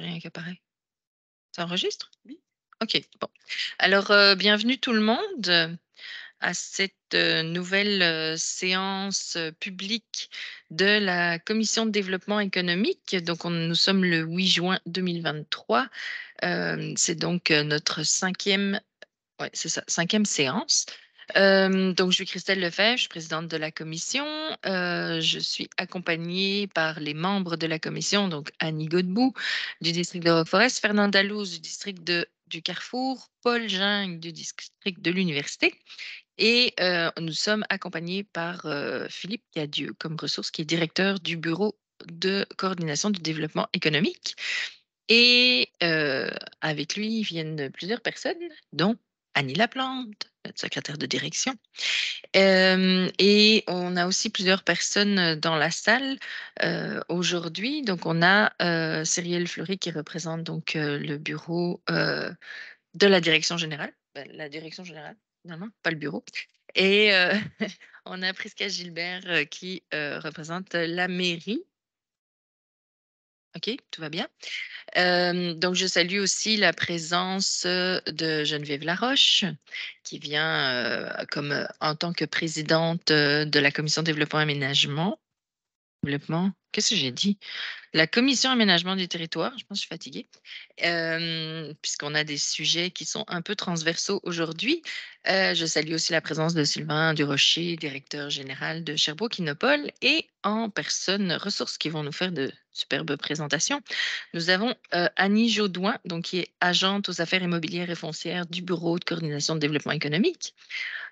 rien qui apparaît. Ça enregistre Oui. Ok, bon. Alors, euh, bienvenue tout le monde à cette euh, nouvelle euh, séance publique de la Commission de développement économique. Donc, nous sommes le 8 juin 2023. c'est donc notre cinquième, c'est ça, cinquième séance donc, je suis Christelle Lefebvre, je suis présidente de la commission. je suis accompagnée par les membres de la commission, donc Annie Godbout du district de Rock Forest, Fernand Dallouz du district du Carrefour, Paul Jung du district de l'université. Et nous sommes accompagnés par Philippe Yadieu comme ressource, qui est directeur du bureau de coordination du développement économique. Et avec lui viennent plusieurs personnes, dont Annie Laplante, euh, secrétaire de direction. Euh, et on a aussi plusieurs personnes euh, dans la salle aujourd'hui. Donc, on a euh, Fleury qui représente donc le bureau de la direction générale. Ben, la direction générale, non, non, pas le bureau. Et on a Prisca Gilbert qui représente la mairie OK, tout va bien. donc, je salue aussi la présence de Geneviève Laroche, qui vient comme, en tant que présidente de la commission développement aménagement. Développement, qu'est-ce que j'ai dit la commission aménagement du territoire, je pense que je suis fatiguée, euh, puisqu'on a des sujets qui sont un peu transversaux aujourd'hui. Euh, je salue aussi la présence de Sylvain Durocher, directeur général de Sherbrooke Kinopole et en personne ressources qui vont nous faire de superbes présentations. Nous avons euh, Annie Jodoin, donc, qui est agente aux affaires immobilières et foncières du Bureau de coordination de développement économique.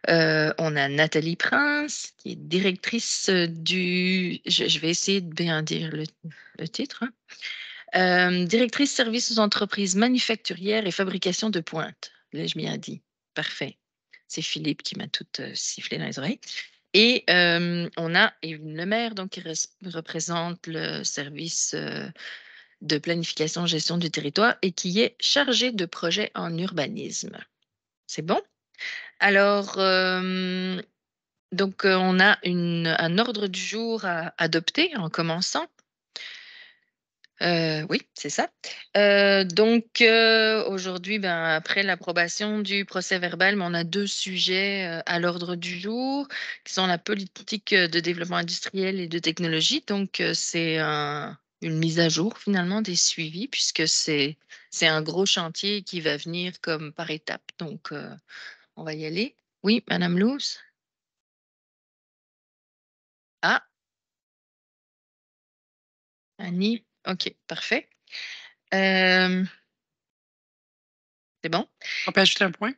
on a Nathalie Prince, qui est directrice du... je vais essayer de bien dire le le titre. Hein. Euh, directrice service aux entreprises manufacturières et fabrication de pointe. Là, je m'y dit. Parfait. C'est Philippe qui m'a tout euh, sifflé dans les oreilles. Et euh, on a le maire, donc, qui représente le service de planification gestion du territoire et qui est chargé de projets en urbanisme. C'est bon Alors, donc, on a un ordre du jour à adopter en commençant. Euh, oui, c'est ça. Euh, donc euh, aujourd'hui, ben, après l'approbation du procès verbal, ben, on a deux sujets à l'ordre du jour qui sont la politique de développement industriel et de technologie. Donc c'est une mise à jour finalement des suivis puisque c'est un gros chantier qui va venir comme par étapes. Donc on va y aller. Oui, Madame Louz. Ah. Annie. Ok, parfait. Euh, c'est bon? On peut ajouter un point?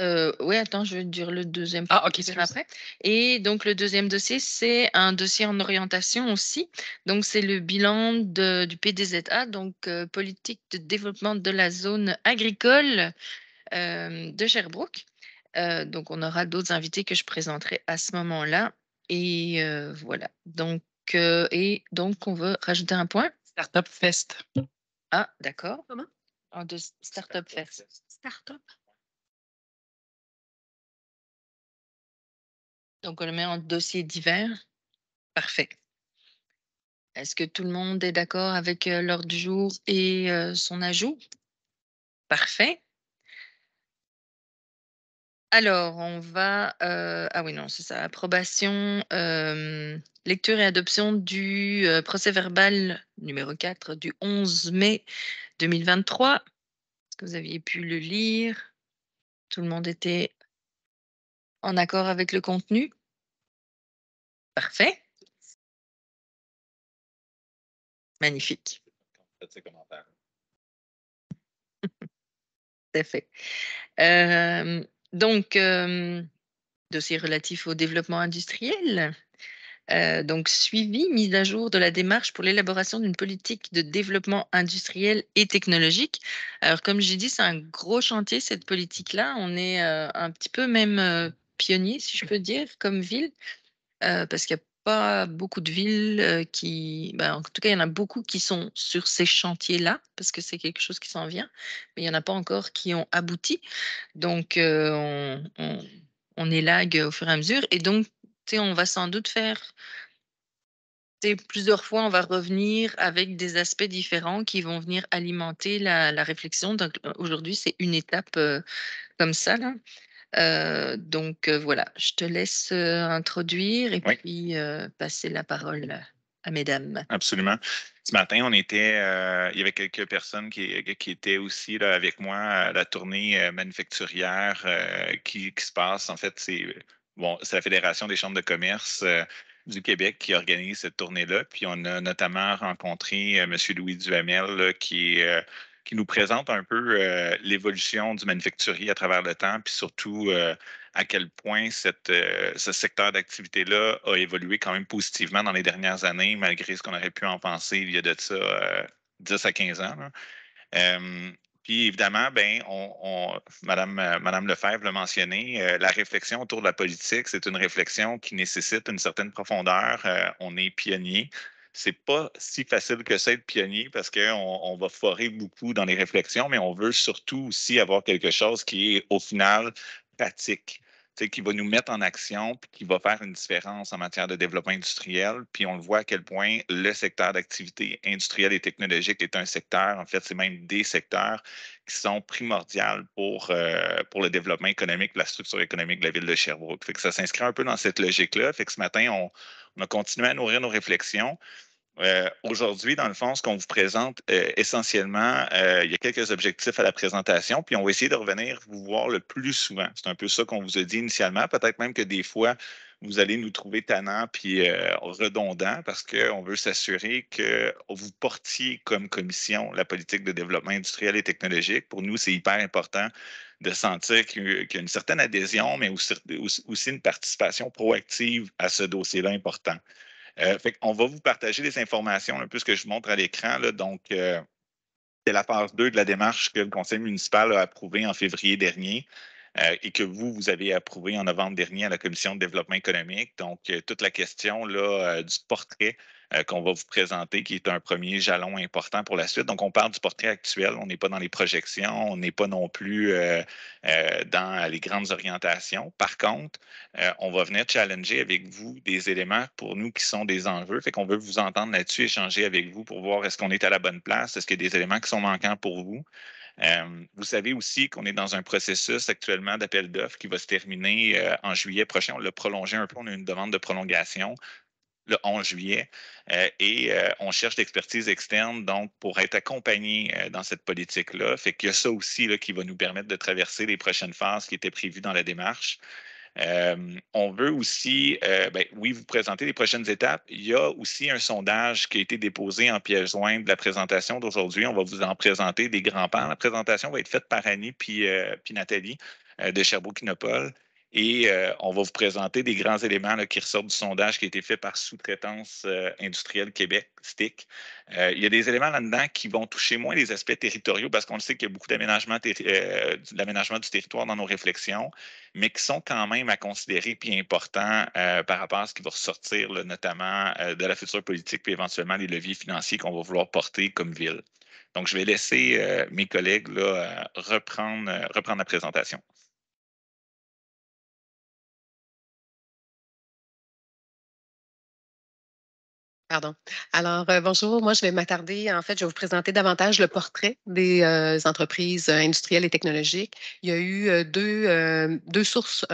Euh, oui, attends, je vais dire le deuxième. Ah, ok, c'est après. Et donc, le deuxième dossier, c'est un dossier en orientation aussi. Donc, c'est le bilan du PDZA, donc euh, politique de développement de la zone agricole de Sherbrooke. donc, on aura d'autres invités que je présenterai à ce moment-là. Et voilà. Donc, et donc, on veut rajouter un point. Startup Fest. Ah, d'accord. Comment Startup Fest. Startup. Donc, on le met en dossier divers. Parfait. Est-ce que tout le monde est d'accord avec euh, l'ordre du jour et euh, son ajout Parfait. Alors, on va. Euh, ah oui, non, c'est ça. Approbation, euh, lecture et adoption du euh, procès verbal numéro 4 du 11 mai 2023. Est-ce que vous aviez pu le lire Tout le monde était en accord avec le contenu Parfait. Magnifique. Faites fait. Donc, euh, dossier relatif au développement industriel. Euh, donc, suivi, mise à jour de la démarche pour l'élaboration d'une politique de développement industriel et technologique. Alors, comme j'ai dit, c'est un gros chantier, cette politique-là. On est euh, un petit peu même pionnier, si je peux dire, comme ville, parce qu'il y a pas beaucoup de villes euh, qui, bah, en tout cas, il y en a beaucoup qui sont sur ces chantiers-là, parce que c'est quelque chose qui s'en vient, mais il n'y en a pas encore qui ont abouti. Donc, euh, on, on, on, élague au fur et à mesure. Et donc, on va sans doute faire plusieurs fois, on va revenir avec des aspects différents qui vont venir alimenter la, réflexion. Donc euh, aujourd'hui, c'est une étape comme ça. Là. Euh, donc euh, voilà, je te laisse euh, introduire et puis passer la parole à mesdames. Absolument. Ce matin, on était, il y avait quelques personnes qui, qui étaient aussi là, avec moi à la tournée manufacturière qui, se passe. En fait, c'est bon, la Fédération des chambres de commerce du Québec qui organise cette tournée-là. Puis on a notamment rencontré M. Louis Duhamel qui est qui nous présente un peu euh, l'évolution du manufacturier à travers le temps, puis surtout euh, à quel point euh, ce secteur d'activité-là a évolué quand même positivement dans les dernières années, malgré ce qu'on aurait pu en penser il y a de ça 10 à 15 ans. puis évidemment, ben, on, Madame, Madame, Lefebvre l'a mentionné, la réflexion autour de la politique, c'est une réflexion qui nécessite une certaine profondeur. on est pionnier c'est pas si facile que ça d'être pionnier parce qu'on on va forer beaucoup dans les réflexions, mais on veut surtout aussi avoir quelque chose qui est au final pratique qui va nous mettre en action, puis qui va faire une différence en matière de développement industriel. Puis on le voit à quel point le secteur d'activité industrielle et technologique est un secteur, en fait, c'est même des secteurs qui sont primordiaux pour, euh, pour le développement économique, la structure économique de la ville de Sherbrooke. que ça s'inscrit un peu dans cette logique-là. Fait que ce matin, on, on a continué à nourrir nos réflexions. Euh, aujourd'hui, dans le fond, ce qu'on vous présente euh, essentiellement, euh, il y a quelques objectifs à la présentation, puis on va essayer de revenir vous voir le plus souvent. C'est un peu ça qu'on vous a dit initialement. Peut-être même que des fois, vous allez nous trouver tannant puis redondant parce qu'on veut s'assurer que vous portiez comme commission la politique de développement industriel et technologique. Pour nous, c'est hyper important de sentir qu'il y a une certaine adhésion, mais aussi une participation proactive à ce dossier-là important. Euh, on va vous partager les informations, un peu ce que je montre à l'écran. Donc, euh, c'est la phase 2 de la démarche que le conseil municipal a approuvée en février dernier euh, et que vous, vous avez approuvée en novembre dernier à la commission de développement économique. Donc, toute la question là, du portrait euh, qu'on va vous présenter, qui est un premier jalon important pour la suite. Donc, on parle du portrait actuel, on n'est pas dans les projections, on n'est pas non plus euh, euh, dans les grandes orientations. Par contre, on va venir challenger avec vous des éléments pour nous qui sont des enjeux. Fait qu'on veut vous entendre là-dessus, échanger avec vous pour voir est-ce qu'on est à la bonne place, est-ce qu'il y a des éléments qui sont manquants pour vous. vous savez aussi qu'on est dans un processus actuellement d'appel d'offres qui va se terminer en juillet prochain. On l'a prolongé un peu, on a une demande de prolongation le 11 juillet. Euh, et euh, on cherche l'expertise externe, donc, pour être accompagné euh, dans cette politique-là. Fait qu'il y a ça aussi qui va nous permettre de traverser les prochaines phases qui étaient prévues dans la démarche. on veut aussi, ben, oui, vous présenter les prochaines étapes. Il y a aussi un sondage qui a été déposé en piège-joint de la présentation d'aujourd'hui. On va vous en présenter des grands pans. La présentation va être faite par Annie puis, puis Nathalie de sherbrooke Kinopol et euh, on va vous présenter des grands éléments qui ressortent du sondage qui a été fait par Sous-traitance euh, industrielle Québec, STIC. Euh, il y a des éléments là-dedans qui vont toucher moins les aspects territoriaux parce qu'on le sait qu'il y a beaucoup d'aménagement, du territoire dans nos réflexions, mais qui sont quand même à considérer puis importants par rapport à ce qui va ressortir notamment de la future politique puis éventuellement les leviers financiers qu'on va vouloir porter comme ville. Donc, je vais laisser mes collègues reprendre la présentation. Pardon. Alors, euh, bonjour. Moi, je vais m'attarder. En fait, je vais vous présenter davantage le portrait des euh, entreprises euh, industrielles et technologiques. Il y a eu deux, deux sources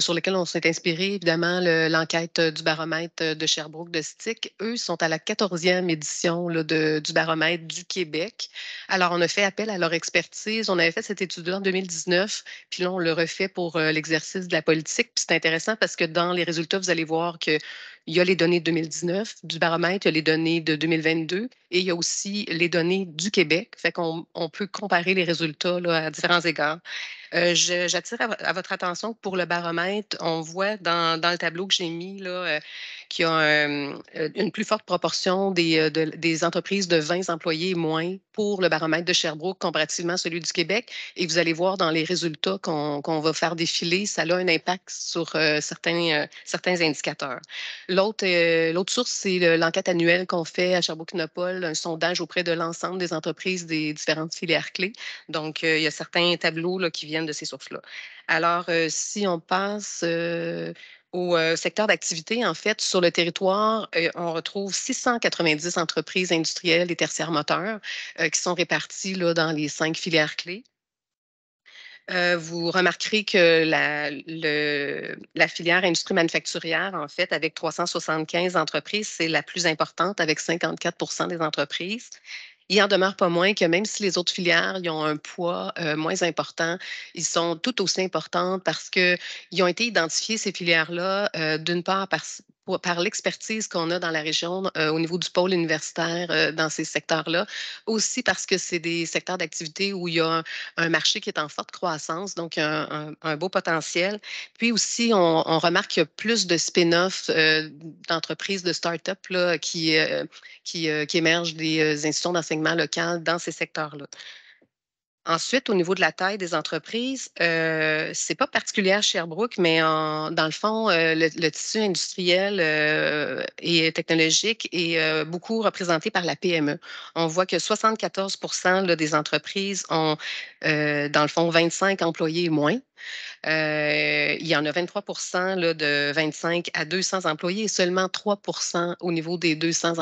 sur lesquelles on s'est inspiré. Évidemment, l'enquête du baromètre de Sherbrooke de STIC. Eux sont à la 14e édition de, du baromètre du Québec. Alors, on a fait appel à leur expertise. On avait fait cette étude-là en 2019, puis là, on le refait pour l'exercice de la politique. Puis c'est intéressant parce que dans les résultats, vous allez voir que il y a les données de 2019 du baromètre, il y a les données de 2022 et il y a aussi les données du Québec. Fait qu'on on peut comparer les résultats à différents égards. Euh, j'attire à, votre attention que pour le baromètre, on voit dans, le tableau que j'ai mis là, euh, qu'il y a euh, une plus forte proportion des, entreprises de 20 employés moins pour le baromètre de Sherbrooke comparativement à celui du Québec. Et vous allez voir dans les résultats qu'on va faire défiler, ça a un impact sur certains, certains indicateurs. L'autre source, c'est l'enquête annuelle qu'on fait à sherbrooke nopole un sondage auprès de l'ensemble des entreprises des différentes filières clés. Donc, il y a certains tableaux là, qui viennent de ces sources-là. Alors, euh, si on passe euh, au euh, secteur d'activité, en fait, sur le territoire, on retrouve 690 entreprises industrielles et tertiaires moteurs qui sont réparties là, dans les cinq filières clés. vous remarquerez que la, le, la, filière industrie manufacturière, en fait, avec 375 entreprises, c'est la plus importante avec 54 des entreprises il en demeure pas moins que même si les autres filières y ont un poids euh, moins important, ils sont tout aussi importantes parce qu'ils ont été identifiés, ces filières-là, euh, d'une part par, par l'expertise qu'on a dans la région euh, au niveau du pôle universitaire euh, dans ces secteurs-là, aussi parce que c'est des secteurs d'activité où il y a un, marché qui est en forte croissance, donc un, beau potentiel. Puis aussi, on, remarque qu'il y a plus de spin-off euh, d'entreprises, de start-up qui, qui, qui émergent des institutions d'enseignement local dans ces secteurs-là. Ensuite, au niveau de la taille des entreprises, euh, c'est pas particulier à Sherbrooke, mais en, dans le fond, euh, le, tissu industriel euh, et technologique est euh, beaucoup représenté par la PME. On voit que 74 des entreprises ont, euh, dans le fond, 25 employés moins. Euh, il y en a 23 de 25 à 200 employés et seulement 3 au niveau des 200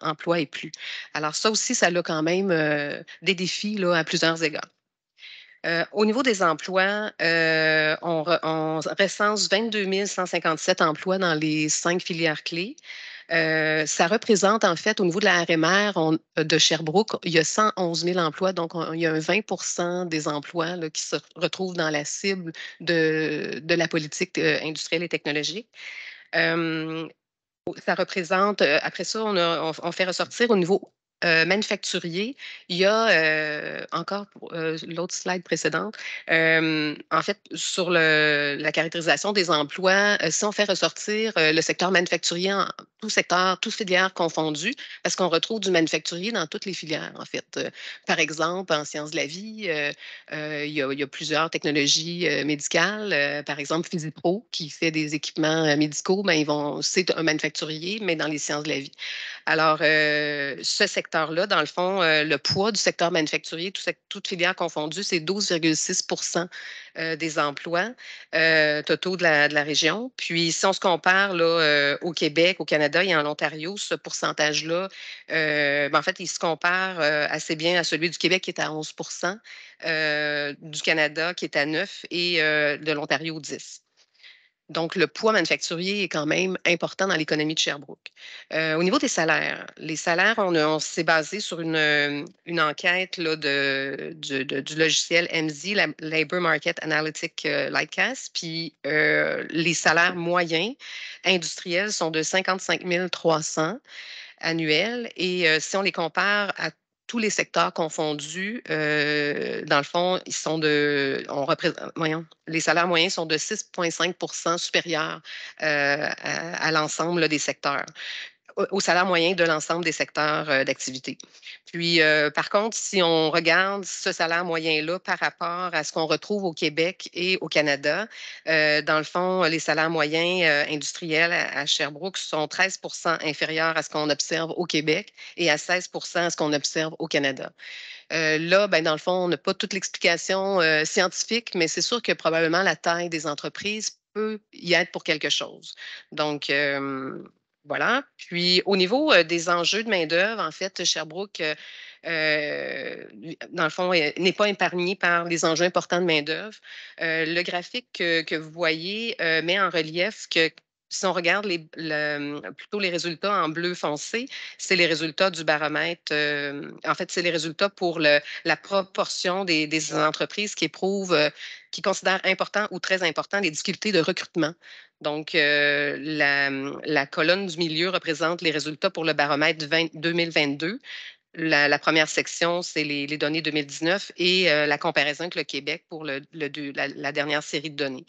emplois et plus. Alors ça aussi, ça a quand même euh, des défis là, à plusieurs égards. Euh, au niveau des emplois, on, on, recense 22 157 emplois dans les cinq filières clés. Euh, ça représente, en fait, au niveau de la RMR euh, de Sherbrooke, il y a 111 000 emplois, donc il y a un 20 des emplois qui se retrouvent dans la cible de, la politique euh, industrielle et technologique. ça représente, après ça, on, fait ressortir au niveau euh, manufacturier, il y a euh, encore pour euh, l'autre slide précédente, en fait, sur la caractérisation des emplois, si on fait ressortir le secteur manufacturier, en, tout secteur, toutes filières confondues, parce qu'on retrouve du manufacturier dans toutes les filières, en fait. par exemple, en sciences de la vie, il y, a, il, y a, plusieurs technologies médicales, par exemple, Physipro, qui fait des équipements médicaux, ben, ils vont, c'est un manufacturier, mais dans les sciences de la vie. Alors, ce secteur là dans le fond, euh, le poids du secteur manufacturier, tout, toute filière confondue, c'est 12,6 euh, des emplois euh, totaux de la, de la, région. Puis, si on se compare au Québec, au Canada et en Ontario, ce pourcentage-là, ben, en fait, il se compare assez bien à celui du Québec qui est à 11 du Canada qui est à 9 et de l'Ontario 10 donc, le poids manufacturier est quand même important dans l'économie de Sherbrooke. Euh, au niveau des salaires, les salaires, on, s'est basé sur une, euh, une enquête là, de, du logiciel MZ, Labor Market Analytic euh, Lightcast, puis euh, les salaires moyens industriels sont de 55 300 annuels. Et euh, si on les compare à tous les secteurs confondus, euh, dans le fond, ils sont de. On représente, les salaires moyens sont de 6,5 supérieurs euh, à l'ensemble des secteurs au salaire moyen de l'ensemble des secteurs euh, d'activité. Puis, euh, par contre, si on regarde ce salaire moyen-là par rapport à ce qu'on retrouve au Québec et au Canada, euh, dans le fond, les salaires moyens industriels à, Sherbrooke sont 13 inférieurs à ce qu'on observe au Québec et à 16 à ce qu'on observe au Canada. là, ben, dans le fond, on n'a pas toute l'explication scientifique, mais c'est sûr que probablement la taille des entreprises peut y être pour quelque chose. Donc, voilà. Puis au niveau des enjeux de main-d'œuvre, en fait, Sherbrooke, euh, dans le fond, n'est pas épargné par les enjeux importants de main-d'œuvre. le graphique que, vous voyez met en relief que si on regarde plutôt les résultats en bleu foncé, c'est les résultats du baromètre. en fait, c'est les résultats pour la proportion des, entreprises qui qui considèrent important ou très important les difficultés de recrutement. Donc, euh, hum, la, colonne du milieu représente les résultats pour le baromètre 2022. La, première section, c'est les, données 2019 et euh, la comparaison avec le Québec pour le, la, dernière série de données.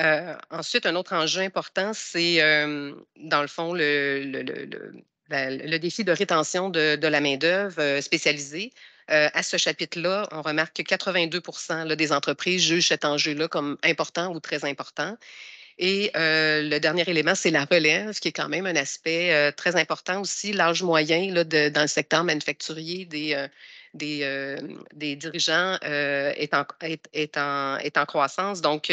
Euh, ensuite, un autre enjeu important, c'est dans le fond le, défi de rétention de, la main-d'œuvre spécialisée. à ce chapitre-là, on remarque que 82 des entreprises jugent cet enjeu-là comme important ou très important. Et euh, le dernier élément, c'est la relève, qui est quand même un aspect euh, très important aussi, l'âge moyen dans le secteur manufacturier des, euh, des, dirigeants est en, croissance. Donc,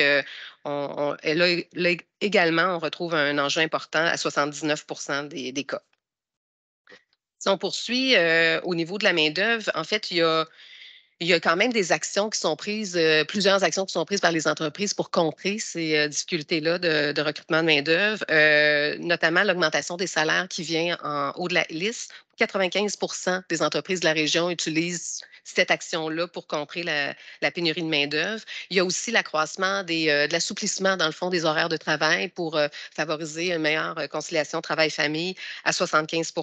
on, là, également, on retrouve un enjeu important à 79 des, des, cas. Si on poursuit au niveau de la main-d'œuvre, en fait, il y a il y a quand même des actions qui sont prises, euh, plusieurs actions qui sont prises par les entreprises pour contrer ces euh, difficultés-là de, recrutement de main-d'œuvre, euh, notamment l'augmentation des salaires qui vient en haut de la liste, 95 des entreprises de la région utilisent cette action-là pour contrer la, pénurie de main-d'œuvre. Il y a aussi l'accroissement euh, de l'assouplissement, dans le fond, des horaires de travail pour euh, favoriser une meilleure euh, conciliation travail-famille à 75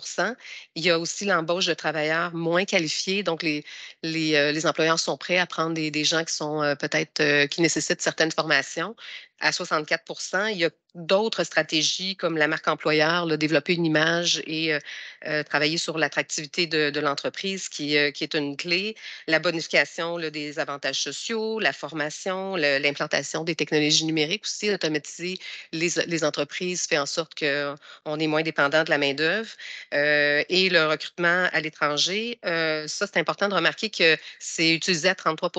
Il y a aussi l'embauche de travailleurs moins qualifiés. Donc, les, les, les employeurs sont prêts à prendre des, des gens qui sont peut-être qui nécessitent certaines formations à 64 Il y a d'autres stratégies comme la marque employeur, le développer une image et euh, euh, travailler sur l'attractivité de, l'entreprise qui, euh, qui, est une clé, la bonification des avantages sociaux, la formation, l'implantation des technologies numériques aussi, automatiser les, les entreprises fait en sorte qu'on est moins dépendant de la main-d'œuvre et le recrutement à l'étranger. ça, c'est important de remarquer que c'est utilisé à 33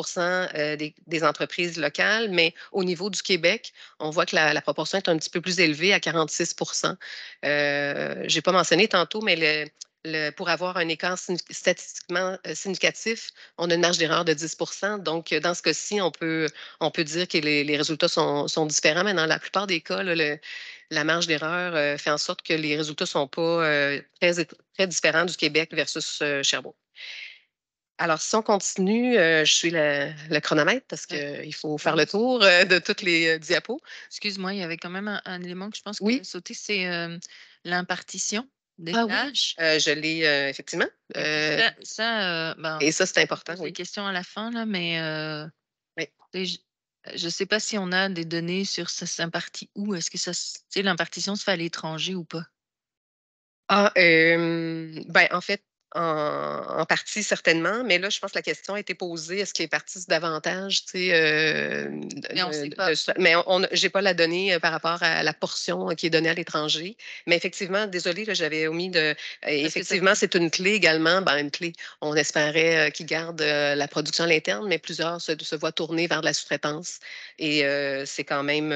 des entreprises locales, mais au niveau du Québec, on voit que la, proportion est un petit peu plus élevée à 46 Je n'ai pas mentionné tantôt, mais pour avoir un écart statistiquement euh, significatif, on a une marge d'erreur de 10 Donc, euh, dans ce cas-ci, on peut, dire que les, résultats sont, différents. Mais dans la plupart des cas, la marge d'erreur euh, fait en sorte que les résultats ne sont pas très, différents du Québec versus Sherbrooke. Alors, si on continue, euh, je suis le, chronomètre parce ah. qu'il faut faire le tour euh, de toutes les euh, diapos. Excuse-moi, il y avait quand même un, élément que je pense que oui. sauté, c'est l'impartition des ah, je l'ai effectivement. Ben, et ça, c'est important. J'ai une des à la fin, là, mais je ne sais pas si on a des données sur ça s'impartit où. Est-ce que ça, l'impartition se fait à l'étranger ou pas? Ah, ben, en fait, en, partie, certainement, mais là, je pense que la question a été posée est-ce qu'il est parti davantage tu euh, Mais on ne sait pas. mais je n'ai pas la donnée euh, par rapport à la portion euh, qui est donnée à l'étranger. Mais effectivement, désolé, j'avais omis de. effectivement, c'est une clé également. Ben, une clé. On espérait qu'il garde la production à l'interne, mais plusieurs se, se, voient tourner vers la sous-traitance. Et c'est quand même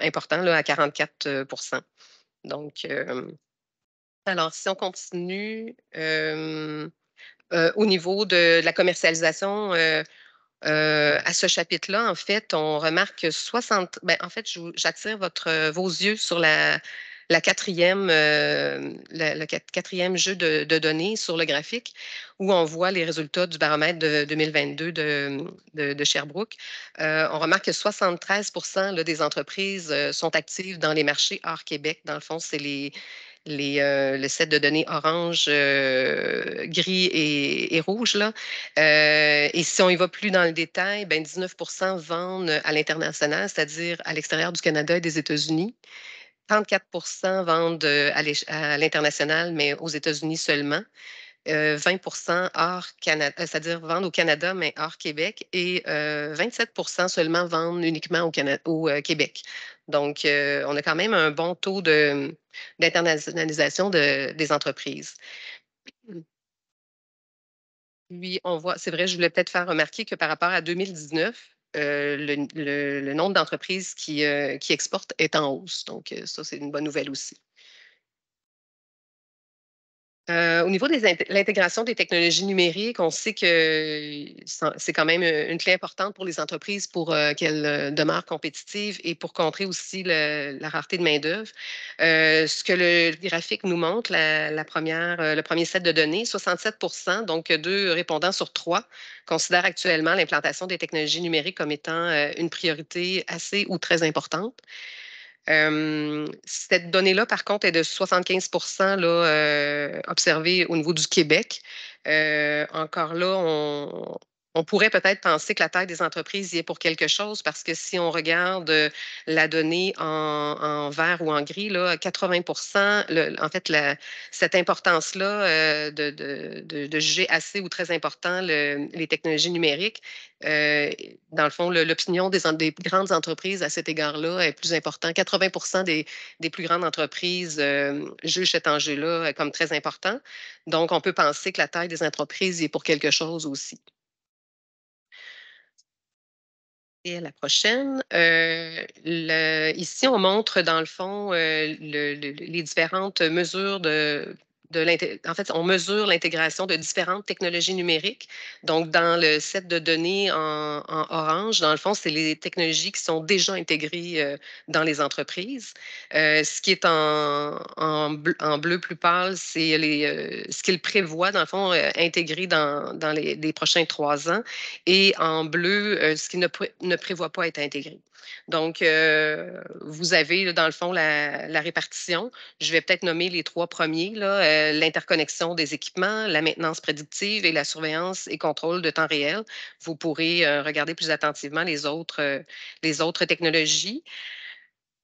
important, là, à 44 Donc. Alors, si on continue euh, euh, au niveau de la commercialisation, euh, à ce chapitre-là, en fait, on remarque 60. Ben, en fait, j'attire votre, vos yeux sur la, la quatrième, le quatrième jeu de, données sur le graphique où on voit les résultats du baromètre de 2022 de, Sherbrooke. on remarque que 73 des entreprises sont actives dans les marchés hors Québec. Dans le fond, c'est les les, euh, le set de données orange, euh, gris et, rouge. Là. Euh, et si on y va plus dans le détail, ben 19 vendent à l'international, c'est-à-dire à l'extérieur du Canada et des États-Unis. 34 vendent à l'international, mais aux États-Unis seulement. 20 euh, hors Canada, euh, c'est-à-dire vendre au Canada, mais hors Québec, et 27 euh, seulement vendent uniquement au, Québec. Donc, on a quand même un bon taux d'internationalisation de, des entreprises. Oui, on voit, c'est vrai, je voulais peut-être faire remarquer que par rapport à 2019, le, nombre d'entreprises qui, exportent est en hausse. Donc, ça, c'est une bonne nouvelle aussi. Euh, au niveau de l'intégration des technologies numériques, on sait que euh, c'est quand même euh, une clé importante pour les entreprises pour qu'elles demeurent compétitives et pour contrer aussi la rareté de main-d'œuvre. ce que le graphique nous montre, la première, le premier set de données, 67 donc deux répondants sur trois, considèrent actuellement l'implantation des technologies numériques comme étant une priorité assez ou très importante cette donnée-là, par contre, est de 75 là, euh, observée au niveau du Québec. Euh, encore là, on, on pourrait peut-être penser que la taille des entreprises y est pour quelque chose parce que si on regarde euh, la donnée en, vert ou en gris, là, 80 en fait, cette importance-là euh, de, juger assez ou très important les technologies numériques, euh, dans le fond, l'opinion des, des, grandes entreprises à cet égard-là est plus importante. 80 des, plus grandes entreprises jugent cet enjeu-là comme très important. Donc, on peut penser que la taille des entreprises y est pour quelque chose aussi. Et la prochaine. Euh, ici, on montre dans le fond euh, les différentes mesures de en fait, on mesure l'intégration de différentes technologies numériques. Donc, dans le set de données en, orange, dans le fond, c'est les technologies qui sont déjà intégrées euh, dans les entreprises. Euh, ce qui est en, en, bleu, plus pâle, c'est euh, ce qu'il prévoit, dans le fond, intégrer dans, les, prochains trois ans. Et en bleu, ce qui ne prévoit pas être intégré. Donc, euh, vous avez, dans le fond, la, répartition. Je vais peut-être nommer les trois premiers, euh, l'interconnexion des équipements, la maintenance prédictive et la surveillance et contrôle de temps réel. Vous pourrez euh, regarder plus attentivement les autres, les autres technologies.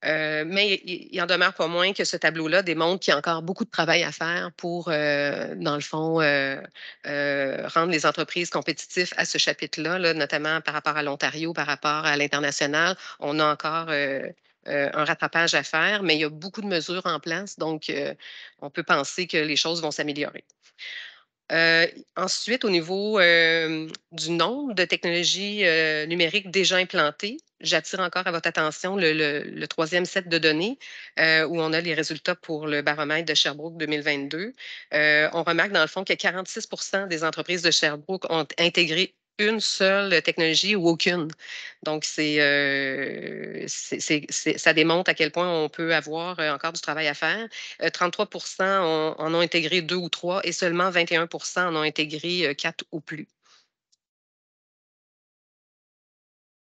Euh, mais il, n'en en demeure pas moins que ce tableau-là démontre qu'il y a encore beaucoup de travail à faire pour, euh, dans le fond, euh, rendre les entreprises compétitives à ce chapitre là, notamment par rapport à l'Ontario, par rapport à l'international. On a encore un rattrapage à faire, mais il y a beaucoup de mesures en place, donc on peut penser que les choses vont s'améliorer. Euh, ensuite, au niveau euh, du nombre de technologies euh, numériques déjà implantées, j'attire encore à votre attention le, le troisième set de données où on a les résultats pour le baromètre de Sherbrooke 2022. on remarque dans le fond que 46 des entreprises de Sherbrooke ont intégré une seule technologie ou aucune. Donc, euh, c'est, ça démontre à quel point on peut avoir euh, encore du travail à faire. 33 euh, en ont intégré deux ou trois et seulement 21 en ont intégré quatre ou plus.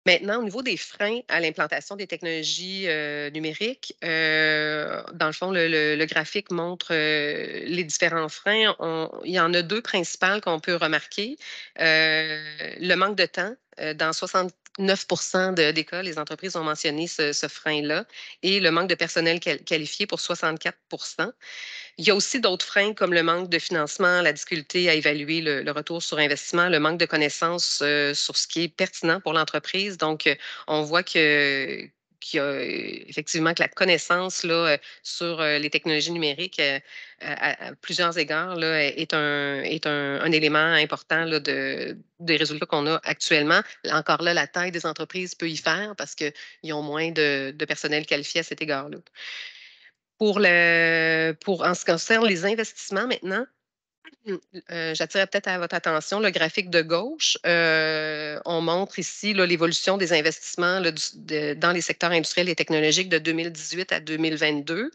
Maintenant, au niveau des freins à l'implantation des technologies euh, numériques, euh, dans le fond, le, graphique montre euh, les différents freins. il y en a deux principales qu'on peut remarquer. le manque de temps. dans 60 9 des cas, les entreprises ont mentionné ce, frein-là et le manque de personnel qualifié pour 64 Il y a aussi d'autres freins comme le manque de financement, la difficulté à évaluer le, retour sur investissement, le manque de connaissances euh, sur ce qui est pertinent pour l'entreprise. Donc, euh, on voit que, y a euh, effectivement que la connaissance là, euh, sur euh, les technologies numériques à, plusieurs égards là, est, un, est un, élément important de, des résultats qu'on a actuellement. Encore là, la taille des entreprises peut y faire parce qu'ils ont moins de, personnel qualifié à cet égard-là. Pour, le, pour en ce qui concerne les investissements maintenant, euh, J'attirais peut-être à votre attention le graphique de gauche. Euh, on montre ici l'évolution des investissements dans les secteurs industriels et technologiques de 2018 à 2022.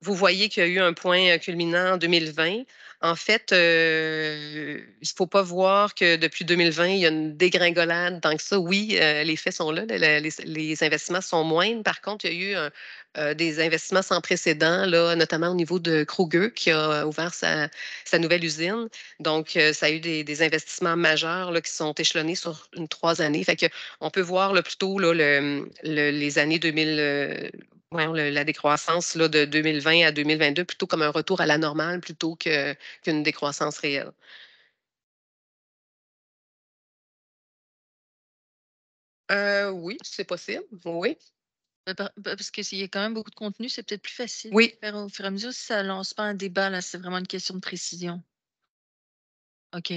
Vous voyez qu'il y a eu un point euh, culminant en 2020. En fait, euh, il ne faut pas voir que depuis 2020, il y a une dégringolade. Donc ça, oui, euh, les faits sont là. Les, investissements sont moindres. Par contre, il y a eu euh, des investissements sans précédent, là, notamment au niveau de Kruger, qui a ouvert sa, nouvelle usine. Donc, ça a eu des, investissements majeurs qui sont échelonnés sur une, trois années. Fait que on peut voir plutôt les années 2000 la décroissance là, de 2020 à 2022 plutôt comme un retour à la normale plutôt qu'une décroissance réelle. Euh, oui, c'est possible, oui. Parce que s'il y a quand même beaucoup de contenu, c'est peut-être plus facile oui. de au fur et à mesure si ça ne lance pas un débat, là, c'est vraiment une question de précision. OK.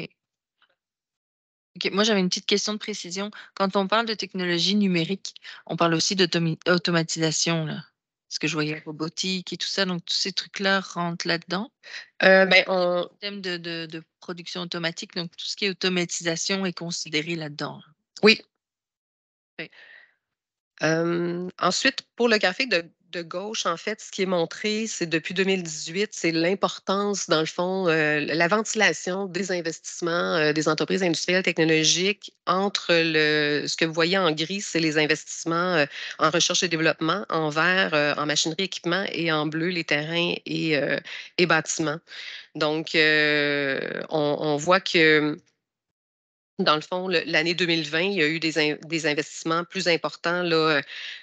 OK, moi j'avais une petite question de précision. Quand on parle de technologie numérique, on parle aussi d'automatisation, là. Parce que je voyais robotique et tout ça, donc tous ces trucs-là rentrent là-dedans. Euh, ben, on... Le thème de, production automatique, donc tout ce qui est automatisation est considéré là-dedans. Oui. ensuite, pour le graphique de de gauche, en fait, ce qui est montré, c'est depuis 2018, c'est l'importance, dans le fond, euh, la ventilation des investissements euh, des entreprises industrielles technologiques entre le, ce que vous voyez en gris, c'est les investissements euh, en recherche et développement, en vert, en machinerie, équipement, et en bleu, les terrains et, bâtiments. Donc, on, voit que dans le fond, l'année 2020, il y a eu des, des investissements plus importants là,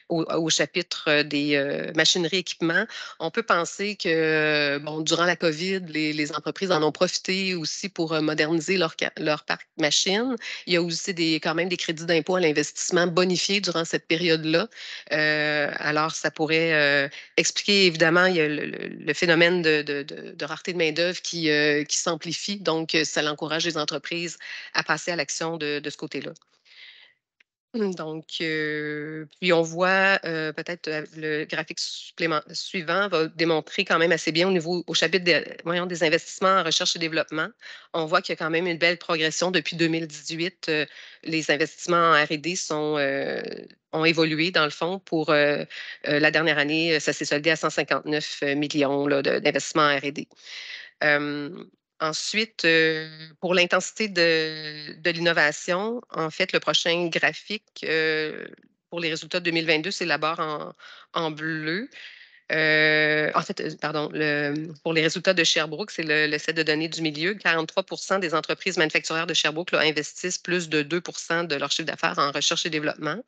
au, chapitre euh, des euh, machineries équipements, on peut penser que, bon, durant la COVID, les, les entreprises en ont profité aussi pour euh, moderniser leur, leur parc machine. Il y a aussi des, quand même des crédits d'impôt à l'investissement bonifiés durant cette période-là. Euh, alors, ça pourrait expliquer, évidemment, il y a le, phénomène de, rareté de main-d'œuvre qui, qui s'amplifie. Donc, ça l'encourage les entreprises à passer à l'action de ce côté-là. Donc, puis on voit peut-être le graphique suivant va démontrer quand même assez bien au niveau au chapitre des investissements en recherche et développement. On voit qu'il y a quand même une belle progression depuis 2018. les investissements en R&D sont ont évolué dans le fond pour la dernière année. Ça s'est soldé à 159 millions d'investissements en R&D. Ensuite, euh, pour l'intensité de, de l'innovation, en fait, le prochain graphique euh, pour les résultats 2022, c'est la barre en, en bleu. Euh, en fait, pardon, le, pour les résultats de Sherbrooke, c'est le, set de données du milieu. 43 des entreprises manufacturières de Sherbrooke investissent plus de 2 de leur chiffre d'affaires en recherche et développement.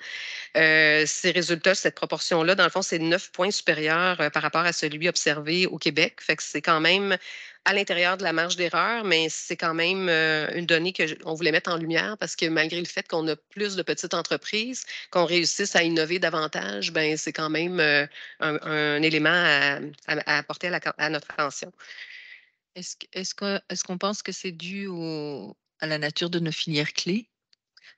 ces résultats, cette proportion-là, dans le fond, c'est 9 points supérieurs par rapport à celui observé au Québec. Fait que c'est quand même à l'intérieur de la marge d'erreur, mais c'est quand même une donnée qu'on voulait mettre en lumière parce que malgré le fait qu'on a plus de petites entreprises, qu'on réussisse à innover davantage, ben c'est quand même un, élément à, apporter à, notre attention. Est-ce est qu'on pense que c'est dû à la nature de nos filières clés?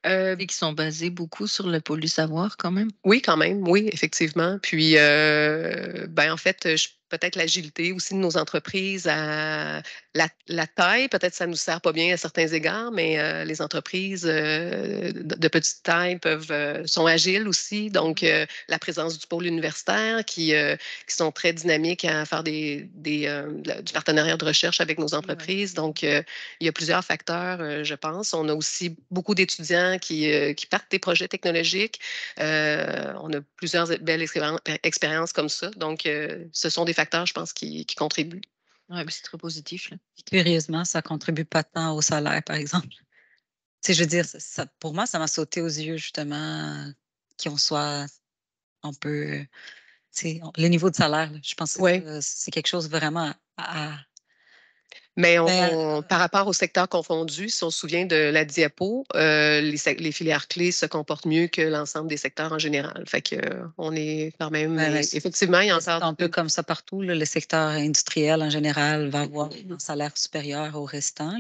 et euh, qui sont basées beaucoup sur le pôle du savoir quand même. Oui, quand même, oui, effectivement. Puis, ben, en fait, je peut-être l'agilité aussi de nos entreprises à la, taille, peut-être ça nous sert pas bien à certains égards, mais euh, les entreprises euh, de, petite taille peuvent, euh, sont agiles aussi. Donc, la présence du pôle universitaire qui, sont très dynamiques à faire des, des du partenariat de recherche avec nos entreprises. Donc, il y a plusieurs facteurs, je pense. On a aussi beaucoup d'étudiants qui, partent des projets technologiques. on a plusieurs belles expériences comme ça. Donc, ce sont des facteurs, je pense, qui contribuent. Oui, c'est très positif. Curieusement, ça ne contribue pas tant au salaire, par exemple. Tu sais, je veux dire, pour moi, ça m'a sauté aux yeux, justement, qu'on soit, un peu... tu sais, le niveau de salaire, je pense que c'est quelque chose vraiment à mais ben, par euh rapport au secteur confondu, si on se souvient de la diapo, euh, les, filières clés se comportent mieux que l'ensemble des secteurs en général. Fait que euh, on est quand même ben, ben, effectivement il y un peu comme ça partout. le secteur industriel en général va avoir un salaire supérieur au restant.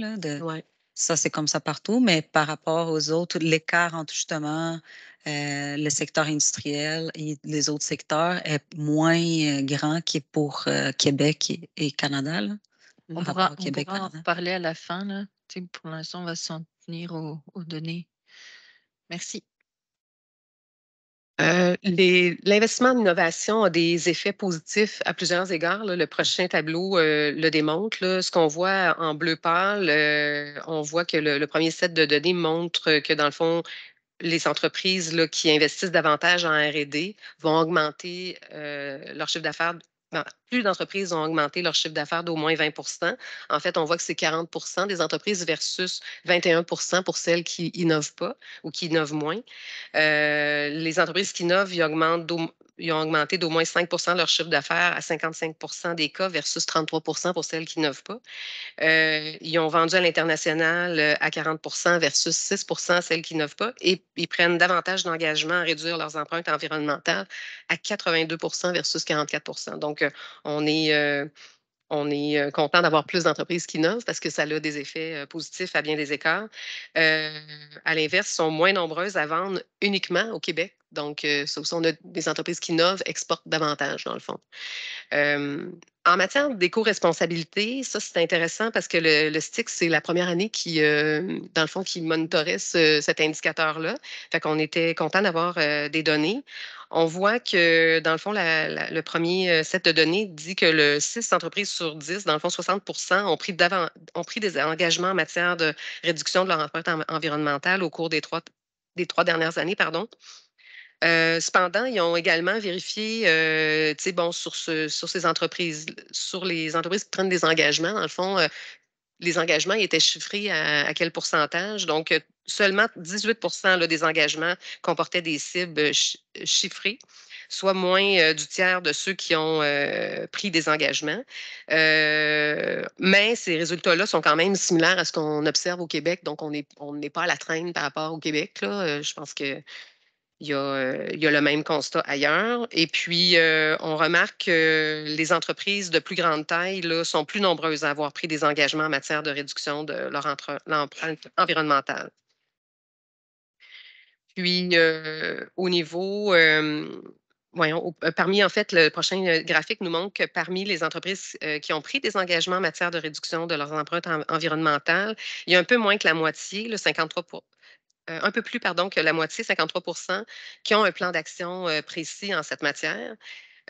Ça c'est comme ça partout, mais par rapport aux autres, l'écart entre justement le secteur industriel et les autres secteurs est moins grand qu'il pour Québec et, Canada. On ah, pourra, en parler à la fin. Pour l'instant, on va s'en tenir aux, données. Merci. Euh, l'investissement en innovation a des effets positifs à plusieurs égards. Le prochain tableau euh, le démontre. Ce qu'on voit en bleu pâle, euh, on voit que le, premier set de données montre que, dans le fond, les entreprises qui investissent davantage en RD vont augmenter leur chiffre d'affaires plus d'entreprises ont augmenté leur chiffre d'affaires d'au moins 20 En fait, on voit que c'est 40 des entreprises versus 21 pour celles qui innovent pas ou qui innovent moins. Euh, les entreprises qui innovent, ils augmentent ils ont augmenté d'au moins 5 leur chiffre d'affaires à 55 des cas versus 33 pour celles qui veulent pas. Euh, ils ont vendu à l'international euh, à 40 versus 6 celles qui veulent pas et ils prennent davantage d'engagement à réduire leurs empreintes environnementales à 82 versus 44 Donc, euh, on est... on est content d'avoir plus d'entreprises qui innovent parce que ça a des effets positifs à bien des écarts. à l'inverse, sont moins nombreuses à vendre uniquement au Québec donc, euh, ça aussi, on a des entreprises qui innovent, exportent davantage, dans le fond. Euh, en matière d'éco-responsabilité, ça, c'est intéressant parce que le, le STIC, c'est la première année qui, euh, dans le fond, qui monitorait cet indicateur-là. Fait qu'on était content d'avoir des données on voit que, dans le fond, le premier set de données dit que le 6 entreprises sur 10, dans le fond, 60 ont pris, ont pris des engagements en matière de réduction de leur empreinte environnemental environnementale au cours des trois, des trois dernières années. Pardon cependant, ils ont également vérifié, bon, sur, sur ces entreprises, sur les entreprises qui prennent des engagements, dans le fond, les engagements étaient chiffrés à, quel pourcentage. Donc, seulement 18 des engagements comportaient des cibles chiffrées, soit moins du tiers de ceux qui ont pris des engagements. mais ces résultats-là sont quand même similaires à ce qu'on observe au Québec. Donc, on n'est pas à la traîne par rapport au Québec. Là. je pense que euh, il y, a, le même constat ailleurs. Et puis, euh, on remarque que les entreprises de plus grande taille sont plus nombreuses à avoir pris des engagements en matière de réduction de leur empreinte environnementale. Puis, euh, au niveau, voyons, parmi, en fait, le prochain graphique nous montre que parmi les entreprises qui ont pris des engagements en matière de réduction de leur empreintes environnementale, environnementales, il y a un peu moins que la moitié, le 53 euh, un peu plus pardon, que la moitié, 53 qui ont un plan d'action euh, précis en cette matière.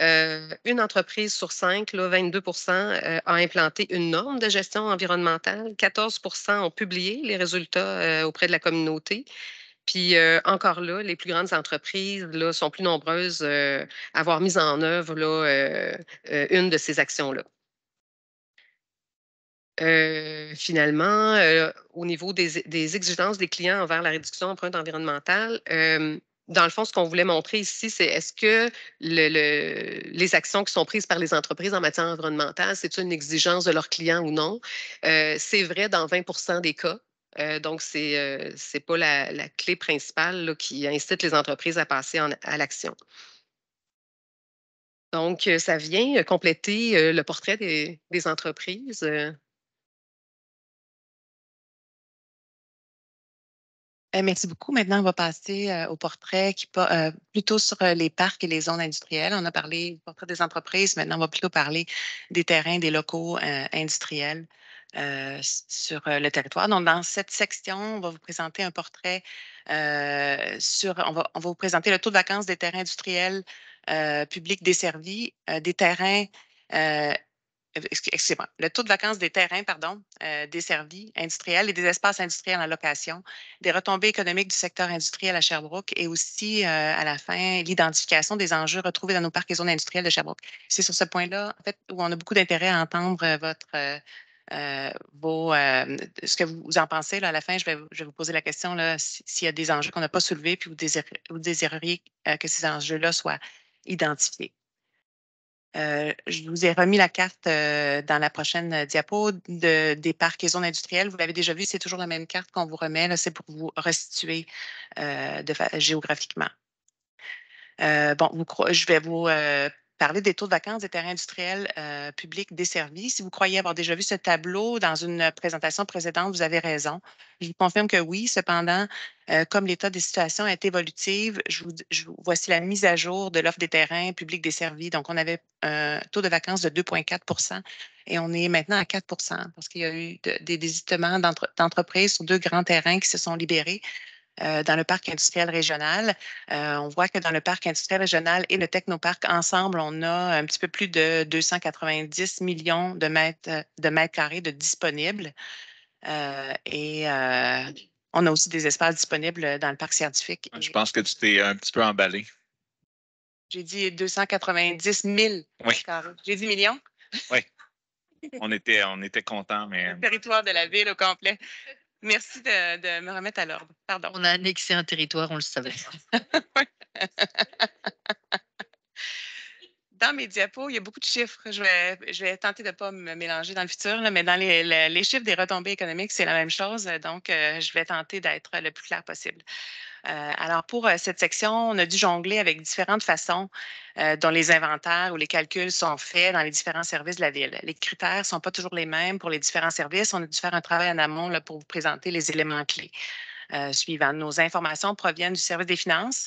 Euh, une entreprise sur cinq, là, 22 a implanté une norme de gestion environnementale. 14 ont publié les résultats auprès de la communauté. Puis encore là, les plus grandes entreprises là, sont plus nombreuses à avoir mis en œuvre là, une de ces actions-là finalement, au niveau des, exigences des clients envers la réduction empreinte environnementale, dans le fond, ce qu'on voulait montrer ici, c'est est-ce que les actions qui sont prises par les entreprises en matière environnementale, c'est une exigence de leurs clients ou non? c'est vrai dans 20 des cas, donc, ce n'est pas la, clé principale qui incite les entreprises à passer à l'action. Donc, ça vient compléter le portrait des entreprises Euh, merci beaucoup. Maintenant, on va passer euh, au portrait qui euh, plutôt sur les parcs et les zones industrielles. On a parlé du portrait des entreprises. Maintenant, on va plutôt parler des terrains, des locaux industriels sur le territoire. Donc, dans cette section, on va vous présenter un portrait sur. On va, on va, vous présenter le taux de vacances des terrains industriels publics desservis, des terrains excusez-moi, le taux de vacances des terrains, pardon, euh, desservis industriels et des espaces industriels en location, des retombées économiques du secteur industriel à Sherbrooke et aussi, euh, à la fin, l'identification des enjeux retrouvés dans nos parcs et zones industrielles de Sherbrooke. C'est sur ce point-là, en fait, où on a beaucoup d'intérêt à entendre euh, votre, euh, euh vos, euh, ce que vous en pensez. Là, à la fin, je vais, je vais vous poser la question s'il y a des enjeux qu'on n'a pas soulevés puis vous, désirez, vous désireriez que ces enjeux-là soient identifiés. Euh, je vous ai remis la carte euh, dans la prochaine euh, diapo de, des parcs et zones industrielles. Vous l'avez déjà vu, c'est toujours la même carte qu'on vous remet. C'est pour vous restituer de, géographiquement. bon, je vais vous parler des taux de vacances des terrains industriels euh, publics desservis. Si vous croyez avoir déjà vu ce tableau dans une euh, présentation précédente, vous avez raison. Je vous confirme que oui. Cependant, euh, comme l'état des situations est évolutive, je vous, voici la mise à jour de l'offre des terrains publics desservis. Donc, on avait un taux de vacances de 2,4 et on est maintenant à 4 parce qu'il y a eu des hésitements d'entreprises sur deux grands terrains qui se sont libérés. Euh, dans le parc industriel régional. Euh, on voit que dans le parc industriel régional et le technoparc ensemble, on a un petit peu plus de 290 millions de mètres, de mètres carrés de disponibles. Euh, et on a aussi des espaces disponibles dans le parc scientifique. Je pense que tu t'es un petit peu emballé. J'ai dit 290 000 mètres carrés. J'ai dit millions? Oui. On était, on était contents, mais. Le territoire de la ville au complet. Merci de, me remettre à l'ordre. Pardon. On a annexé un territoire, on le savait. dans mes diapos, il y a beaucoup de chiffres. Je vais, tenter de ne pas me mélanger dans le futur, mais dans les, chiffres des retombées économiques, c'est la même chose. Donc, euh, je vais tenter d'être le plus clair possible. Euh, alors, pour euh, cette section, on a dû jongler avec différentes façons euh, dont les inventaires ou les calculs sont faits dans les différents services de la ville. Les critères ne sont pas toujours les mêmes pour les différents services. On a dû faire un travail en amont pour vous présenter les éléments clés. suivant. Nos informations proviennent du service des finances,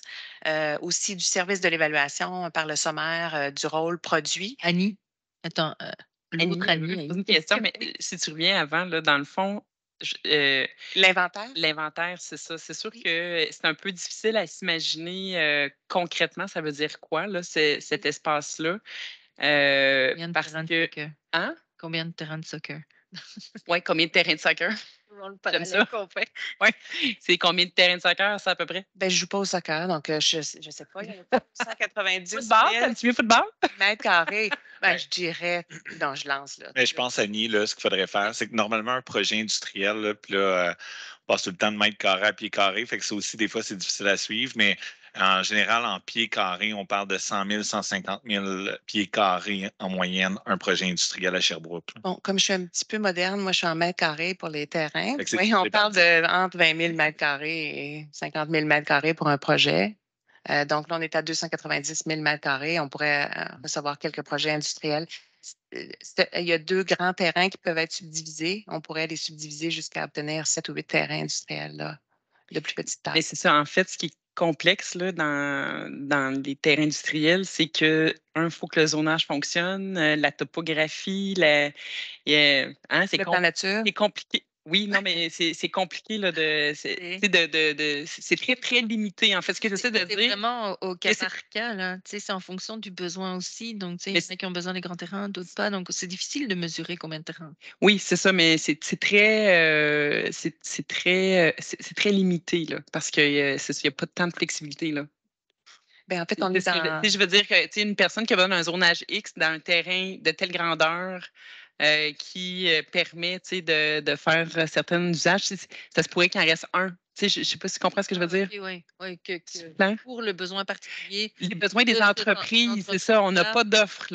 aussi du service de l'évaluation par le sommaire du rôle produit. Annie, attends, Annie, Une question, mais si tu reviens avant, là, dans le fond, euh, l'inventaire? L'inventaire, c'est ça. C'est sûr que c'est un peu difficile à s'imaginer euh, concrètement, ça veut dire quoi, là, cet espace-là. Euh, combien de terrains de soccer? Hein? Combien de terrains de soccer? oui, combien de terrains de soccer? C'est combien de terrains de soccer, ça, à peu près? Ben, je joue pas au soccer, donc euh, je, ne sais pas. Il y a 190. football, t'aimes-tu mieux football? Mètre carré. Ben, je dirais, non, je lance. Là, Mais ben, je pense, Annie, là, ce qu'il faudrait faire, c'est que normalement, un projet industriel, puis là, euh, on passe tout le temps de mètre carré à pied carré, fait que c'est aussi, des fois, c'est difficile à suivre, mais en général, en pieds carrés, on parle de 100 000, 150 000 pieds carrés en moyenne, un projet industriel à Sherbrooke. Bon, comme je suis un petit peu moderne, moi, je suis en mètres carrés pour les terrains. Oui, on parle de entre 20 000 mètres carrés et 50 000 mètres carrés pour un projet. Euh, donc, là, on est à 290 000 mètres carrés. On pourrait euh, recevoir quelques projets industriels. Il y a deux grands terrains qui peuvent être subdivisés. On pourrait les subdiviser jusqu'à obtenir sept ou huit terrains industriels de plus petite taille. Mais c'est ça. En fait, ce qui complexe là, dans, les terres industrielles, c'est que, un, faut que le zonage fonctionne, euh, la topographie, la, hein, c'est compliqué. Oui, non, mais c'est compliqué là, de. C'est très, très limité, en fait. Ce que j'essaie de dire. C'est vraiment au, cas par cas, là. C'est en fonction du besoin aussi. Donc, tu sais, il y en a qui ont besoin des grands terrains, d'autres pas. Donc, c'est difficile de mesurer combien de terrains. Oui, c'est ça, mais c'est euh, très. c'est très. c'est très limité, là. Parce qu'il euh, n'y a pas tant de flexibilité, là. Ben, en fait, on est, Je veux dire que tu sais, une personne qui va dans un zonage X, dans un terrain de telle grandeur, euh, qui euh, permet de, faire euh, certains usages. Ça se pourrait qu'il en reste un. Je ne sais pas si tu comprends ce que je veux dire. Oui, oui. pour le besoin particulier. Les besoins des entreprises, c'est ça. On n'a pas d'offre.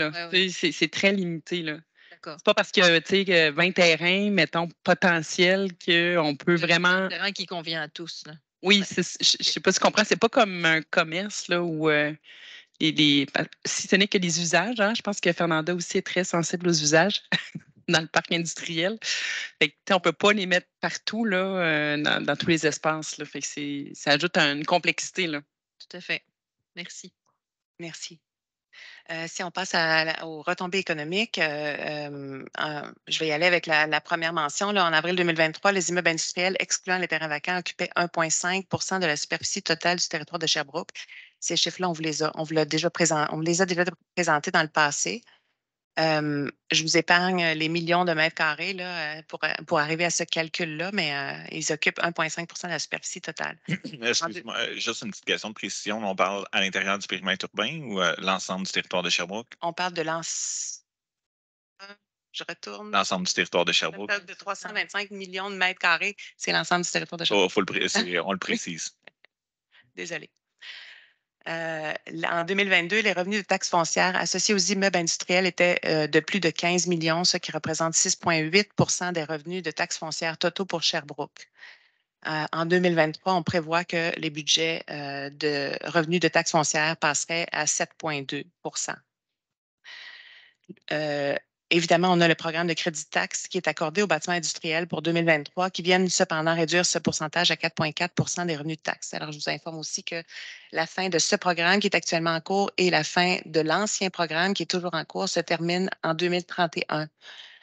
C'est très limité. Là. C'est pas parce que, tu sais, 20 terrains, mettons, potentiels, qu'on peut vraiment. Un terrain qui convient à tous. Oui, je ne sais pas si tu comprends. C'est pas comme un commerce là, où. Ben, si ce n'est que les usages, hein, je pense que Fernanda aussi est très sensible aux usages dans le parc industriel. on ne peut pas les mettre partout, là, euh, dans, tous les espaces. ça ajoute une complexité. Tout à fait. Merci. Merci. Euh, si on passe aux retombées économiques, euh, je vais y aller avec la, première mention. en avril 2023, les immeubles industriels excluant les terrains vacants occupaient 1,5 de la superficie totale du territoire de Sherbrooke ces chiffres-là, on vous les a, déjà présentés dans le passé. Euh, je vous épargne les millions de mètres carrés euh, euh, pour, arriver à ce calcul-là, mais ils occupent 1,5 de la superficie totale. Excuse-moi, juste une petite question de précision. On parle à l'intérieur du périmètre urbain ou l'ensemble du territoire de Sherbrooke? On parle de l'ensemble. Je retourne. L'ensemble du territoire de Sherbrooke. De 325 millions de mètres carrés, c'est l'ensemble du territoire de oh, Sherbrooke. faut le on le précise. Désolé. Euh, en 2022, les revenus de taxes foncières associés aux immeubles industriels étaient euh, de plus de 15 millions, ce qui représente 6,8 des revenus de taxes foncières totaux pour Sherbrooke. Euh, en 2023, on prévoit que les budgets de revenus de taxes foncières passeraient à 7,2 Évidemment, on a le programme de crédit taxe qui est accordé aux bâtiments industriels pour 2023, qui viennent cependant réduire ce pourcentage à 4,4 des revenus de taxes. Alors, je vous informe aussi que la fin de ce programme qui est actuellement en cours et la fin de l'ancien programme qui est toujours en cours se termine en 2031.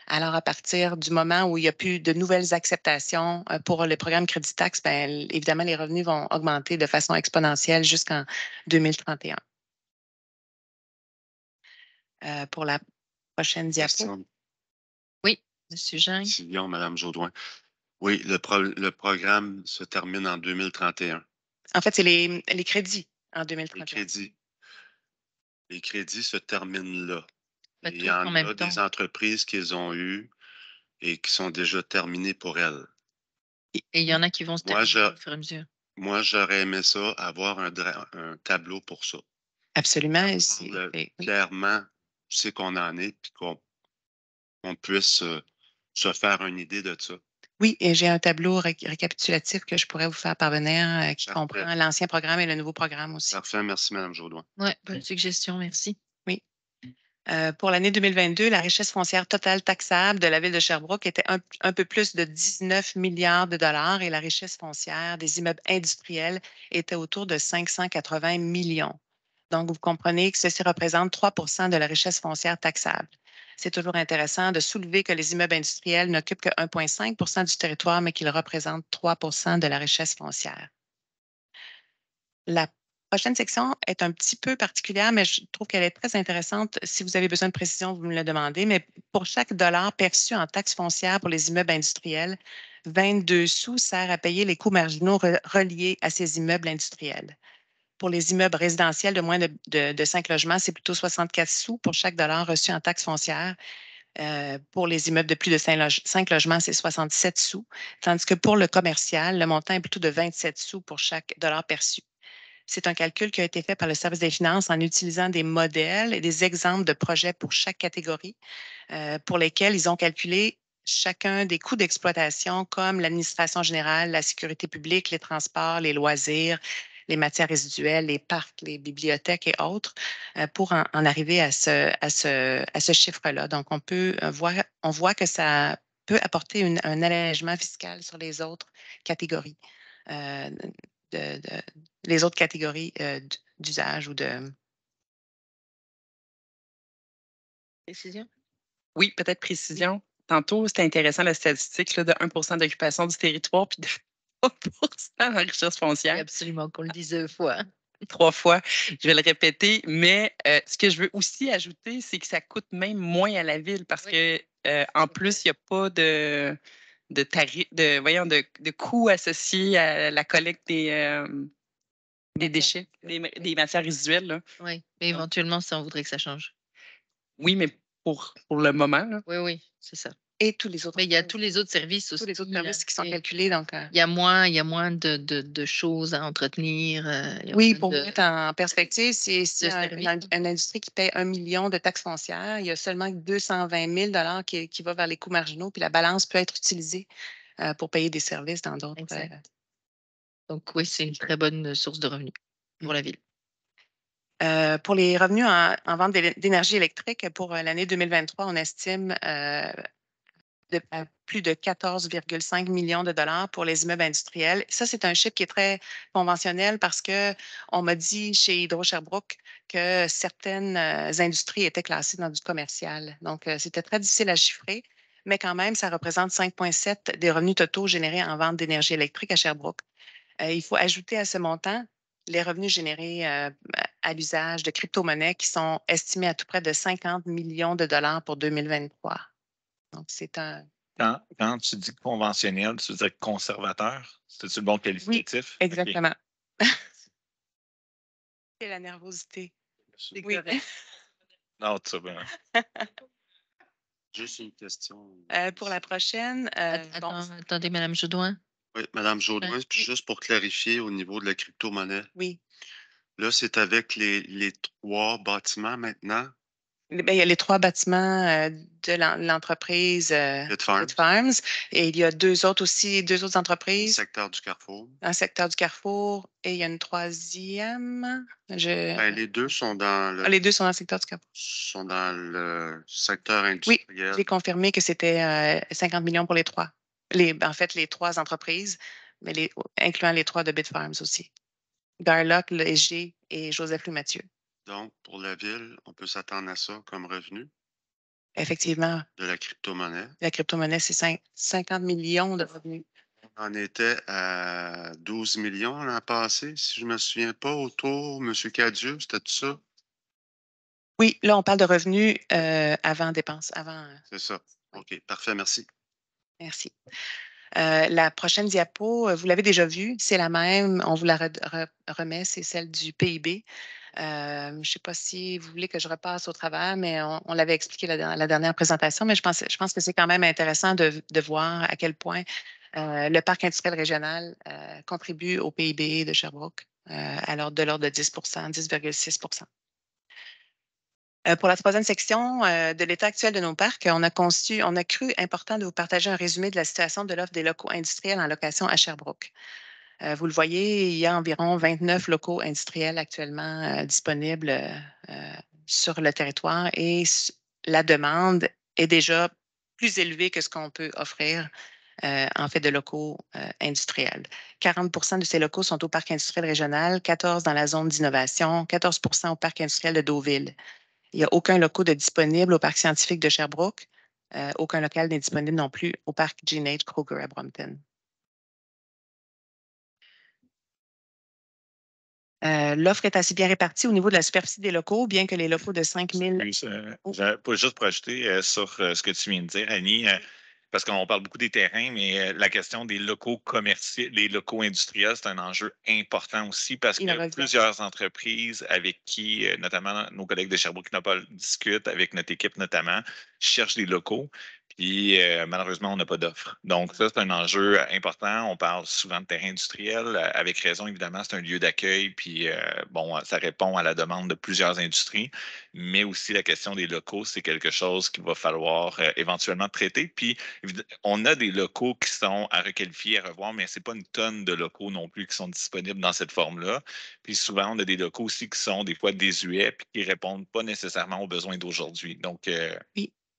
Alors, à partir du moment où il n'y a plus de nouvelles acceptations euh, pour le programme crédit taxe, bien, évidemment, les revenus vont augmenter de façon exponentielle jusqu'en 2031. Euh, pour la Prochaine diapositive. Oui, M. Jean. Madame Jaudoin. Oui, le, le, programme se termine en 2031. En fait, c'est les, crédits en 2031. Les crédits. Les crédits se terminent là. Ben, il y en, a des entreprises qu'ils ont eues et qui sont déjà terminées pour elles. Et il y en a qui vont se terminer au fur et à mesure. Moi, j'aurais aimé ça, avoir un, tableau pour ça. Absolument. Clairement, c'est qu'on en est, puis qu'on puisse euh, se faire une idée de ça. Oui, et j'ai un tableau récapitulatif que je pourrais vous faire parvenir euh, qui comprend l'ancien programme et le nouveau programme aussi. Parfait, merci Mme Jourdouin. Oui, bonne suggestion, merci. Oui. Euh, pour l'année 2022, la richesse foncière totale taxable de la ville de Sherbrooke était un, peu plus de 19 milliards de dollars et la richesse foncière des immeubles industriels était autour de 580 millions. Donc, vous comprenez que ceci représente 3 de la richesse foncière taxable. C'est toujours intéressant de soulever que les immeubles industriels n'occupent que 1,5 du territoire, mais qu'ils représentent 3 de la richesse foncière. La prochaine section est un petit peu particulière, mais je trouve qu'elle est très intéressante. Si vous avez besoin de précision, vous me le demandez. Mais pour chaque dollar perçu en taxe foncière pour les immeubles industriels, 22 sous sert à payer les coûts marginaux reliés à ces immeubles industriels. Pour les immeubles résidentiels de moins de, cinq logements, c'est plutôt 64 sous pour chaque dollar reçu en taxe foncière. Euh, pour les immeubles de plus de cinq logements, c'est 67 sous, tandis que pour le commercial, le montant est plutôt de 27 sous pour chaque dollar perçu. C'est un calcul qui a été fait par le service des finances en utilisant des modèles et des exemples de projets pour chaque catégorie, euh, pour lesquels ils ont calculé chacun des coûts d'exploitation comme l'administration générale, la sécurité publique, les transports, les loisirs, les matières résiduelles, les parcs, les bibliothèques et autres, euh, pour en, arriver à ce, à ce, à ce chiffre-là. Donc, on peut euh, voir, on voit que ça peut apporter un allègement fiscal sur les autres catégories, euh, les autres catégories d'usage ou de. Précision? Oui, peut-être précision. Tantôt, c'était intéressant la statistique là, de 1 d'occupation du territoire, puis de pour la richesse foncière. Absolument, qu'on le dise deux fois. Trois fois, je vais le répéter, mais euh, ce que je veux aussi ajouter, c'est que ça coûte même moins à la ville parce que euh, en plus, il n'y a pas de, de tarif, de, voyons, de, coûts associés à la collecte des, euh, déchets, des, des matières résiduelles. Oui, mais éventuellement, si on voudrait que ça change. Oui, mais pour, pour le moment. Oui, oui, c'est ça et tous les autres. Mais il y a tous les autres services aussi. Tous les autres services qui sont calculés. Donc, euh Il y a moins, il y a moins de, choses à entretenir. Euh, oui, pour mettre en perspective, c'est une, industrie qui paie un million de taxes foncières. Il y a seulement 220 000 qui, qui va vers les coûts marginaux, puis la balance peut être utilisée euh, pour payer des services dans d'autres. Donc oui, c'est une très bonne source de revenus pour la mm. ville. pour les revenus en, vente d'énergie électrique, pour l'année 2023, on estime de euh, plus de 14,5 millions de dollars pour les immeubles industriels. Ça, c'est un chiffre qui est très conventionnel parce que on m'a dit chez Hydro-Sherbrooke que certaines euh, industries étaient classées dans du commercial. Donc, euh, c'était très difficile à chiffrer, mais quand même, ça représente 5,7 des revenus totaux générés en vente d'énergie électrique à Sherbrooke. il faut ajouter à ce montant les revenus générés à l'usage de crypto-monnaies qui sont estimés à tout près de 50 millions de dollars pour 2023. Donc, c'est un. Quand, tu dis conventionnel, tu veux dire conservateur? C'est-tu le bon qualificatif? Oui, exactement. c'est la nervosité. oui. non, tu ben. Juste une question. Euh, pour la prochaine. Euh, attendez, Mme Jodoin. Oui, Mme Jodoin, euh, juste pour clarifier au niveau de la crypto-monnaie. Oui. Là, c'est avec les, trois bâtiments maintenant ben, il y a les trois bâtiments euh, de l'entreprise Bitfarms euh, Et il y a deux autres aussi, deux autres entreprises. Un secteur du Carrefour. Un secteur du Carrefour. Et il y a une troisième. Ben, les deux sont dans le. Ah, les deux sont dans le secteur du Carrefour. Sont dans le secteur industriel. Oui, j'ai confirmé que c'était 50 euh, millions pour les trois. Ben, en fait, les trois entreprises, mais les, incluant les trois de Bitfarms aussi. Garlock, SG et Joseph Louis Mathieu. Donc, pour la ville, on peut s'attendre à ça comme revenu? Effectivement. De la crypto-monnaie? La crypto-monnaie, c'est 50 millions de revenus. On était à 12 millions l'an passé, si je ne me souviens pas, autour, M. Cadieux, c'était tout ça? Oui, là, on parle de revenus euh, avant dépenses, avant. Euh, c'est ça. OK, parfait, merci. Merci. Euh, la prochaine diapo, vous l'avez déjà vue, c'est la même, on vous la remet, c'est celle du PIB je ne sais pas si vous voulez que je repasse au travail, mais on, l'avait expliqué la, la, dernière présentation, mais je pense, que c'est quand même intéressant de, voir à quel point euh, le parc industriel régional euh, contribue au PIB de Sherbrooke, alors euh, de l'ordre de 10 10,6 pour la troisième section de l'état actuel de nos parcs, on a, conçu, on a cru important de vous partager un résumé de la situation de l'offre des locaux industriels en location à Sherbrooke. Euh, vous le voyez, il y a environ 29 locaux industriels actuellement euh, disponibles euh, sur le territoire et la demande est déjà plus élevée que ce qu'on peut offrir en fait de locaux industriels. 40 de ces locaux sont au parc industriel régional, 14 dans la zone d'innovation, 14 au parc industriel de Deauville. Il n'y a aucun locaux de disponible au parc scientifique de Sherbrooke. aucun local n'est disponible non plus au parc g Age Kroger à Brompton. Euh, l'offre est assez bien répartie au niveau de la superficie des locaux, bien que les locaux de 5 000. Euh, pour juste projeter euh, sur ce que tu viens de dire, Annie, parce qu'on parle beaucoup des terrains, mais la question des locaux commerciaux, les locaux industriels, c'est un enjeu important aussi parce qu'il y a plusieurs entreprises avec qui, notamment nos collègues de Sherbrooke kinopol discutent, avec notre équipe notamment, cherchent des locaux. Puis euh, malheureusement, on n'a pas d'offre. Donc, ça, c'est un enjeu important. On parle souvent de terrain industriel. Euh, avec raison, évidemment, c'est un lieu d'accueil. Puis, euh, bon, ça répond à la demande de plusieurs industries. Mais aussi, la question des locaux, c'est quelque chose qu'il va falloir éventuellement traiter. Puis, on a des locaux qui sont à requalifier, à revoir, mais ce n'est pas une tonne de locaux non plus qui sont disponibles dans cette forme-là. Puis, souvent, on a des locaux aussi qui sont des fois désuets puis qui ne répondent pas nécessairement aux besoins d'aujourd'hui. Donc,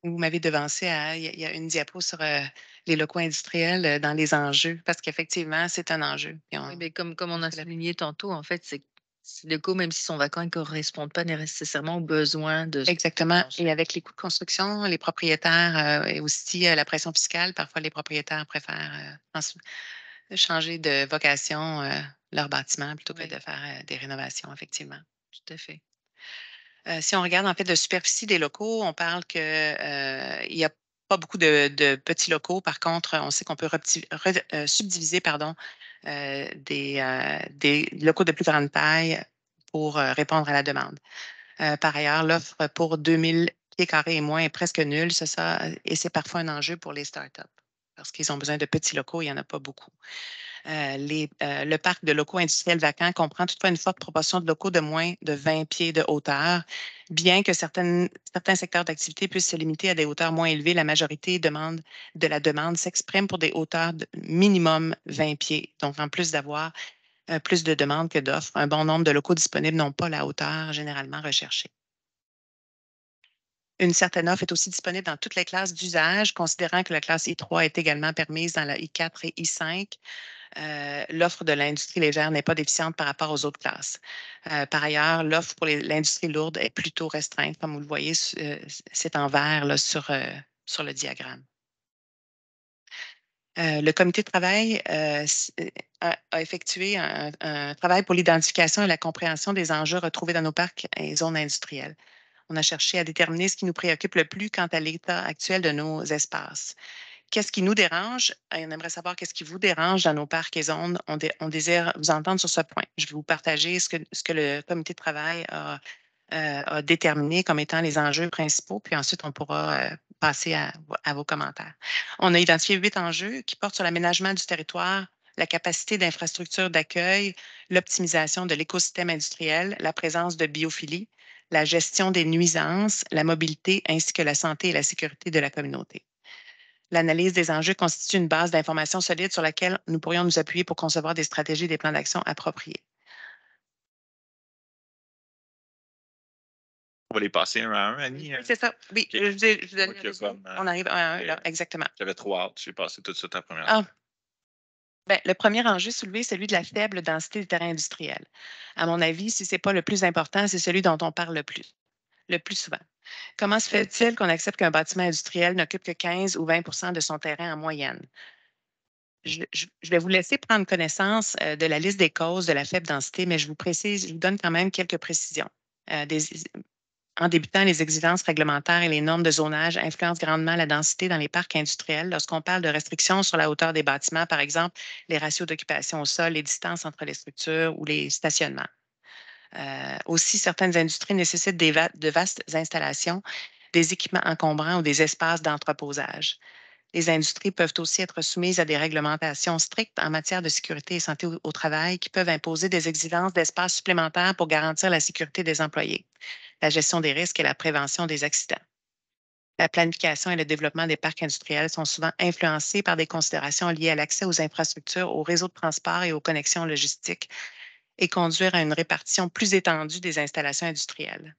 vous m'avez devancé Il y, a une diapo sur les euh, locaux industriels euh, dans les enjeux, parce qu'effectivement, c'est un enjeu. comme, on a souligné tantôt, en fait, c'est le locaux, même si son vacants, ne correspondent pas nécessairement aux besoins de. Exactement. Et avec les coûts de construction, les propriétaires euh, et aussi la pression fiscale, parfois les propriétaires préfèrent changer de vocation leur bâtiment plutôt que de faire des rénovations, effectivement. Tout à fait. Euh, si on regarde en fait de superficie des locaux, on parle qu'il euh, n'y a pas beaucoup de, petits locaux. Par contre, on sait qu'on peut euh, subdiviser pardon, des, locaux de plus grande taille pour répondre à la demande. par ailleurs, l'offre pour 2000 pieds carrés et moins est presque nulle, et c'est parfois un enjeu pour les startups parce qu'ils ont besoin de petits locaux, il n'y en a pas beaucoup. Euh, euh, le parc de locaux industriels vacants comprend toutefois une forte proportion de locaux de moins de 20 pieds de hauteur. Bien que certains secteurs d'activité puissent se limiter à des hauteurs moins élevées, la majorité de la demande s'exprime pour des hauteurs de minimum 20 pieds. Donc, en plus d'avoir euh, plus de demandes que d'offres, un bon nombre de locaux disponibles n'ont pas la hauteur généralement recherchée. Une certaine offre est aussi disponible dans toutes les classes d'usage, considérant que la classe I3 est également permise dans la I4 et I5. Euh, l'offre de l'industrie légère n'est pas déficiente par rapport aux autres classes. Euh, par ailleurs, l'offre pour l'industrie lourde est plutôt restreinte. Comme vous le voyez, euh, c'est en vert sur, le diagramme. le comité de travail a, effectué un travail pour l'identification et la compréhension des enjeux retrouvés dans nos parcs et zones industrielles. On a cherché à déterminer ce qui nous préoccupe le plus quant à l'état actuel de nos espaces. Qu'est-ce qui nous dérange? on aimerait savoir qu'est-ce qui vous dérange dans nos parcs et zones. On, désire vous entendre sur ce point. Je vais vous partager ce que, le comité de travail euh, a, déterminé comme étant les enjeux principaux, puis ensuite on pourra euh, passer à, à vos commentaires. On a identifié huit enjeux qui portent sur l'aménagement du territoire, la capacité d'infrastructure d'accueil, l'optimisation de l'écosystème industriel, la présence de biophilie, la gestion des nuisances, la mobilité ainsi que la santé et la sécurité de la communauté. L'analyse des enjeux constitue une base d'informations solide sur laquelle nous pourrions nous appuyer pour concevoir des stratégies et des plans d'action appropriés. On va les passer un à un, Annie. Oui, hein? c'est ça. Oui, je, je, On arrive à un, euh, exactement. J'avais trois je vais passé tout de suite en première. Ah. Ben, le premier enjeu soulevé est celui de la faible densité du terrain industriel. À mon avis, si ce n'est pas le plus important, c'est celui dont on parle le plus, le plus souvent. Comment se fait-il qu'on accepte qu'un bâtiment industriel n'occupe que 15 ou 20 de son terrain en moyenne? Je, vais vous laisser prendre connaissance euh, de la liste des causes de la faible densité, mais je vous précise, je vous donne quand même quelques précisions. Euh, en débutant, les exigences réglementaires et les normes de zonage influencent grandement la densité dans les parcs industriels. Lorsqu'on parle de restrictions sur la hauteur des bâtiments, par exemple, les ratios d'occupation au sol, les distances entre les structures ou les stationnements. Euh, aussi, certaines industries nécessitent des de vastes installations, des équipements encombrants ou des espaces d'entreposage. Les industries peuvent aussi être soumises à des réglementations strictes en matière de sécurité et santé au, au travail qui peuvent imposer des exigences d'espace supplémentaires pour garantir la sécurité des employés, la gestion des risques et la prévention des accidents. La planification et le développement des parcs industriels sont souvent influencés par des considérations liées à l'accès aux infrastructures, aux réseaux de transport et aux connexions logistiques, et conduire à une répartition plus étendue des installations industrielles.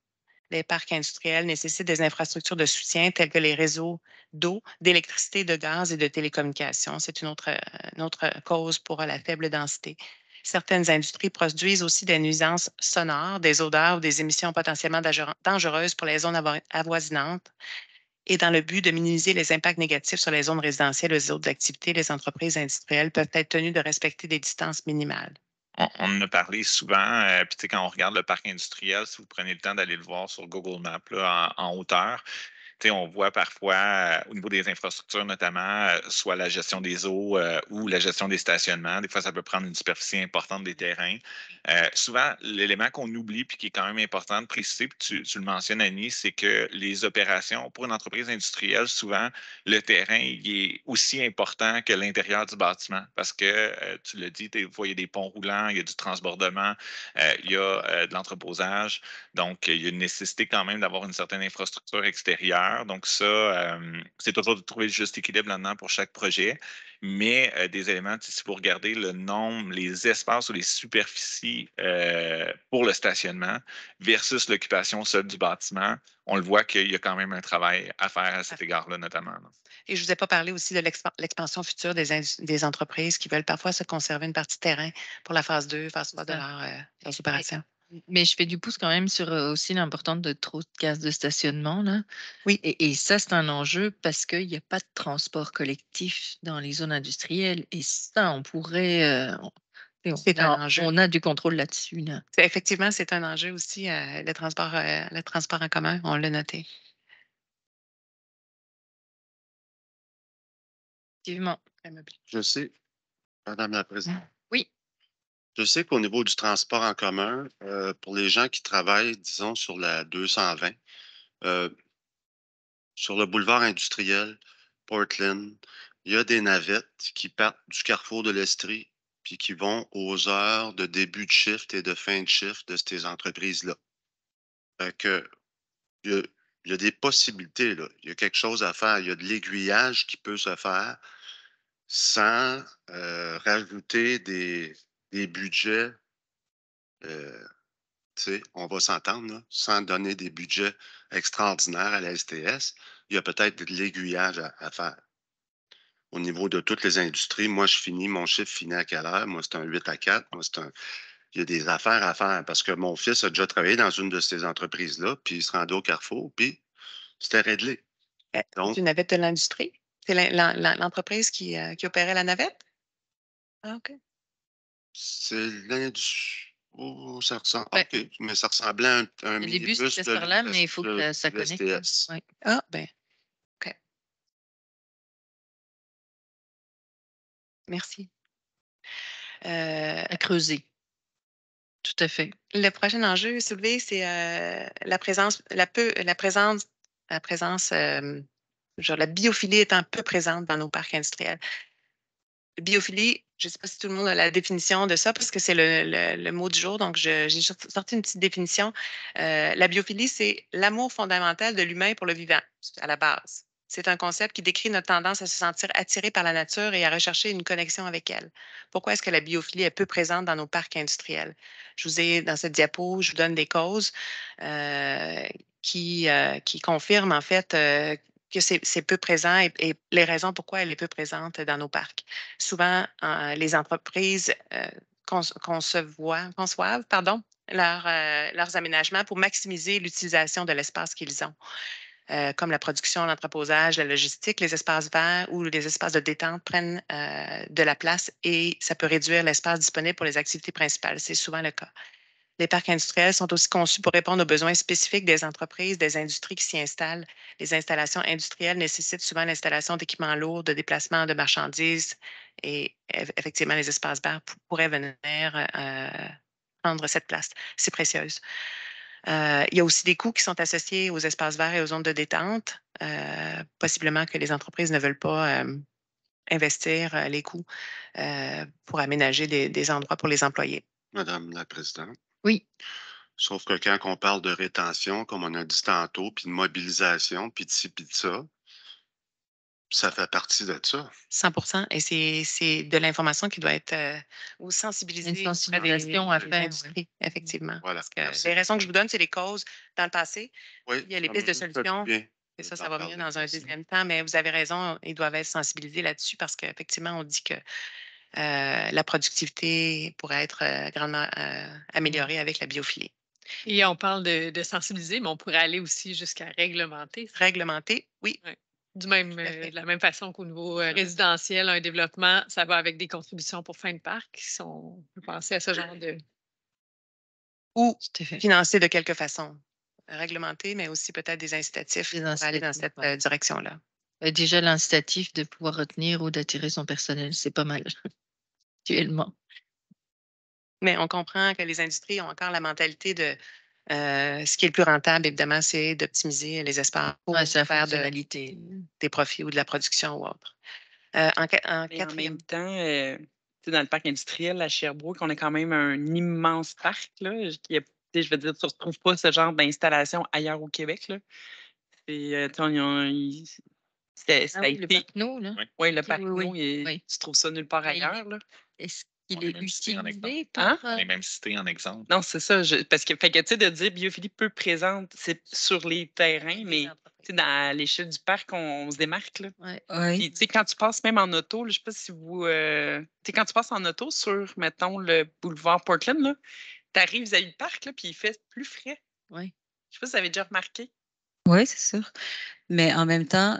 Les parcs industriels nécessitent des infrastructures de soutien telles que les réseaux d'eau, d'électricité, de gaz et de télécommunications. C'est une autre, cause pour la faible densité. Certaines industries produisent aussi des nuisances sonores, des odeurs ou des émissions potentiellement dangereuses pour les zones avoisinantes. Et dans le but de minimiser les impacts négatifs sur les zones résidentielles et les autres activités, les entreprises industrielles peuvent être tenues de respecter des distances minimales on, en a parlé souvent. Euh, Puis quand on regarde le parc industriel, si vous prenez le temps d'aller le voir sur Google Maps en, hauteur, on voit parfois, euh, au niveau des infrastructures notamment, euh, soit la gestion des eaux euh, ou la gestion des stationnements. Des fois, ça peut prendre une superficie importante des terrains. souvent, l'élément qu'on oublie puis qui est quand même important de préciser, puis tu, le mentionnes, Annie, c'est que les opérations pour une entreprise industrielle, souvent, le terrain est aussi important que l'intérieur du bâtiment parce que, tu le dis, des fois, il y a des ponts roulants, il y a du transbordement, il y a de l'entreposage. Donc, il y a une nécessité quand même d'avoir une certaine infrastructure extérieure donc, ça, euh, c'est toujours de trouver le juste équilibre là-dedans pour chaque projet. Mais euh, des éléments, si vous regardez le nombre, les espaces ou les superficies euh, pour le stationnement versus l'occupation seule du bâtiment, on le voit qu'il y a quand même un travail à faire à cet égard-là, notamment. Et je ne vous ai pas parlé aussi de l'expansion future des, entreprises qui veulent parfois se conserver une partie de terrain pour la phase 2, phase 3 de leur, leurs opérations. Mais je fais du pouce quand même sur aussi l'importance de trop de cases de stationnement. Là. Oui. Et, ça, c'est un enjeu parce qu'il n'y a pas de transport collectif dans les zones industrielles. Et ça, on pourrait. c'est un, enjeu. on a du contrôle là-dessus. effectivement, c'est un enjeu aussi, le, transport, transport en commun, on l'a noté. Effectivement. Je sais, Madame la Présidente. Je sais qu'au niveau du transport en commun, euh, pour les gens qui travaillent, disons, sur la 220, euh, sur le boulevard industriel, Portland, il y a des navettes qui partent du carrefour de l'Estrie puis qui vont aux heures de début de shift et de fin de shift de ces entreprises-là. il y, a, des possibilités, il y a quelque chose à faire, il y a de l'aiguillage qui peut se faire sans euh, rajouter des, des budgets, euh, on va s'entendre, sans donner des budgets extraordinaires à la STS, il y a peut-être de l'aiguillage à, faire. Au niveau de toutes les industries, moi, je finis, mon chiffre finit à quelle heure? Moi, c'est un 8 à 4. Moi, c'est un. Il y a des affaires à faire parce que mon fils a déjà travaillé dans une de ces entreprises-là, puis il se rendait au carrefour, puis c'était réglé. Euh, Donc, une navette de l'industrie? C'est l'entreprise qui, euh, qui opérait la navette? Ah, OK. C'est l'industrie. Oh, ça ressemble. OK, mais ça ressemblait à un, un Les bus, c'est par là, mais il faut que ça, connecte. Hein. Ouais. Ah, bien, OK. Merci. Euh, à creuser. Tout à fait. Le prochain enjeu soulevé, c'est euh, la présence, la peu, la présence, la présence, euh, genre la biophilie étant peu présente dans nos parcs industriels biophilie, je ne sais pas si tout le monde a la définition de ça parce que c'est le, mot du jour, donc j'ai sorti une petite définition. Euh, la biophilie, c'est l'amour fondamental de l'humain pour le vivant, à la base. C'est un concept qui décrit notre tendance à se sentir attiré par la nature et à rechercher une connexion avec elle. Pourquoi est-ce que la biophilie est peu présente dans nos parcs industriels? Je vous ai, dans cette diapo, je vous donne des causes euh, euh, qui, confirment en fait que c'est peu présent et, les raisons pourquoi elle est peu présente dans nos parcs. Souvent, les entreprises euh, conçoivent euh, leurs aménagements pour maximiser l'utilisation de l'espace qu'ils ont, euh, comme la production, l'entreposage, la logistique, les espaces verts ou les espaces de détente prennent de la place et ça peut réduire l'espace disponible pour les activités principales. C'est souvent le cas. Les parcs industriels sont aussi conçus pour répondre aux besoins spécifiques des entreprises, des industries qui s'y installent. Les installations industrielles nécessitent souvent l'installation d'équipements lourds, de déplacements de marchandises et effectivement, les espaces verts pourraient venir prendre euh, cette place. C'est précieuse. Euh, il y a aussi des coûts qui sont associés aux espaces verts et aux zones de détente. Euh, possiblement que les entreprises ne veulent pas investir les coûts pour aménager des endroits pour les employés. Madame la Présidente. Oui. Sauf que quand on parle de rétention, comme on a dit tantôt, puis de mobilisation, puis de ci, puis de ça, ça fait partie de ça. 100 Et c'est de l'information qui doit être euh, ou sensibilisée. sensibilisation à faire, mm. effectivement. Voilà. Parce que les raisons que je vous donne, c'est les causes dans le passé. Oui, il y a les pistes de solutions. Et ça, ça va mieux dans un deuxième temps, mais vous avez raison, ils doivent être sensibilisés là-dessus parce qu'effectivement, on dit que euh, la productivité pourrait être euh, grandement euh, mmh. améliorée avec la biophilie. Et on parle de, sensibiliser, mais on pourrait aller aussi jusqu'à réglementer. Réglementer, oui. Du même, de la même façon qu'au niveau résidentiel, un développement, ça va avec des contributions pour fin de parc. Si on peut penser à ce genre de. Ou financer de quelque façon. Réglementer, mais aussi peut-être des incitatifs pour aller dans cette direction-là. Euh, déjà l'incitatif de pouvoir retenir ou d'attirer son personnel. C'est pas mal, actuellement. Mais on comprend que les industries ont encore la mentalité de euh, ce qui est le plus rentable, évidemment, c'est d'optimiser les espaces pour se faire de, des profits ou de la production ou autre. Euh, en, en, en, même temps, dans le parc industriel à Sherbrooke, on a quand même un immense parc. je veux dire, tu ne retrouves pas ce genre d'installation ailleurs au Québec ah oui, le Parc là. Oui, ouais, le Parc oui, tu trouves ça nulle part ben, ailleurs, là. Est-ce qu'il est, utilisé par... Hein? Les même cité en exemple. Non, c'est ça. parce que, fait que, tu sais, de dire biophilie peu présente, c'est sur les terrains, mais dans l'échelle du parc, on, se démarque. Là. Ouais. Puis, tu sais, quand tu passes même en auto, je ne sais pas si vous... Euh, tu sais, quand tu passes en auto sur, mettons, le boulevard Portland, là, arrives à le parc, là, puis il fait plus frais. Oui. Je ne sais pas si vous avez déjà remarqué. Oui, c'est sûr. Mais en même temps,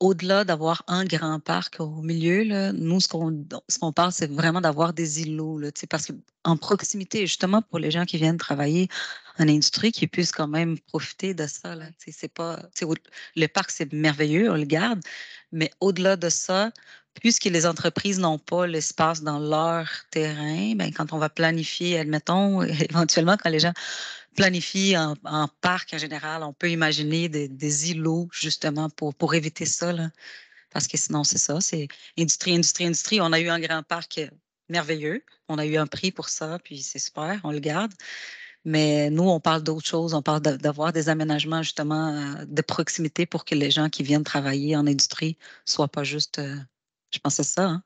au-delà d'avoir un grand parc au milieu, nous, ce qu'on ce parle, c'est vraiment d'avoir des îlots, là, parce qu'en proximité, justement, pour les gens qui viennent travailler en industrie, qui puissent quand même profiter de ça. c'est pas, le parc, c'est merveilleux, on le garde, mais au-delà de ça, puisque les entreprises n'ont pas l'espace dans leur terrain, ben, quand on va planifier, admettons, éventuellement, quand les gens planifient en, parc en général, on peut imaginer des, îlots justement pour, pour éviter ça. Là. Parce que sinon, c'est ça, c'est industrie, industrie, industrie. On a eu un grand parc merveilleux. On a eu un prix pour ça, puis c'est super, on le garde. Mais nous, on parle d'autre chose. On parle d'avoir des aménagements justement euh, de proximité pour que les gens qui viennent travailler en industrie soient pas juste euh, je pensais ça. Hein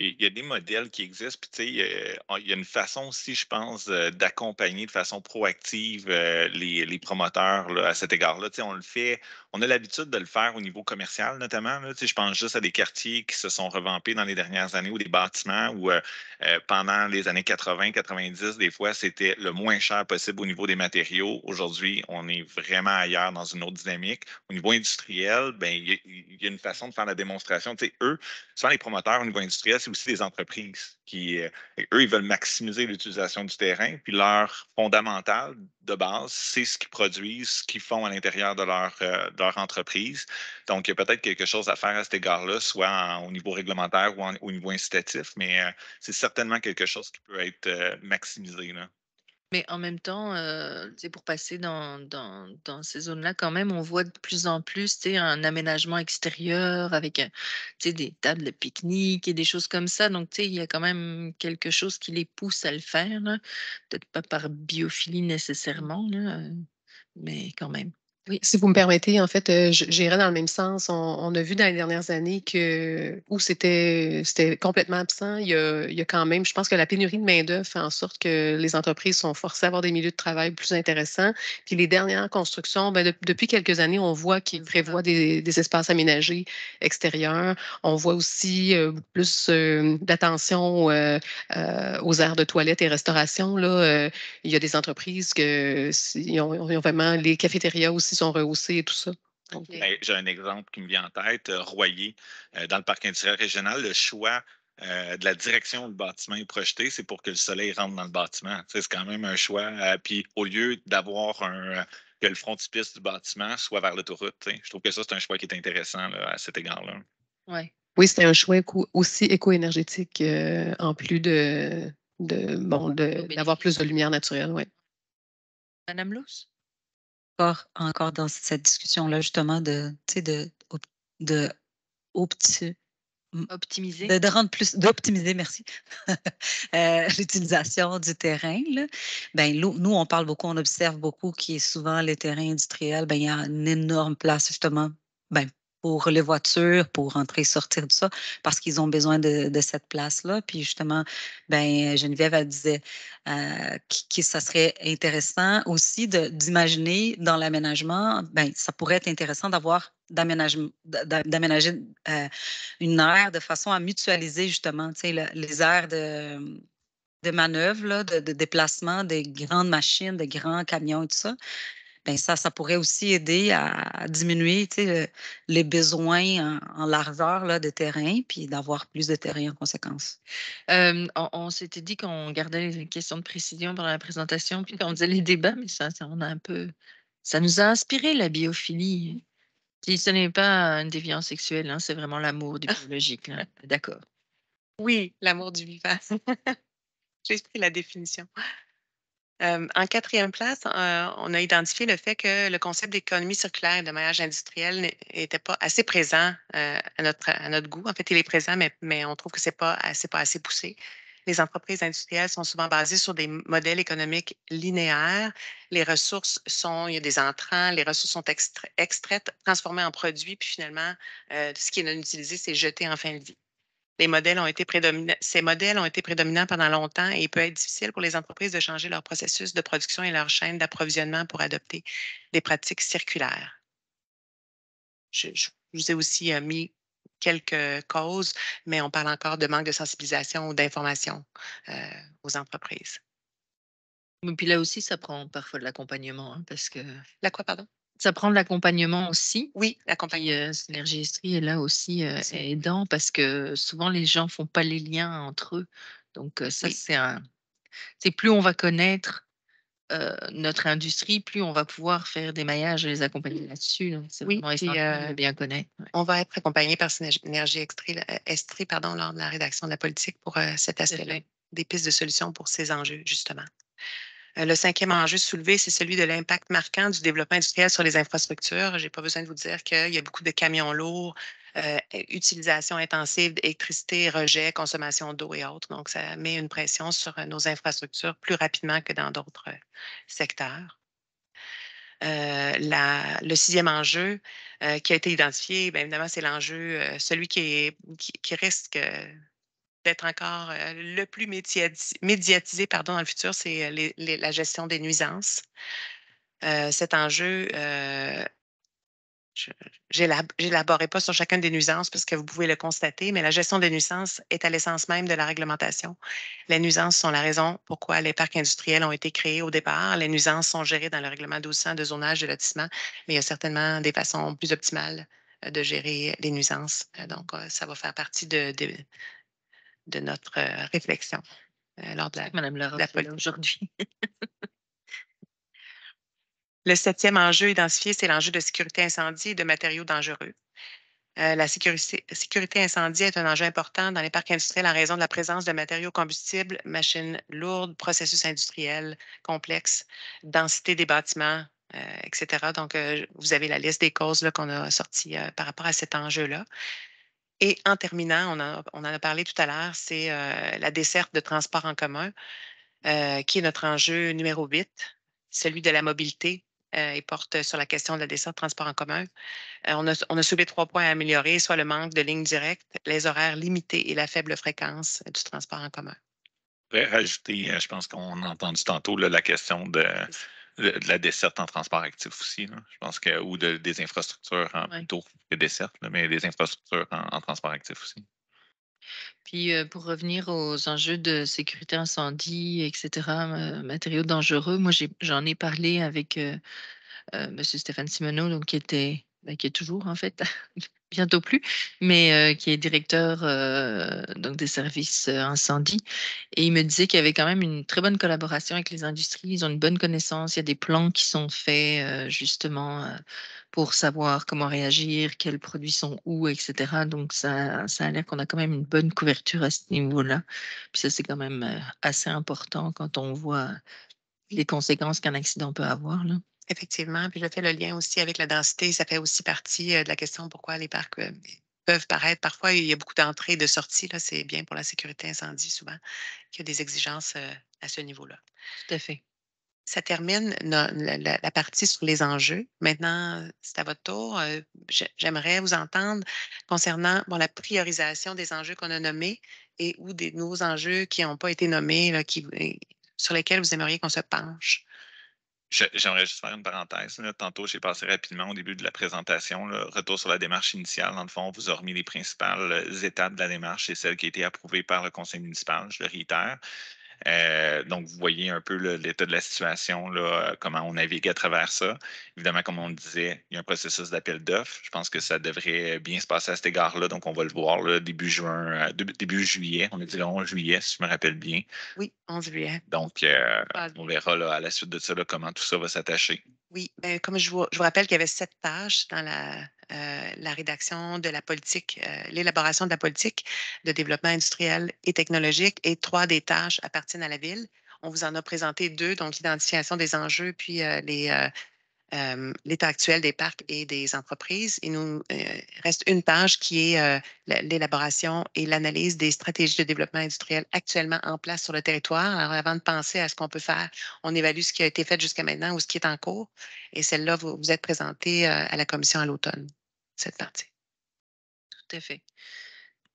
il y a des modèles qui existent. Puis, tu sais, euh, il y a une façon aussi, je pense, euh, d'accompagner de façon proactive euh, les, promoteurs à cet égard-là. Tu sais, on le fait, on a l'habitude de le faire au niveau commercial, notamment. Tu sais, je pense juste à des quartiers qui se sont revampés dans les dernières années ou des bâtiments où, pendant les années 80, 90, des fois, c'était le moins cher possible au niveau des matériaux. Aujourd'hui, on est vraiment ailleurs dans une autre dynamique. Au niveau industriel, ben il y, a une façon de faire la démonstration. Tu sais, eux, souvent les promoteurs au niveau industriel, c'est aussi des entreprises qui, euh, eux, ils veulent maximiser l'utilisation du terrain. Puis leur fondamental de base, c'est ce qu'ils produisent, ce qu'ils font à l'intérieur de leur, euh, de leur entreprise. Donc, il y a peut-être quelque chose à faire à cet égard-là, soit au niveau réglementaire ou au niveau incitatif, mais euh, c'est certainement quelque chose qui peut être maximisé. Là. Mais en même temps, pour passer dans, ces zones-là, quand même, on voit de plus en plus un aménagement extérieur avec des tables de pique-nique et des choses comme ça. Donc, il y a quand même quelque chose qui les pousse à le faire. Peut-être pas par biophilie nécessairement, mais quand même. Oui, si vous me permettez, en fait, euh, j'irai dans le même sens. On, a vu dans les dernières années que où c'était complètement absent, il y, a, quand même, je pense que la pénurie de main-d'œuvre fait en sorte que les entreprises sont forcées à avoir des milieux de travail plus intéressants. Puis les dernières constructions, ben depuis quelques années, on voit qu'ils prévoient des, espaces aménagés extérieurs. On voit aussi euh, plus euh, d'attention aux aires de toilettes et restauration. Là, il y a des entreprises qui ont, ont, vraiment les cafétérias aussi rehaussés et tout ça. Euh, ben, j'ai un exemple qui me vient en tête, euh, Royer, euh, dans le parc industriel régional, le choix de la direction du bâtiment est projeté, c'est pour que le soleil rentre dans le bâtiment. C'est quand même un choix. puis au lieu d'avoir un que le frontispice du bâtiment soit vers l'autoroute, je trouve que ça, c'est un choix qui est intéressant à cet égard-là. Oui, c'est un choix aussi éco-énergétique en plus de, de bon, d'avoir plus de lumière naturelle. Ouais. Madame Luce? encore, dans cette discussion-là, justement, de, de, de optimiser. De, rendre plus, d'optimiser, merci, euh, l'utilisation du terrain. Là. Ben, nous, on parle beaucoup, on observe beaucoup qui est souvent les terrains industriels, ben, il y a une énorme place, justement, ben, pour les voitures, pour entrer et sortir de ça, parce qu'ils ont besoin de, cette place-là. Puis justement, ben, Geneviève, elle disait euh, que, ça serait intéressant aussi d'imaginer dans l'aménagement, ben, ça pourrait être intéressant d'avoir d'aménager euh, une aire de façon à mutualiser justement les aires de, de manœuvre, de, de déplacement des grandes machines, des grands camions et tout ça. Ben, ça, ça pourrait aussi aider à, diminuer les besoins en, largeur là, de terrain, puis d'avoir plus de terrain en conséquence. on, s'était dit qu'on gardait les questions de précision pendant la présentation, puis qu'on faisait les débats, mais ça, ça, on a un peu, ça nous a inspiré la biophilie. Puis ce n'est pas une déviance sexuelle, hein, c'est vraiment l'amour du biologique. D'accord. Oui, l'amour du vivant. J'ai pris la définition en quatrième place, on a identifié le fait que le concept d'économie circulaire et de maillage industriel n'était pas assez présent à, notre, à notre goût. En fait, il est présent, mais, on trouve que ce n'est pas assez, poussé. Les entreprises industrielles sont souvent basées sur des modèles économiques linéaires. Les ressources sont, il y a des entrants, les ressources sont extraites, transformées en produits, puis finalement, ce qui est non utilisé, c'est jeté en fin de vie ces modèles ont été prédominants pendant longtemps et il peut être difficile pour les entreprises de changer leur processus de production et leur chaîne d'approvisionnement pour adopter des pratiques circulaires. Je, vous ai aussi euh, mis quelques causes, mais on parle encore de manque de sensibilisation ou d'information euh, aux entreprises. puis là aussi, ça prend parfois de l'accompagnement, hein, parce que... La quoi, pardon? Ça prend de l'accompagnement aussi. Oui, l'accompagnement. estrie euh, est là aussi euh, aidant parce que souvent les gens font pas les liens entre eux. Donc euh, ça, c'est un... C'est plus on va connaître notre industrie, plus on va pouvoir faire des maillages et les accompagner là-dessus. Donc, c'est oui, bien connaître. On va être accompagné par l'énergie Estrie pardon, lors de la rédaction de la politique pour cet aspect-là, des pistes de solutions pour ces enjeux, justement. Euh, le cinquième enjeu soulevé, c'est celui de l'impact marquant du développement industriel sur les infrastructures. Je n'ai pas besoin de vous dire qu'il y a beaucoup de camions lourds, euh, utilisation intensive d'électricité, rejet, consommation d'eau et autres. Donc, ça met une pression sur nos infrastructures plus rapidement que dans d'autres euh, secteurs. le sixième enjeu qui a été identifié, bien évidemment, c'est l'enjeu, celui qui, qui risque être encore euh, le plus médiatisé, médiatisé pardon, dans le futur, c'est euh, la gestion des nuisances. Euh, cet enjeu, euh, n'élaborerai pas sur chacune des nuisances parce que vous pouvez le constater, mais la gestion des nuisances est à l'essence même de la réglementation. Les nuisances sont la raison pourquoi les parcs industriels ont été créés au départ. Les nuisances sont gérées dans le règlement 1200 de zonage de lotissement, mais il y a certainement des façons plus optimales de gérer les nuisances. Donc, ça va faire partie de, de notre euh, réflexion euh, lors de la, Madame aujourd'hui. le septième enjeu identifié, c'est l'enjeu de sécurité incendie et de matériaux dangereux. Euh, la sécurité, incendie est un enjeu important dans les parcs industriels en raison de la présence de matériaux combustibles, machines lourdes, processus industriels complexes, densité des bâtiments, etc. Donc, vous avez la liste des causes qu'on a sorties par rapport à cet enjeu-là. Et en terminant, on, en a parlé tout à l'heure, c'est euh, la desserte de transport en commun, euh, qui est notre enjeu numéro 8, celui de la mobilité euh, et porte sur la question de la desserte de transport en commun. on, a, on soulevé trois points à améliorer, soit le manque de lignes directes, les horaires limités et la faible fréquence du transport en commun. Rajouter, je pense qu'on a entendu tantôt la question de de la desserte en transport actif aussi, je pense que, ou des infrastructures en, plutôt que desserte, mais des infrastructures en, transport actif aussi. Puis euh, pour revenir aux enjeux de sécurité incendie, etc., euh, matériaux dangereux, moi j'en ai, parlé avec euh, M. Stéphane Simoneau, donc, qui était, ben, qui est toujours en fait bientôt plus, mais euh, qui est directeur euh, donc des services euh, incendie. Et il me disait qu'il y avait quand même une très bonne collaboration avec les industries. Ils ont une bonne connaissance. Il y a des plans qui sont faits justement pour savoir comment réagir, quels produits sont où, etc. Donc ça, ça a l'air qu'on a quand même une bonne couverture à ce niveau-là. Puis ça, c'est quand même assez important quand on voit les conséquences qu'un accident peut avoir. Là. Effectivement, puis je fais le lien aussi avec la densité. Ça fait aussi partie euh, de la question pourquoi les parcs euh, peuvent paraître. Parfois, il y a beaucoup d'entrées et de sorties. Là, c'est bien pour la sécurité incendie, souvent, qu'il y a des exigences euh, à ce niveau-là. Tout à fait. Ça termine la, partie sur les enjeux. Maintenant, c'est à votre tour. J'aimerais vous entendre concernant la priorisation des enjeux qu'on a nommés et ou des nouveaux enjeux qui n'ont pas été nommés, qui, sur lesquels vous aimeriez qu'on se penche. J'aimerais juste faire une parenthèse. Tantôt, j'ai passé rapidement au début de la présentation. Retour sur la démarche initiale. Dans le fond, vous a remis les principales euh, étapes de la démarche et celle qui a été approuvée par le conseil municipal. Je le réitère. Euh, donc, vous voyez un peu l'état de la situation, euh, comment on navigue à travers ça. Évidemment, comme on disait, il y a un processus d'appel d'offres. Je pense que ça devrait bien se passer à cet égard-là. Donc, on va le voir début juin, euh, début juillet. On est dit 11 juillet, si je me rappelle bien. Oui, 11 juillet. Donc, on verra à la suite de ça comment tout ça va s'attacher. Oui, ben, comme je vous, je vous rappelle qu'il y avait sept pages dans la, euh, la rédaction de la politique, euh, l'élaboration de la politique de développement industriel et technologique et trois des tâches appartiennent à la ville. On vous en a présenté deux, donc l'identification des enjeux, puis euh, l'état actuel des parcs et des entreprises. Il nous reste une page qui est l'élaboration et l'analyse des stratégies de développement industriel actuellement en place sur le territoire. Alors, avant de penser à ce qu'on peut faire, on évalue ce qui a été fait jusqu'à maintenant ou ce qui est en cours. Et celle-là, vous, vous êtes présentée à la commission à l'automne cette partie. Tout à fait.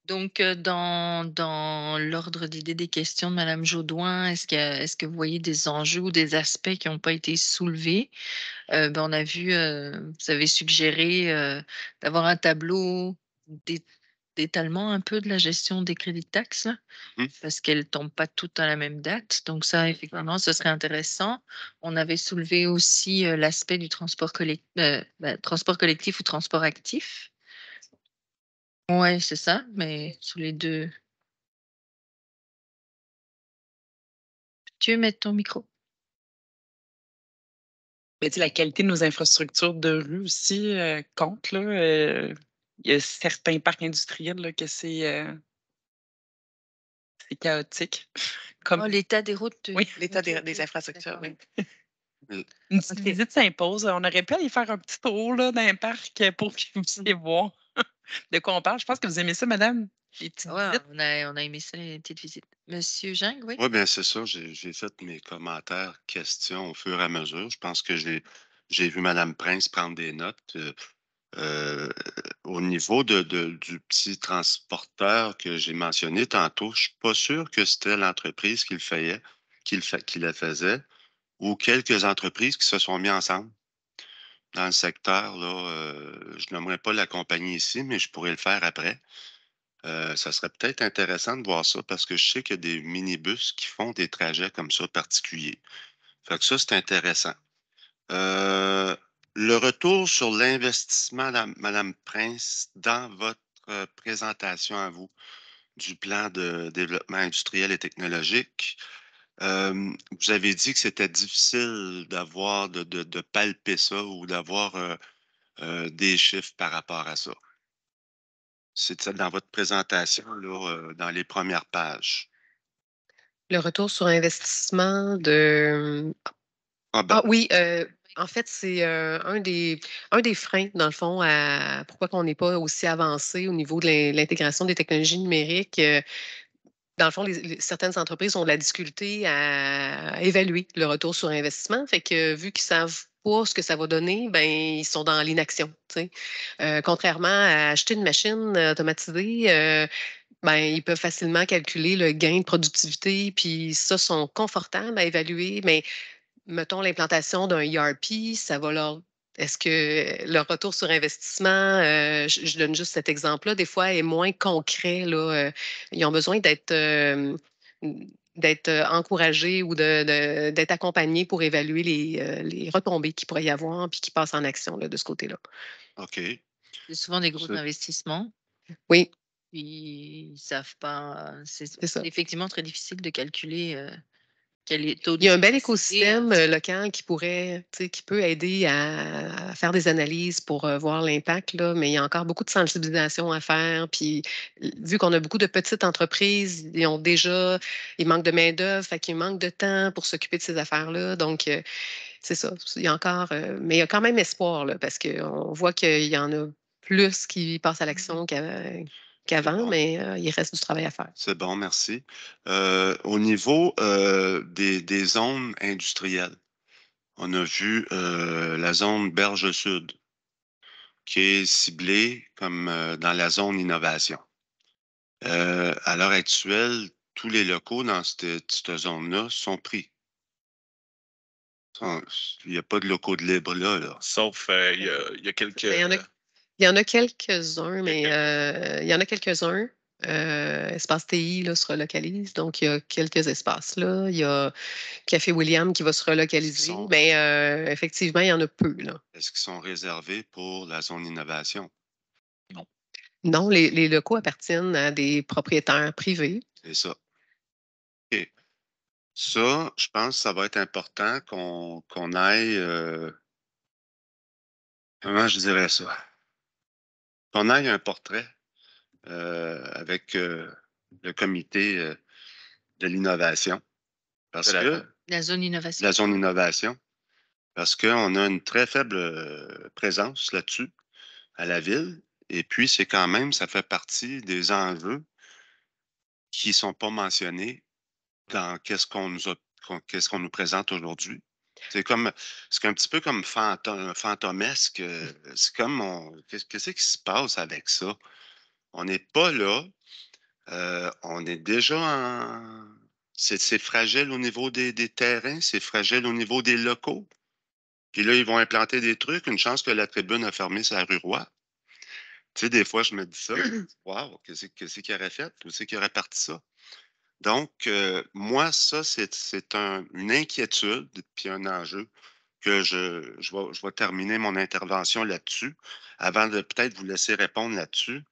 Donc, euh, dans, dans l'ordre d'idée des questions de Mme Jaudoin, est-ce que, est que vous voyez des enjeux ou des aspects qui n'ont pas été soulevés? Euh, ben, on a vu, euh, vous avez suggéré d'avoir un tableau des d'étalement un peu de la gestion des crédits de taxes, mmh. parce qu'elles ne tombent pas toutes à la même date. Donc ça, mmh. effectivement, ce serait intéressant. On avait soulevé aussi l'aspect du transport, collectif, euh, bah, transport collectif ou transport actif. Oui, c'est ça, mais sous les deux. Tu veux mettre ton micro? Mais la qualité de nos infrastructures de rue aussi euh, compte. Là, euh, il y a certains parcs industriels là, que c'est euh, chaotique. Comme... Ah, l'état des routes. l'état des, infrastructures, oui. Une petite visite s'impose. On aurait pu aller faire un petit tour là, dans un parc pour que vous mm. puissiez voir de quoi on parle. Je pense que vous aimez ça, madame. On, a, aimé ça, les petites visites. Monsieur Jung, oui? Oui, bien, c'est ça. J'ai fait mes commentaires, questions au fur et à mesure. Je pense que j'ai vu madame Prince prendre des notes. Euh, euh, au niveau de, du petit transporteur que j'ai mentionné tantôt, je ne suis pas sûr que c'était l'entreprise qui le, qui, le faisait ou quelques entreprises qui se sont mises ensemble dans le secteur. Là, euh, je n'aimerais pas l'accompagner ici, mais je pourrais le faire après. Euh, ça serait peut-être intéressant de voir ça parce que je sais qu'il y a des minibus qui font des trajets comme ça particuliers. Fait que ça, c'est intéressant. Euh, le retour sur l'investissement, Madame Prince, dans votre euh, présentation à vous du plan de développement industriel et technologique, euh, vous avez dit que c'était difficile d'avoir, de, palper ça ou d'avoir euh, des chiffres par rapport à ça. C'est dans votre présentation, dans les premières pages. Le retour sur investissement de. Ah, ben. Ah oui, en fait, c'est un, des, un des freins, dans le fond, à pourquoi on n'est pas aussi avancé au niveau de l'intégration des technologies numériques. dans le fond, certaines entreprises ont de la difficulté à évaluer le retour sur investissement. Fait que vu qu'ils savent pas ce que ça va donner, ben ils sont dans l'inaction. contrairement à acheter une machine automatisée, ben, ils peuvent facilement calculer le gain de productivité, puis ça, sont confortables à évaluer, mais mettons, l'implantation d'un ERP, ça va leur est-ce que le retour sur investissement, euh, je, donne juste cet exemple-là, des fois est moins concret. Là, euh, ils ont besoin d'être euh, d'être encouragés ou d'être accompagnés pour évaluer les, retombées qu'il pourrait y avoir puis qui passent en action de ce côté-là. OK. C'est souvent des groupes d'investissement. Oui. ils ne savent pas. C'est effectivement très difficile de calculer il y a un bel écosystème euh, local qui pourrait, qui peut aider à, faire des analyses pour euh, voir l'impact, mais il y a encore beaucoup de sensibilisation à faire. Puis, vu qu'on a beaucoup de petites entreprises, ils ont déjà, ils manquent de main-d'œuvre, fait qu'ils manquent de temps pour s'occuper de ces affaires-là. Donc, euh, c'est ça. Il y a encore, mais il y a quand même espoir, là, parce qu'on voit qu'il y en a plus qui passent à mmh l'action qu'avant qu'avant, mais euh, il reste du travail à faire. C'est bon, merci. Euh, au niveau euh, des, zones industrielles, on a vu la zone Berge Sud, qui est ciblée comme dans la zone innovation. à l'heure actuelle, tous les locaux dans cette, zone-là sont pris. Il n'y a pas de locaux de libre là. Sauf, il y, a, ben, quelques. Il y en a quelques-uns, mais euh, il y en a quelques-uns. Euh, espace TI là, se relocalise, donc il y a quelques espaces. Là. Il y a Café William qui va se relocaliser, mais ben, euh, effectivement, il y en a peu. Est-ce qu'ils sont réservés pour la zone innovation? Non. Non, les, locaux appartiennent à des propriétaires privés. C'est ça. OK. Ça, je pense que ça va être important qu'on aille. Comment je dirais ça? Pendant, a un portrait euh, avec euh, le comité euh, de l'innovation. Parce que. La zone innovation. La zone innovation. Parce qu'on a une très faible présence là-dessus à la ville. Et puis, c'est quand même, ça fait partie des enjeux qui ne sont pas mentionnés dans qu'on nous, qu'est-ce qu'on nous présente aujourd'hui. C'est comme, c'est un petit peu comme fantomesque. Euh, mmh. C'est comme, on, qu'est-ce qui se passe avec ça? On n'est pas là. Euh, on est déjà C'est, fragile au niveau des, terrains, c'est fragile au niveau des locaux. Puis là, ils vont implanter des trucs. Une chance que la tribune a fermé sa rue Roi. Tu sais, des fois, je me dis ça. Waouh, qu'est-ce, qu'il aurait fait? Où c'est qu'il aurait parti ça? Donc, euh, moi, ça, c'est un, une inquiétude puis un enjeu que je, je, vais, terminer mon intervention là-dessus avant de peut-être vous laisser répondre là-dessus.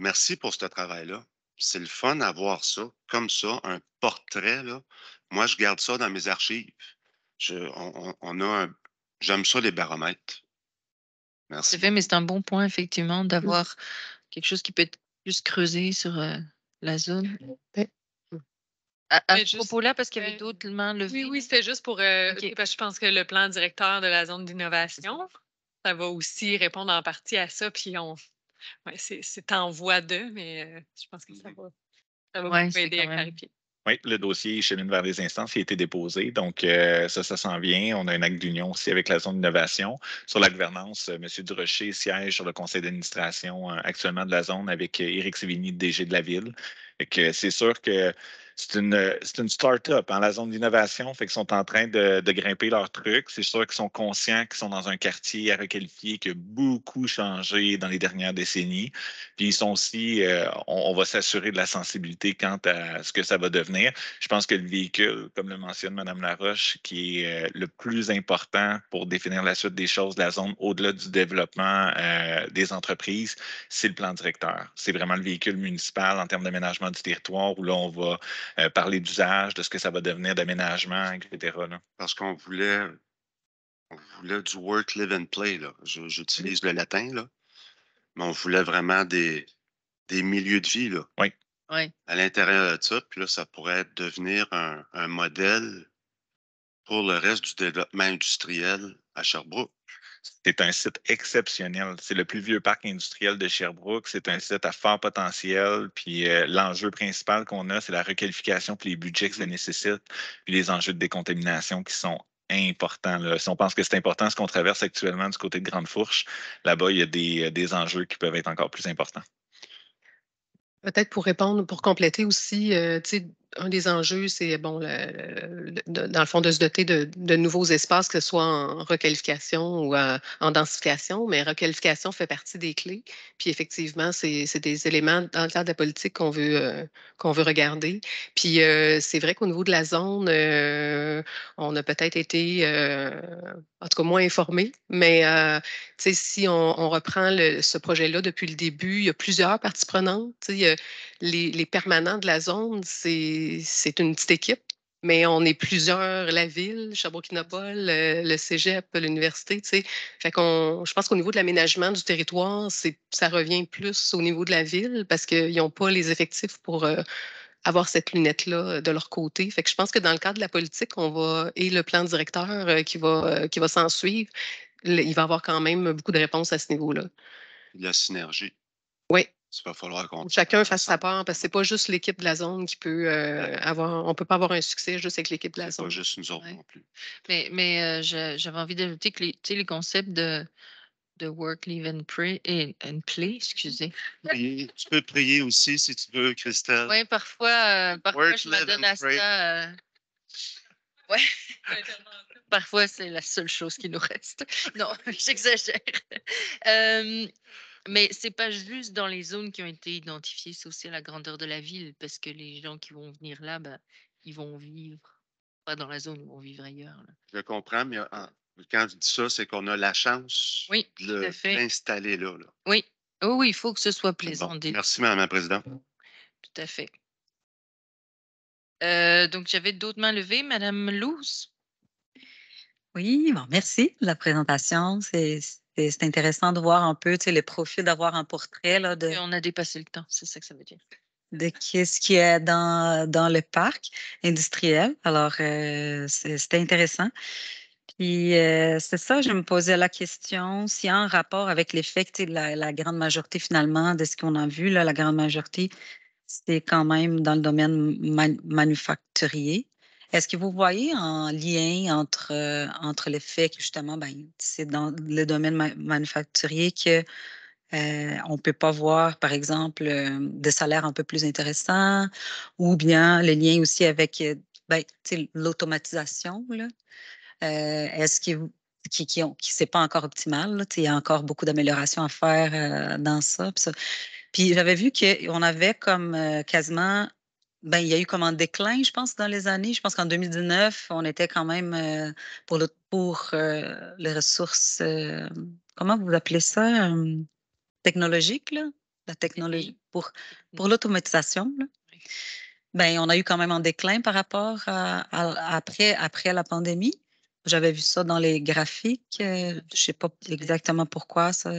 Merci pour ce travail-là. C'est le fun d'avoir ça, comme ça, un portrait. Moi, je garde ça dans mes archives. on, on a J'aime ça, les baromètres. Merci. C'est fait, mais c'est un bon point, effectivement, d'avoir mm. quelque chose qui peut être plus creusé sur euh, la zone. Ben, à, propos-là, parce qu'il y avait d'autres mains Oui, oui, c'était juste pour. Euh, je pense que le plan directeur de la zone d'innovation, ça va aussi répondre en partie à ça. Puis on. Ouais, c'est en voie d'eux, mais euh, je pense que ça va, ça aider à clarifier. Oui, le dossier chez vers des instances, il a été déposé. Donc, euh, ça, ça s'en vient. On a un acte d'union aussi avec la zone d'innovation. Sur la gouvernance, M. Durocher siège sur le conseil d'administration actuellement de la zone avec Éric Sévigny, DG de la ville. C'est sûr que c'est une, euh, une start-up en hein, la zone d'innovation, fait qu'ils sont en train de, de grimper leur trucs. C'est sûr qu'ils sont conscients qu'ils sont dans un quartier à requalifier qui a beaucoup changé dans les dernières décennies. Puis ils sont aussi, euh, on, va s'assurer de la sensibilité quant à ce que ça va devenir. Je pense que le véhicule, comme le mentionne Mme Laroche, qui est euh, le plus important pour définir la suite des choses la zone au-delà du développement des entreprises, c'est le plan directeur. C'est vraiment le véhicule municipal en termes d'aménagement du territoire où là, on va euh, parler d'usage, de ce que ça va devenir d'aménagement, etc. Parce qu'on voulait, du work, live and play. J'utilise le latin, là. mais on voulait vraiment des, des milieux de vie. Oui. À l'intérieur de ça, puis là, ça pourrait devenir un, un modèle pour le reste du développement industriel à Sherbrooke. C'est un site exceptionnel. C'est le plus vieux parc industriel de Sherbrooke. C'est un site à fort potentiel. Puis euh, l'enjeu principal qu'on a, c'est la requalification puis les budgets que ça mm-hmm. nécessite, puis les enjeux de décontamination qui sont importants. Si on pense que c'est important ce qu'on traverse actuellement du côté de Grande Fourche, là-bas, il y a des, euh, enjeux qui peuvent être encore plus importants. Peut-être pour répondre, pour compléter aussi, euh, tu sais, un des enjeux, c'est bon, dans le fond, de se doter de, nouveaux espaces, que ce soit en requalification ou euh, en, densification, mais requalification fait partie des clés. Puis effectivement, c'est des éléments dans le cadre de la politique qu'on veut, euh, qu'on veut regarder. Puis euh, c'est vrai qu'au niveau de la zone, on a peut-être été, en tout cas, moins informés, mais si on, reprend ce projet-là depuis le début, il y a plusieurs parties prenantes. les permanents de la zone, c'est c'est une petite équipe, mais on est plusieurs, la ville, chabot le, cégep, l'université, tu sais. Fait qu'on, je pense qu'au niveau de l'aménagement du territoire, c'est, ça revient plus au niveau de la ville parce qu'ils n'ont pas les effectifs pour euh, avoir cette lunette-là euh, de leur côté. Fait que je pense que dans le cadre de la politique, on va, et le plan directeur euh, qui va, qui va s'en suivre, il va y avoir quand même beaucoup de réponses à ce niveau-là. La synergie. Oui, va falloir qu'on. Chacun fasse sa ah. part parce que c'est pas juste l'équipe de la zone qui peut euh, avoir. On peut pas avoir un succès juste avec l'équipe de la zone. Pas juste nous autres non plus. Mais, euh, j'avais envie d'ajouter que les, les concepts de, de work, live and, pray, and play, excusez. Tu peux prier aussi si tu veux, Christelle. Oui, parfois, parfois Parfois, c'est la seule chose qui nous reste. Non, j'exagère. Euh, mais c'est pas juste dans les zones qui ont été identifiées, c'est aussi la grandeur de la ville, parce que les gens qui vont venir là, bah, ils vont vivre pas dans la zone, ils vont vivre ailleurs. Je comprends, mais quand je dis ça, c'est qu'on a la chance de l'installer là, Oui, oh, oui, il faut que ce soit plaisant. merci, Madame la Présidente. Tout à fait. Euh, donc, j'avais d'autres mains levées. Madame Louz. Oui, bon, merci. La présentation, c'est c'est intéressant de voir un peu les profils, d'avoir un portrait. Là, de... on a dépassé le temps, c'est ça que ça veut dire. De qu'est-ce qui est dans, dans le parc industriel. Alors, euh, c'était intéressant. Puis euh, c'est ça, je me posais la question si en rapport avec l'effet de la, grande majorité finalement de ce qu'on a vu, là, la grande majorité, c'était quand même dans le domaine manufacturier. Est-ce que vous voyez un lien entre, euh, entre le fait que justement, ben, c'est dans le domaine manufacturier que euh, on ne peut pas voir, par exemple, euh, des salaires un peu plus intéressants, ou bien le lien aussi avec euh, ben, l'automatisation. Est-ce que qui, qui, qui c'est pas encore optimal. Il y a encore beaucoup d'améliorations à faire dans ça. Puis, j'avais vu qu'on avait comme quasiment ben, il y a eu comme un déclin, je pense, dans les années. Je pense qu'en 2019, on était quand même euh, pour, le, pour euh, les ressources, euh, comment vous appelez ça, technologiques, là? la technologie, pour, pour l'automatisation. Ben, on a eu quand même un déclin par rapport à, après, après la pandémie. J'avais vu ça dans les graphiques. je ne sais pas exactement pourquoi ça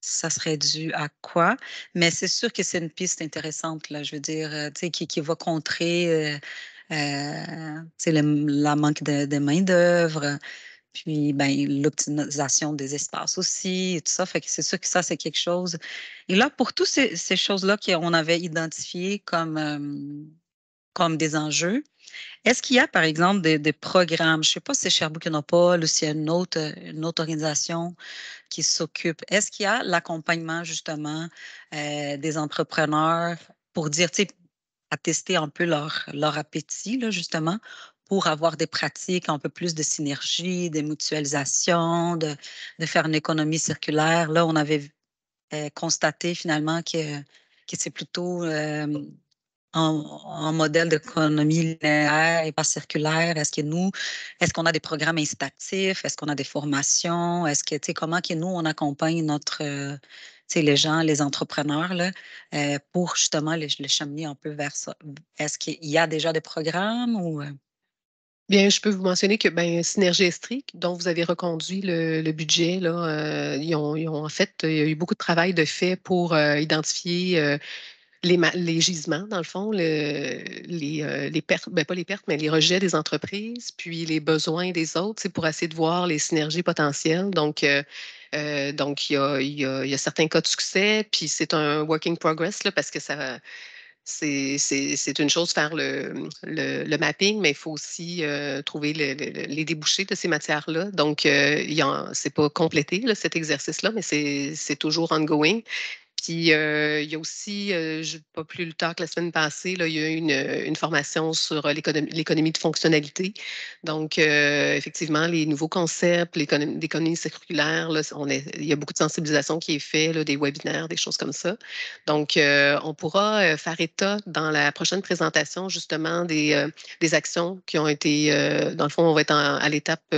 ça serait dû à quoi. Mais c'est sûr que c'est une piste intéressante, là, je veux dire, euh, qui, qui va contrer euh, euh la manque de, main-d'œuvre, puis ben, l'optimisation des espaces aussi, tout ça. Fait que c'est sûr que ça, c'est quelque chose. Et là, pour toutes ces, choses-là qu'on avait identifiées comme comme des enjeux. Est-ce qu'il y a, par exemple, des, programmes? Je ne sais pas si c'est Sherbrooke pas, ou s'il y a une autre, euh, une autre organisation qui s'occupe. Est-ce qu'il y a l'accompagnement, justement, euh, des entrepreneurs pour dire, tu sais, à tester un peu leur, leur appétit, là, justement, pour avoir des pratiques un peu plus de synergie, des mutualisations, de, de faire une économie circulaire. Là, on avait euh, constaté finalement que, que c'est plutôt en, modèle d'économie linéaire et pas circulaire? Est-ce que nous, est-ce qu'on a des programmes incitatifs? Est-ce qu'on a des formations? Est-ce que, tu comment que nous, on accompagne notre, euh, les gens, les entrepreneurs, là, euh, pour justement les, cheminer un peu vers ça? Est-ce qu'il y a déjà des programmes ou? Euh? Bien, je peux vous mentionner que ben, Synergie Estrique, dont vous avez reconduit le, budget, là, ils, ont, en fait, il y a eu beaucoup de travail de fait pour identifier les, gisements, dans le fond, le, euh, les, pertes, ben pas les pertes, mais les rejets des entreprises, puis les besoins des autres, c'est pour essayer de voir les synergies potentielles. Donc, euh, euh, donc il y a, certains cas de succès, puis c'est un working progress là, parce que ça c'est une chose faire le, mapping, mais il faut aussi trouver les débouchés de ces matières-là. Donc, ce c'est pas complété, cet exercice-là, mais c'est toujours ongoing. Puis il y a aussi, euh, pas plus le temps que la semaine passée, il y a eu une, formation sur l'économie de fonctionnalité. Donc, effectivement, les nouveaux concepts, l'économie circulaire, il y a beaucoup de sensibilisation qui est faite, des webinaires, des choses comme ça. Donc, on pourra faire état dans la prochaine présentation, justement, des, actions qui ont été, dans le fond, on va être à l'étape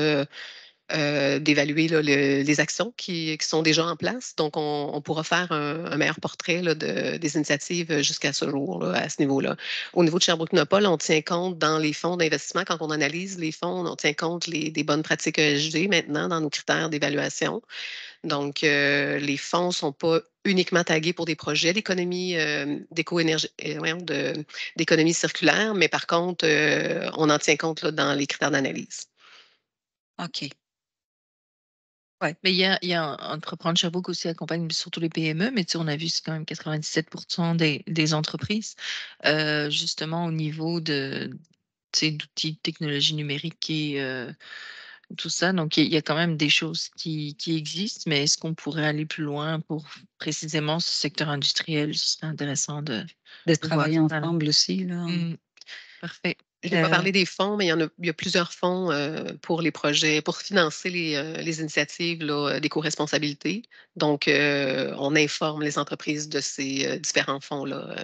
euh, d'évaluer les actions qui, sont déjà en place. Donc, on, pourra faire un, meilleur portrait des initiatives jusqu'à ce jour, à ce niveau-là. Au niveau de Sherbrooke-Nopal, on tient compte dans les fonds d'investissement, quand on analyse les fonds, on tient compte des bonnes pratiques ESG maintenant dans nos critères d'évaluation. Donc, euh, les fonds ne sont pas uniquement tagués pour des projets d'économie euh, d'économie circulaire, mais par contre, on en tient compte dans les critères d'analyse. OK. Ouais, mais il y a, il y a Entreprendre Sherbrooke aussi accompagne surtout les PME, mais tu on a vu c'est quand même 97% des, des entreprises, euh, justement au niveau de d'outils de technologie numérique et euh, tout ça. Donc, il y, a quand même des choses qui, qui existent, mais est-ce qu'on pourrait aller plus loin pour précisément ce secteur industriel? C'est intéressant de, de travailler ensemble aussi. Là. Mmh. parfait. Je n'ai pas euh. des fonds, mais il y, en a, plusieurs fonds euh, pour les projets, pour financer les, euh, initiatives d'éco-responsabilité. Donc, on informe les entreprises de ces différents fonds-là.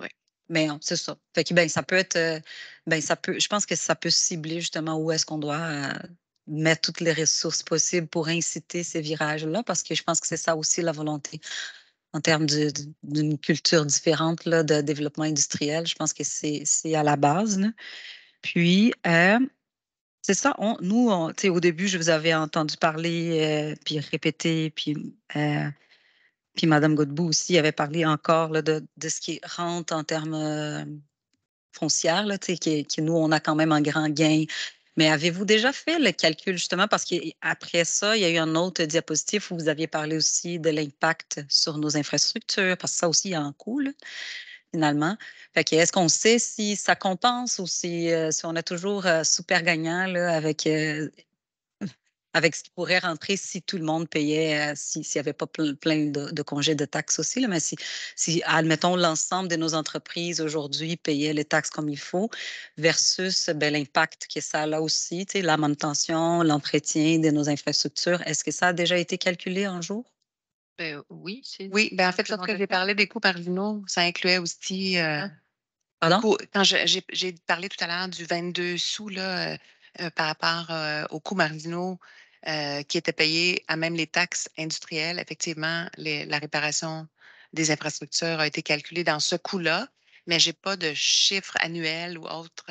Oui. Mais c'est ça. Fait ben, ça peut être. Ben, ça peut, je pense que ça peut cibler justement où est-ce qu'on doit mettre toutes les ressources possibles pour inciter ces virages-là, parce que je pense que c'est ça aussi la volonté en termes d'une culture différente là, de développement industriel. Je pense que c'est à la base. Puis, euh, c'est ça, on, nous, on, au début, je vous avais entendu parler, euh, puis répéter, puis, euh, puis Madame Godbout aussi avait parlé encore là, de, de, ce qui rentre en termes foncières, là, qui, nous, on a quand même un grand gain mais avez-vous déjà fait le calcul justement parce qu'après ça, il y a eu un autre diapositive où vous aviez parlé aussi de l'impact sur nos infrastructures, parce que ça aussi, il y a un coût. finalement. Fait est-ce qu'on sait si ça compense ou si, euh, on est toujours euh, super gagnant là, avec euh, avec ce qui pourrait rentrer si tout le monde payait, euh, s'il n'y avait pas plein, de, congés de taxes aussi, mais si, si, admettons, l'ensemble de nos entreprises aujourd'hui payaient les taxes comme il faut, versus ben, l'impact que ça a là aussi, la manutention, l'entretien de nos infrastructures, est-ce que ça a déjà été calculé un jour? Ben, oui. Oui, ben, en fait, lorsque j'ai parlé des coûts par marginaux, ça incluait aussi. Euh, hein? Pardon? quand j'ai parlé tout à l'heure du 22 sous, là, euh, euh, par rapport euh, aux coûts marginaux euh, qui étaient payés à même les taxes industrielles. Effectivement, la réparation des infrastructures a été calculée dans ce coût-là, mais je n'ai pas de chiffre annuel ou autre.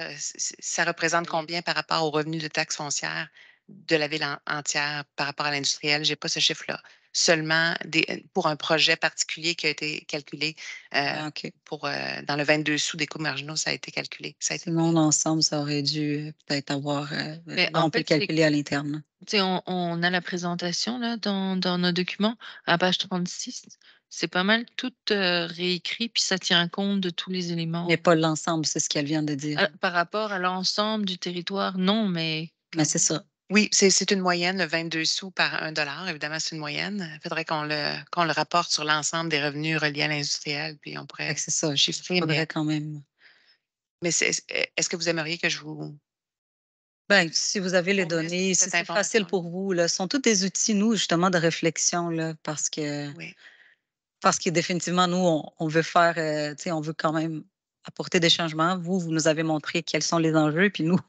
Ça représente combien par rapport aux revenus de taxes foncières de la ville entière par rapport à l'industriel? Je n'ai pas ce chiffre-là seulement euh, pour un projet particulier qui a été calculé. Euh, ah, pour, euh, dans le 22 sous des coûts marginaux, ça a été calculé. Ça a été... l'ensemble, ça aurait dû peut-être avoir. on peut calculer à l'interne. On, a la présentation là, dans, nos documents à page 36 c'est pas mal tout réécrit, puis ça tient compte de tous les éléments. Mais pas l'ensemble, c'est ce qu'elle vient de dire. par rapport à l'ensemble du territoire, non, mais. Mais c'est ça. Oui, c'est une moyenne, 22 sous par 1 dollar. Évidemment, c'est une moyenne. Il faudrait qu'on le, rapporte sur l'ensemble des revenus reliés à l'industriel, puis on pourrait. C'est ça, chiffrer. Il faudrait quand même. Mais est-ce que vous aimeriez que je vous. Bien, si vous avez les données, c'est facile pour vous, là, ce sont tous des outils, nous, justement, de réflexion, là, parce que. Parce définitivement, nous, on, veut faire, euh, on veut quand même apporter des changements. Vous, vous nous avez montré quels sont les enjeux, puis nous,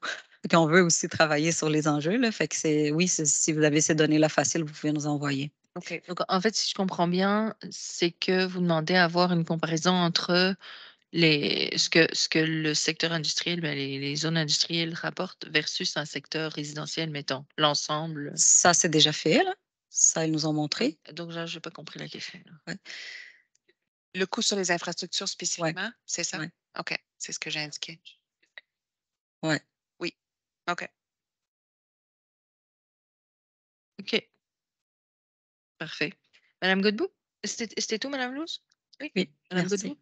qu'on on veut aussi travailler sur les enjeux. Là, fait que c'est oui, si vous avez ces données-là faciles, vous pouvez nous envoyer. OK. Donc, en fait, si je comprends bien, c'est que vous demandez à avoir une comparaison entre les, ce, que, ce que le secteur industriel, ben, les, zones industrielles rapportent versus un secteur résidentiel, mettons, l'ensemble. Ça, c'est déjà fait, là. Ça, ils nous ont montré. Donc, je n'ai pas compris la question. Le coût sur les infrastructures spécifiquement, c'est ça? OK, c'est ce que j'ai indiqué. Oui. OK. OK. Parfait. Madame Godbout? C'était tout, Madame Lose? Oui. Oui, merci.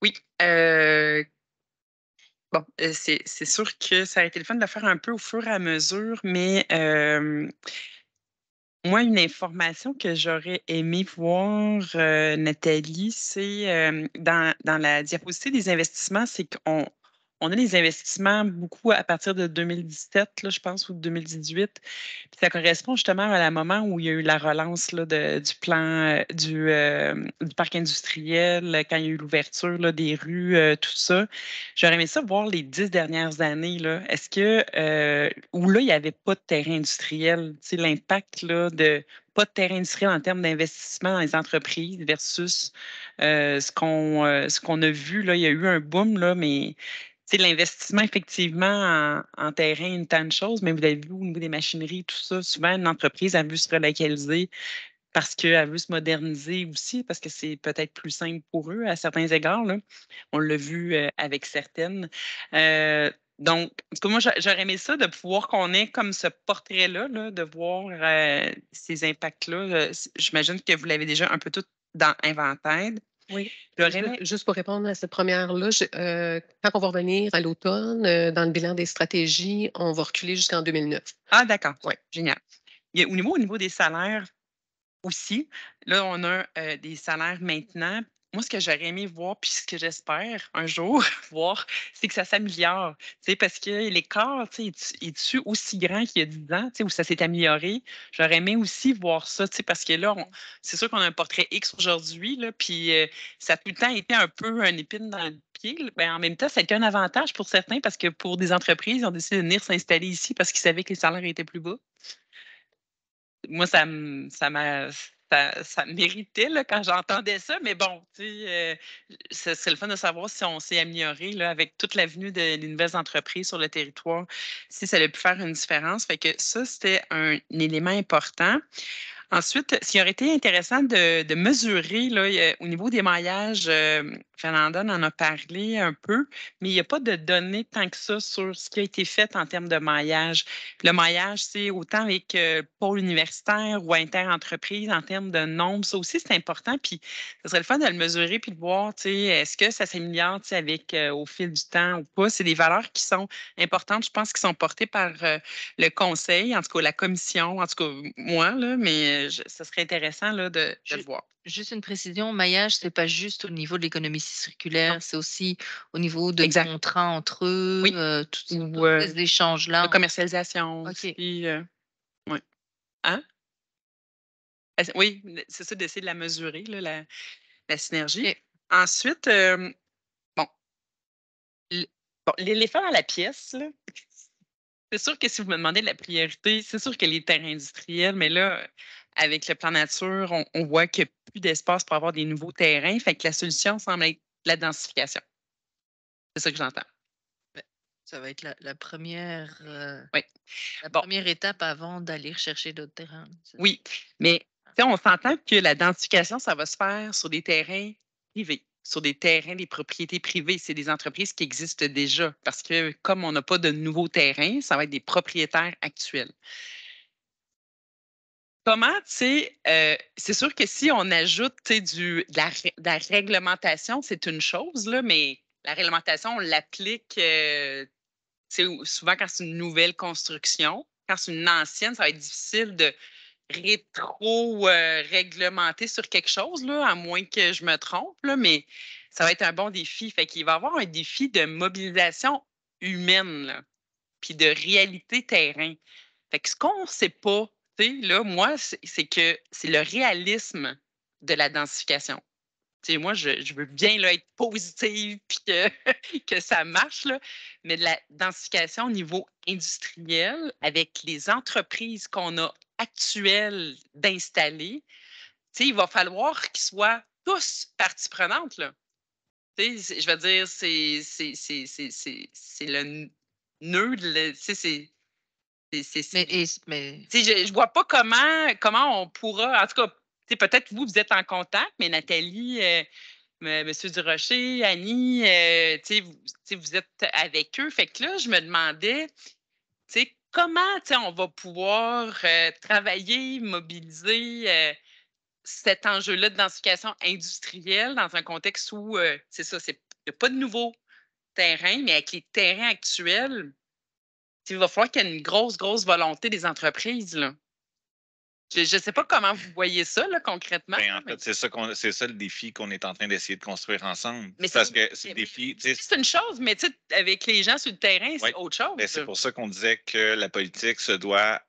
Oui. Euh, bon, euh, c'est sûr que ça a été le fun de le faire un peu au fur et à mesure, mais euh, moi, une information que j'aurais aimé voir, Nathalie, c'est dans, dans la diapositive des investissements, c'est qu'on on a les investissements beaucoup à partir de 2017, là, je pense, ou 2018. ça correspond justement à la moment où il y a eu la relance du plan euh, euh, du, parc industriel, quand il y a eu l'ouverture des rues, euh, tout ça. J'aurais aimé ça voir les dix dernières années. Est-ce que où là, il n'y avait pas de terrain industriel, l'impact de pas de terrain industriel en termes d'investissement dans les entreprises versus ce qu'on qu'on a vu. Là, il y a eu un boom, là, mais c'est l'investissement, effectivement, en, terrain, une tant de choses, mais vous avez vu au niveau des machineries, tout ça, souvent, une entreprise a vu se relocaliser parce qu'elle veut se moderniser aussi, parce que c'est peut-être plus simple pour eux à certains égards. On l'a vu euh, avec certaines. Euh, donc, en moi, j'aurais aimé ça de pouvoir qu'on ait comme ce portrait-là, de voir euh, ces impacts-là. J'imagine que vous l'avez déjà un peu tout dans inventaire, oui. juste pour répondre à cette première-là, euh, quand on va revenir à l'automne, euh, dans le bilan des stratégies, on va reculer jusqu'en 2009. Ah, d'accord. Oui, génial. au, niveau, des salaires aussi, là, on a euh, des salaires maintenant moi, ce que j'aurais aimé voir, puis ce que j'espère un jour voir, c'est que ça s'améliore. Parce que l'écart est-tu aussi grand qu'il y a 10 ans, où ça s'est amélioré? J'aurais aimé aussi voir ça, parce que là, c'est sûr qu'on a un portrait X aujourd'hui, puis euh, ça a tout le temps été un peu un épine dans le pied. Mais ben, en même temps, ça a été un avantage pour certains parce que pour des entreprises, ils ont décidé de venir s'installer ici parce qu'ils savaient que les salaires étaient plus bas moi, ça m'a ça, méritait là, quand j'entendais ça, mais bon, tu euh, ce le fun de savoir si on s'est amélioré là, avec toute l'avenue des nouvelles entreprises sur le territoire, si ça a pu faire une différence. Fait que ça, c'était un élément important. Ensuite, ce qui aurait été intéressant de, mesurer au niveau des maillages, euh, Fernanda en a parlé un peu, mais il n'y a pas de données tant que ça sur ce qui a été fait en termes de maillage. Le maillage, c'est autant avec euh, pôle universitaire ou inter-entreprise en termes de nombre. Ça aussi, c'est important. Puis, ce serait le fun de le mesurer puis de voir, est-ce que ça s'améliore avec euh, au fil du temps ou pas. C'est des valeurs qui sont importantes, je pense, qui sont portées par le conseil, en tout cas la commission, en tout cas moi, là, mais ce serait intéressant là, de, le voir. Juste une précision, maillage, ce n'est pas juste au niveau de l'économie circulaire, c'est aussi au niveau de contrats entre eux, oui. Euh, euh, échanges-là. La commercialisation euh, hein? Ben, oui. Hein? Oui, c'est ça, d'essayer de la mesurer, la, la, synergie. Ensuite, bon, bon l'éléphant à la pièce, C'est sûr que si vous me demandez de la priorité, c'est sûr que les terres industriels, mais là, avec le plan nature, on, voit qu'il n'y a plus d'espace pour avoir des nouveaux terrains. Fait que la solution semble être la densification. C'est ça que j'entends. Ben, ça va être la, euh, première, étape avant d'aller chercher d'autres terrains. Oui, mais on s'entend que la densification, ça va se faire sur des terrains privés, sur des terrains des propriétés privées. C'est des entreprises qui existent déjà parce que comme on n'a pas de nouveaux terrains, ça va être des propriétaires actuels comment, tu sais, euh, c'est sûr que si on ajoute du, de, la, réglementation, c'est une chose, là, mais la réglementation, on l'applique euh, souvent quand c'est une nouvelle construction. Quand c'est une ancienne, ça va être difficile de rétro-réglementer sur quelque chose, là, à moins que je me trompe, mais ça va être un bon défi. Fait qu'il va y avoir un défi de mobilisation humaine, puis de réalité terrain. Fait que ce qu'on ne sait pas moi, c'est que c'est le réalisme de la densification. moi, je, veux bien là, être positive et que, ça marche, mais la densification au niveau industriel, avec les entreprises qu'on a actuelles d'installer, il va falloir qu'ils soient tous partie prenante. Là. Je veux dire, c'est le nœud, c'est je, ne vois pas comment, comment on pourra, en tout cas, peut-être vous, vous êtes en contact, mais Nathalie, euh, Monsieur M. Durocher, Annie, euh, vous, êtes avec eux. Fait que là, je me demandais, comment on va pouvoir euh, travailler, mobiliser cet enjeu-là de densification industrielle dans un contexte où, c'est ça, c'est, il n'y a pas de nouveau terrain, mais avec les terrains actuels, il va falloir qu'il y ait une grosse, grosse volonté des entreprises. Là. Je ne sais pas comment vous voyez ça concrètement. Ben, en fait, c'est ça, le défi qu'on est en train d'essayer de construire ensemble. c'est défi. une chose, mais avec les gens sur le terrain, c'est autre chose. Ben, c'est pour ça qu'on disait que la politique se doit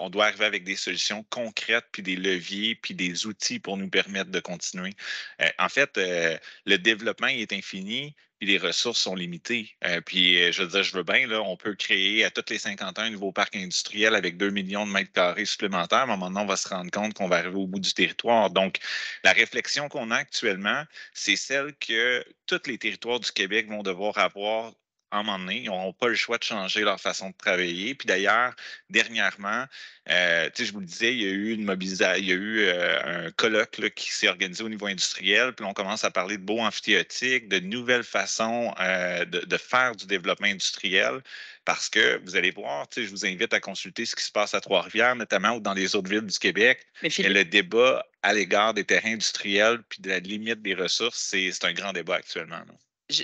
on doit arriver avec des solutions concrètes, puis des leviers, puis des outils pour nous permettre de continuer. Euh, en fait, euh, le développement est infini, puis les ressources sont limitées. Euh, puis je veux je veux bien, là, on peut créer à toutes les 50 ans un nouveau parc industriel avec 2 millions de mètres carrés supplémentaires, mais maintenant, on va se rendre compte qu'on va arriver au bout du territoire. Donc, la réflexion qu'on a actuellement, c'est celle que tous les territoires du Québec vont devoir avoir à un ils n'auront pas le choix de changer leur façon de travailler. Puis d'ailleurs, dernièrement, euh, je vous le disais, il y a eu une mobilisation, il y a eu euh, un colloque qui s'est organisé au niveau industriel, puis on commence à parler de beaux amphithéotiques, de nouvelles façons euh, de, faire du développement industriel, parce que vous allez voir, je vous invite à consulter ce qui se passe à Trois-Rivières, notamment, ou dans les autres villes du Québec. Mais le débat à l'égard des terrains industriels puis de la limite des ressources, c'est un grand débat actuellement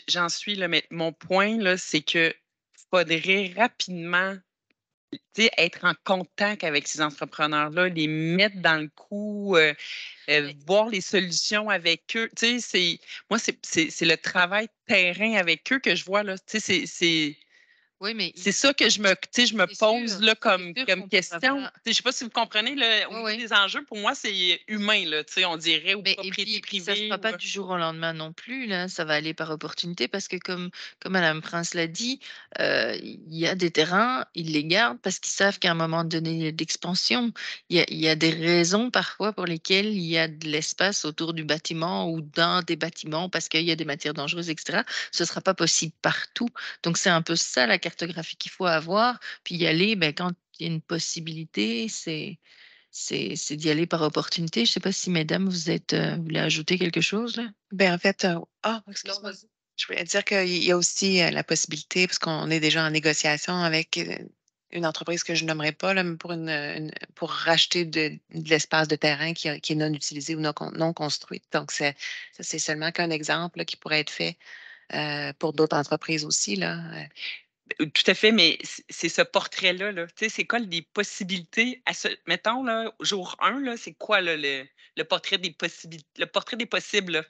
j'en suis là, mais mon point, là, c'est que faudrait rapidement être en contact avec ces entrepreneurs-là, les mettre dans le coup, euh, euh, voir les solutions avec eux. Moi, c'est le travail terrain avec eux que je vois. Là. C'est mais c'est ça que je me, je me pose là, comme, comme question. Je ne sais pas si vous comprenez, les enjeux, pour moi, c'est humain, là, on dirait, ou mais Ça ne sera pas du jour au lendemain non plus. Là. Ça va aller par opportunité parce que, comme, comme Mme Prince l'a dit, euh, il y a des terrains, ils les gardent parce qu'ils savent qu'à un moment donné, il y a d'expansion. Il y, a, des raisons parfois pour lesquelles il y a de l'espace autour du bâtiment ou dans des bâtiments parce qu'il y a des matières dangereuses, etc. Ce ne sera pas possible partout. Donc, c'est un peu ça la cartographique qu'il faut avoir, puis y aller ben, quand il y a une possibilité, c'est c'est d'y aller par opportunité. Je ne sais pas si, mesdames, vous, êtes, euh, voulez ajouter quelque chose? Là? Ben, en fait, euh, ah, moi Je voulais dire qu'il y a aussi euh, la possibilité, parce qu'on est déjà en négociation avec une entreprise que je nommerai pas, là, pour, une, pour racheter de, l'espace de terrain qui, est non utilisé ou non, non construit. Donc, c'est seulement qu'un exemple qui pourrait être fait pour d'autres entreprises aussi. Là. Tout à fait, mais c'est ce portrait-là. Là. C'est quoi les possibilités Mettons, là, jour 1, c'est quoi le, portrait des possibilités, le portrait des possibles?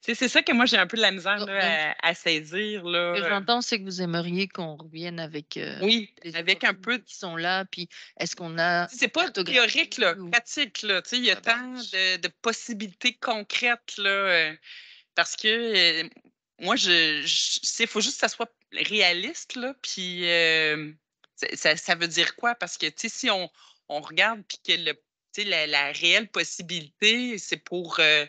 c'est ça que moi, j'ai un peu de la misère ben, à, saisir. Là. Ce que j'entends, c'est que vous aimeriez qu'on revienne avec. Euh, oui, avec un peu. Qui sont là, puis est-ce qu'on a. C'est pas théorique, là, pratique. Là, il y a tant de, possibilités concrètes. Là, euh, parce que euh, moi, je, il faut juste que ça soit réaliste, là, puis euh, ça, veut dire quoi? Parce que, tu sais, si on, on regarde, puis que le, la, la, réelle possibilité, c'est pour euh,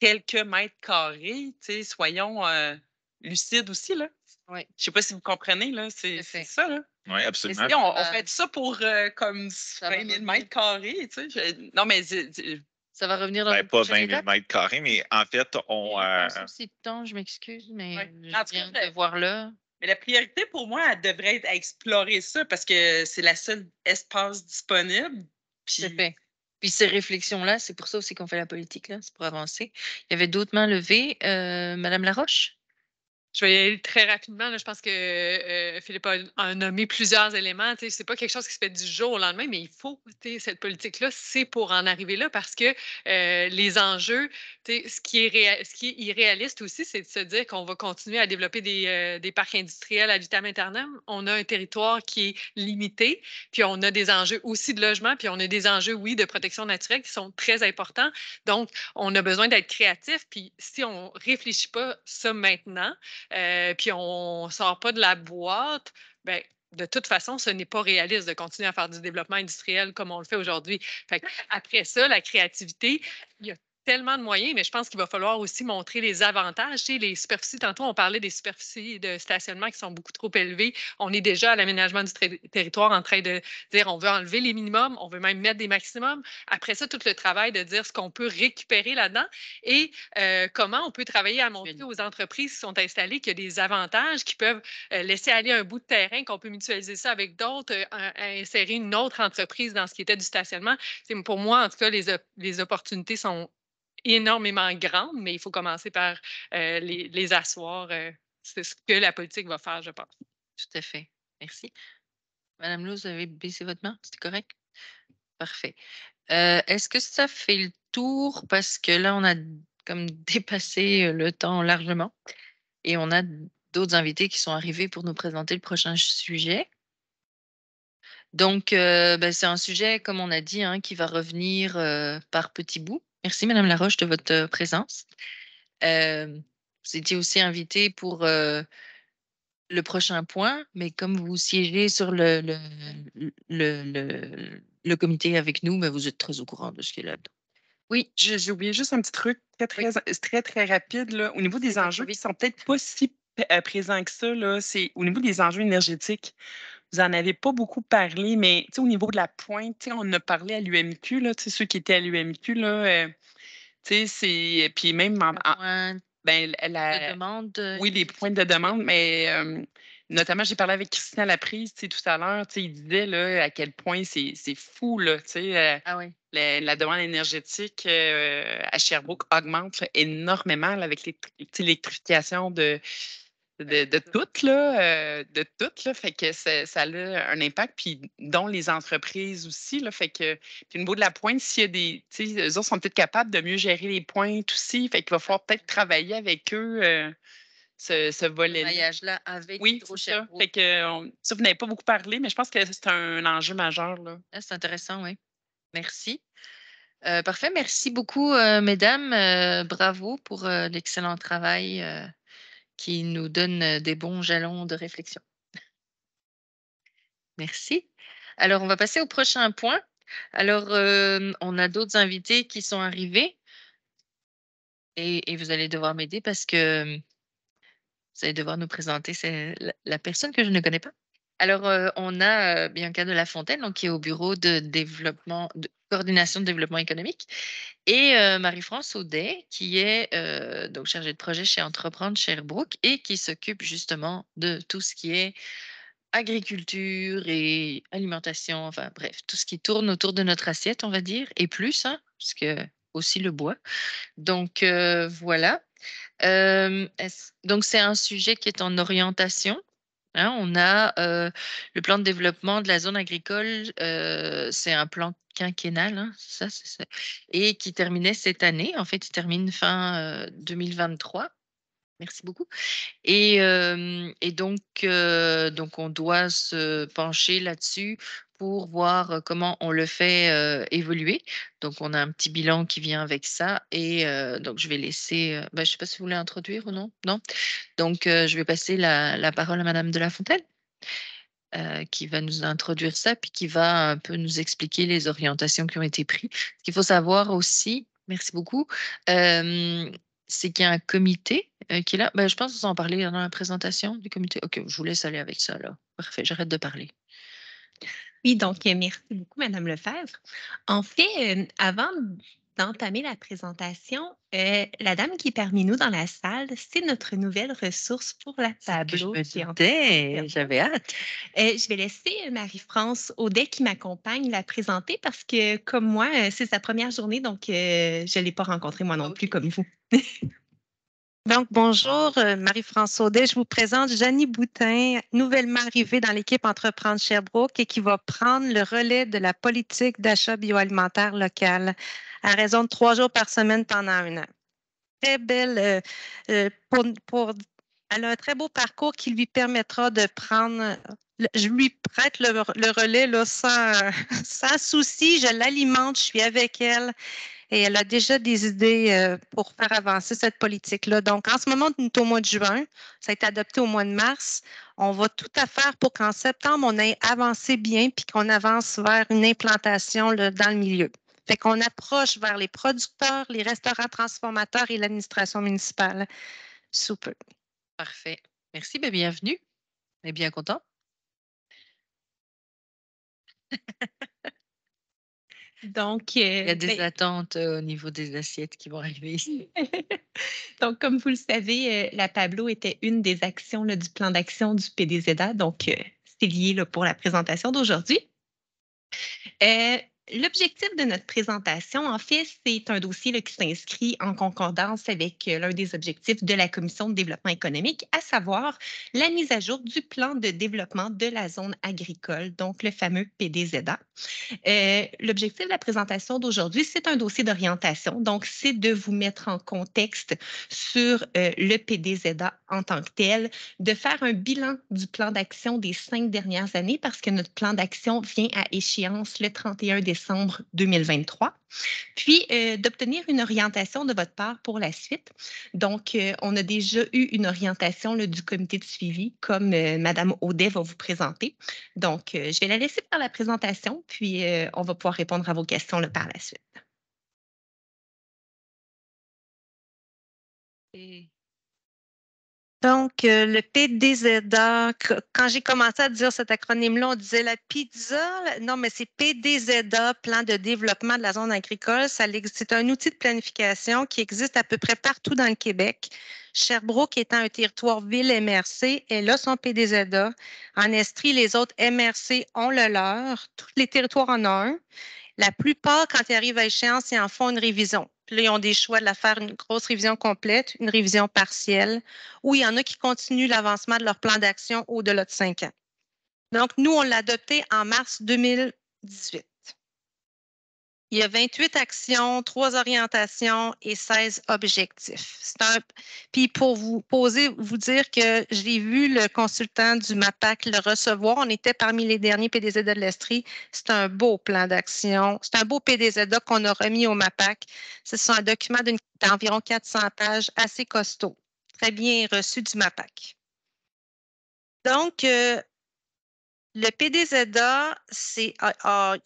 quelques mètres carrés, tu sais, soyons euh, lucides aussi, là. Oui. Je sais pas si vous comprenez, là, c'est ça, là. Oui, absolument. on, on, fait ça pour comme 20 000 mètres carrés, tu sais. Non, mais ça va revenir dans ben, Pas 20 000 mètres carrés, mais en fait, on. Euh... de temps, je m'excuse, mais ouais. je viens de voir là. Mais la priorité pour moi, elle devrait être à explorer ça parce que c'est la seule espace disponible. Puis... Puis ces réflexions-là, c'est pour ça aussi qu'on fait la politique, c'est pour avancer. Il y avait d'autres mains levées. Euh, Madame Laroche? je vais y aller très rapidement. Je pense que euh, Philippe a, nommé plusieurs éléments. Ce n'est pas quelque chose qui se fait du jour au lendemain, mais il faut cette politique-là, c'est pour en arriver là parce que euh, les enjeux, ce qui, est qui irréaliste aussi, c'est de se dire qu'on va continuer à développer des, euh, parcs industriels à vitam interne. On a un territoire qui est limité, puis on a des enjeux aussi de logement, puis on a des enjeux, oui, de protection naturelle qui sont très importants. Donc, on a besoin d'être créatif, puis si on ne réfléchit pas ça maintenant, euh, puis on ne sort pas de la boîte, ben, de toute façon, ce n'est pas réaliste de continuer à faire du développement industriel comme on le fait aujourd'hui. Après ça, la créativité, il y a tellement de moyens, mais je pense qu'il va falloir aussi montrer les avantages. les superficies, tantôt, on parlait des superficies de stationnement qui sont beaucoup trop élevées. On est déjà à l'aménagement du territoire en train de dire on veut enlever les minimums, on veut même mettre des maximums. Après ça, tout le travail de dire ce qu'on peut récupérer là-dedans et euh, comment on peut travailler à montrer aux entreprises qui sont installées qu'il y a des avantages qui peuvent euh, laisser aller un bout de terrain, qu'on peut mutualiser ça avec d'autres, euh, insérer une autre entreprise dans ce qui était du stationnement. C'est, pour moi, en tout cas, les opportunités sont énormément grandes, mais il faut commencer par euh, les, asseoir. Euh, c'est ce que la politique va faire, je pense. Tout à fait. Merci. Madame Lou, vous avez baissé votre main, c'était correct? Parfait. Euh, est-ce que ça fait le tour? Parce que là, on a comme dépassé le temps largement et on a d'autres invités qui sont arrivés pour nous présenter le prochain sujet. Donc, ben, c'est un sujet, comme on a dit, hein, qui va revenir par petits bouts. Merci, Madame Laroche, de votre euh, présence. Euh, vous étiez aussi invitée pour euh, le prochain point, mais comme vous siégez sur le, le, comité avec nous, ben, vous êtes très au courant de ce qui est là-dedans. Oui, j'ai oublié juste un petit truc très, très, rapide. Au niveau des enjeux, ils sont peut-être pas si présents que ça. C'est au niveau des enjeux énergétiques. Vous n'en avez pas beaucoup parlé, mais au niveau de la pointe, on a parlé à l'UMQ, ceux qui étaient à l'UMQ, là, euh, Puis même ben, demande Oui, les points de demande, mais notamment, j'ai parlé avec Christina Laprise tout à l'heure. Il disait là, à quel point c'est fou. Euh, ah la, demande énergétique euh, à Sherbrooke augmente énormément avec l'électrification de, de, de là, euh, de tout, là, fait que ça, a un impact, puis dont les entreprises aussi, là, fait que, puis au niveau de la pointe, s'il y a des, tu sais, eux autres sont peut-être capables de mieux gérer les pointes aussi, fait qu'il va falloir peut-être travailler avec eux euh, ce, volet -là. voyage-là avec Oui, c'est ça, que, on, ça, vous n'avez pas beaucoup parlé, mais je pense que c'est un enjeu majeur, là. Ah, c'est intéressant, oui. Merci. Euh, parfait, merci beaucoup, mesdames. bravo pour l'excellent travail qui nous donne euh, des bons jalons de réflexion. Merci. Alors, on va passer au prochain point. Alors, euh, on a d'autres invités qui sont arrivés et, vous allez devoir m'aider parce que euh, vous allez devoir nous présenter la personne que je ne connais pas. Alors, euh, on a euh, Bianca de La Fontaine, donc, qui est au bureau de développement, de coordination de développement économique, et euh, Marie-France Audet, qui est donc chargée de projet chez Entreprendre Sherbrooke et qui s'occupe justement de tout ce qui est agriculture et alimentation, enfin bref, tout ce qui tourne autour de notre assiette, on va dire, et plus, hein, parce que aussi le bois. Donc voilà. donc c'est un sujet qui est en orientation Hein, on a le plan de développement de la zone agricole, c'est un plan quinquennal, hein, ça, et qui terminait cette année. En fait, il termine fin 2023. Merci beaucoup. Et, donc, on doit se pencher là-dessus pour voir comment on le fait évoluer. Donc, on a un petit bilan qui vient avec ça. Et donc, je vais laisser. Bah, je ne sais pas si vous voulez introduire ou non. Non. Donc, je vais passer la, la, parole à Madame de la Fontaine, qui va nous introduire ça, puis qui va un peu nous expliquer les orientations qui ont été prises. Ce qu'il faut savoir aussi, merci beaucoup, c'est qu'il y a un comité qui est là. Bah, je pense vous en parler hein, dans la présentation du comité. Ok, je vous laisse aller avec ça là. Parfait, j'arrête de parler. Oui, donc euh, merci beaucoup, Madame Lefebvre. En fait, euh, avant d'entamer la présentation, euh, la dame qui est parmi nous dans la salle, c'est notre nouvelle ressource pour la tableau. J'avais hâte. je vais laisser Marie-France Audet qui m'accompagne la présenter parce que, comme moi, c'est sa première journée, donc je ne l'ai pas rencontrée moi non ah, plus comme vous. Donc, bonjour, euh, Marie-François Audet. Je vous présente Janie Boutin, nouvellement arrivée dans l'équipe Entreprendre Sherbrooke et qui va prendre le relais de la politique d'achat bioalimentaire locale à raison de trois jours par semaine pendant un an. Très belle euh, euh, pour, elle a un très beau parcours qui lui permettra de prendre je lui prête le, relais là, sans, sans souci, je l'alimente, je suis avec elle et elle a déjà des idées euh, pour faire avancer cette politique-là. Donc, en ce moment, nous est au mois de juin. Ça a été adopté au mois de mars. On va tout à faire pour qu'en septembre, on ait avancé bien puis qu'on avance vers une implantation dans le milieu. Fait qu'on approche vers les producteurs, les restaurants transformateurs et l'administration municipale sous peu. Parfait. Merci, bienvenue. On bien content. il y a euh, des ben attentes euh, au niveau des assiettes qui vont arriver ici. donc, comme vous le savez, euh, la Pablo était une des actions du plan d'action du PDZA. Donc, c'est lié pour la présentation d'aujourd'hui. L'objectif de notre présentation, en fait, c'est un dossier qui s'inscrit en concordance avec euh, l'un des objectifs de la Commission de développement économique, à savoir la mise à jour du plan de développement de la zone agricole, donc le fameux PDZA. Euh, l'objectif de la présentation d'aujourd'hui, c'est un dossier d'orientation, donc c'est de vous mettre en contexte sur euh, le PDZA en tant que tel, de faire un bilan du plan d'action des cinq dernières années, parce que notre plan d'action vient à échéance le 31 décembre décembre 2023, puis euh, d'obtenir une orientation de votre part pour la suite. Donc, euh, on a déjà eu une orientation du comité de suivi, comme Mme euh, Madame Audet va vous présenter. Donc, je vais la laisser faire la présentation, puis on va pouvoir répondre à vos questions par la suite. Donc, euh, le PDZA, quand j'ai commencé à dire cet acronyme-là, on disait la pizza. Non, mais c'est PDZA, plan de développement de la zone agricole. C'est un outil de planification qui existe à peu près partout dans le Québec. Sherbrooke étant un territoire ville-MRC, elle a son PDZA. En Estrie, les autres MRC ont le leur. Tous les territoires en ont un. La plupart, quand ils arrivent à échéance, ils en font une révision. Puis là, ils ont des choix de la faire une grosse révision complète, une révision partielle, ou il y en a qui continuent l'avancement de leur plan d'action au-delà de cinq ans. Donc, nous, on l'a adopté en mars 2018. Il y a 28 actions, 3 orientations et 16 objectifs. Un... Puis pour vous poser, vous dire que j'ai vu le consultant du MAPAC le recevoir. On était parmi les derniers PDZ de l'Estrie. C'est un beau plan d'action. C'est un beau PDZ qu'on a remis au MAPAC. Ce sont un document d'environ 400 pages, assez costaud. Très bien reçu du MAPAC. Donc, euh, le PDZA, c'est,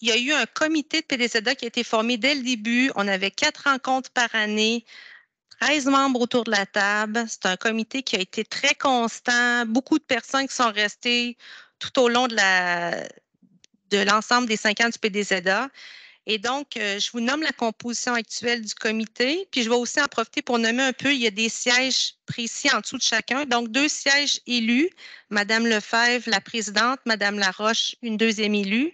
il y a eu un comité de PDZA qui a été formé dès le début. On avait quatre rencontres par année, 13 membres autour de la table. C'est un comité qui a été très constant. Beaucoup de personnes qui sont restées tout au long de de l'ensemble des cinq ans du PDZA. Et donc, euh, je vous nomme la composition actuelle du comité, puis je vais aussi en profiter pour nommer un peu, il y a des sièges précis en dessous de chacun. Donc, deux sièges élus, Madame Lefebvre, la présidente, Madame Laroche, une deuxième élue.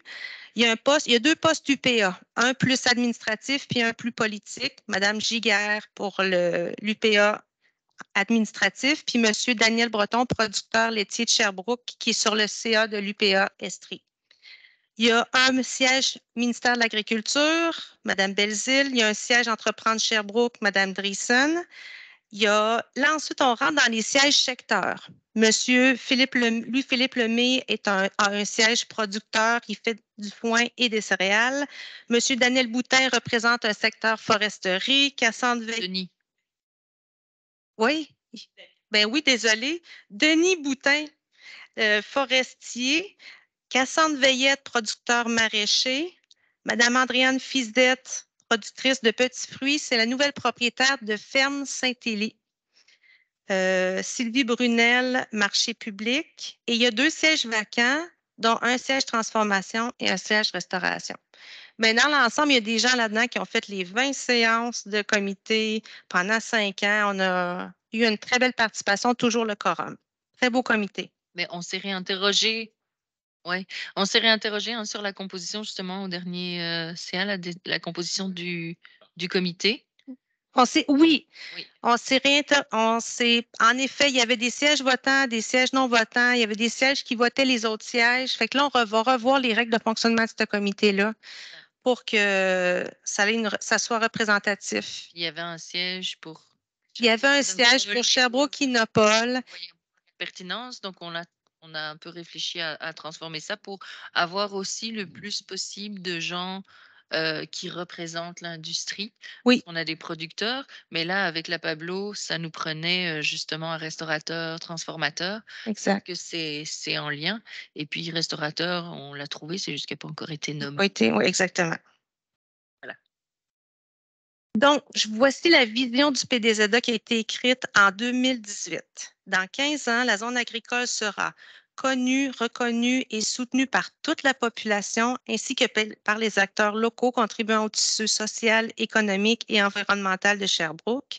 Il y a, un poste, il a deux postes UPA, un plus administratif puis un plus politique. Madame Giguère pour l'UPA administratif, puis Monsieur Daniel Breton, producteur laitier de Sherbrooke, qui est sur le CA de l'UPA Estrie. Il y a un siège ministère de l'Agriculture, Mme Belzile. Il y a un siège Entreprendre Sherbrooke, Mme Dreeson. Il y a, là, ensuite, on rentre dans les sièges secteurs. Monsieur Philippe Lemay, lui, Philippe Lemay est un, a un siège producteur qui fait du foin et des céréales. Monsieur Daniel Boutin représente un secteur foresterie. Cassandre Denis. Oui. Ben oui, désolé. Denis Boutin, euh, forestier. Cassandre Veillette, producteur maraîcher. Madame Andréane Fisdette, productrice de petits fruits, c'est la nouvelle propriétaire de Ferme Saint-Élie. Euh, Sylvie Brunel, marché public. Et il y a deux sièges vacants, dont un siège transformation et un siège restauration. Mais dans l'ensemble, il y a des gens là-dedans qui ont fait les 20 séances de comité pendant cinq ans. On a eu une très belle participation, toujours le quorum. Très beau comité. Mais on s'est réinterrogé oui, on s'est réinterrogé hein, sur la composition justement au dernier euh, CA, la, composition du, comité. On oui, on s'est réinterrogé. on en effet, il y avait des sièges votants, des sièges non votants, il y avait des sièges qui votaient les autres sièges. Fait que là, on va revoir les règles de fonctionnement de ce comité-là pour que ça, ça soit représentatif. Il y avait un siège pour. Il y avait un siège pour sherbrooke Pertinence, donc on l'a on a un peu réfléchi à, transformer ça pour avoir aussi le mmh. plus possible de gens qui représentent l'industrie. Oui. On a des producteurs, mais là, avec la Pablo, ça nous prenait justement un restaurateur, transformateur. Exact. Que c'est en lien. Et puis, restaurateur, on l'a trouvé, c'est juste qu'elle pas encore été nommé. oui exactement. Donc, voici la vision du PDZA qui a été écrite en 2018. Dans 15 ans, la zone agricole sera connue, reconnue et soutenue par toute la population ainsi que par les acteurs locaux contribuant au tissu social, économique et environnemental de Sherbrooke,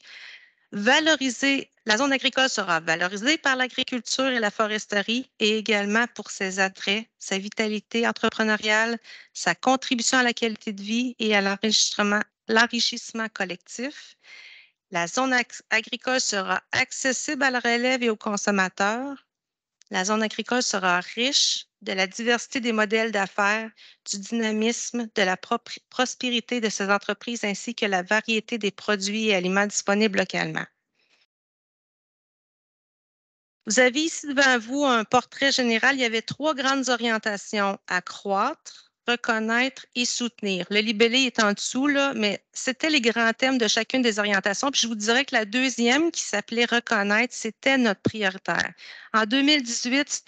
valoriser la zone agricole sera valorisée par l'agriculture et la foresterie et également pour ses attraits, sa vitalité entrepreneuriale, sa contribution à la qualité de vie et à l'enrichissement collectif. La zone agricole sera accessible à la relève et aux consommateurs. La zone agricole sera riche de la diversité des modèles d'affaires, du dynamisme, de la prospérité de ces entreprises ainsi que la variété des produits et aliments disponibles localement. Vous avez ici devant vous un portrait général. Il y avait trois grandes orientations, à croître reconnaître et soutenir. Le libellé est en dessous, là, mais c'était les grands thèmes de chacune des orientations. Puis je vous dirais que la deuxième, qui s'appelait reconnaître, c'était notre prioritaire. En 2018,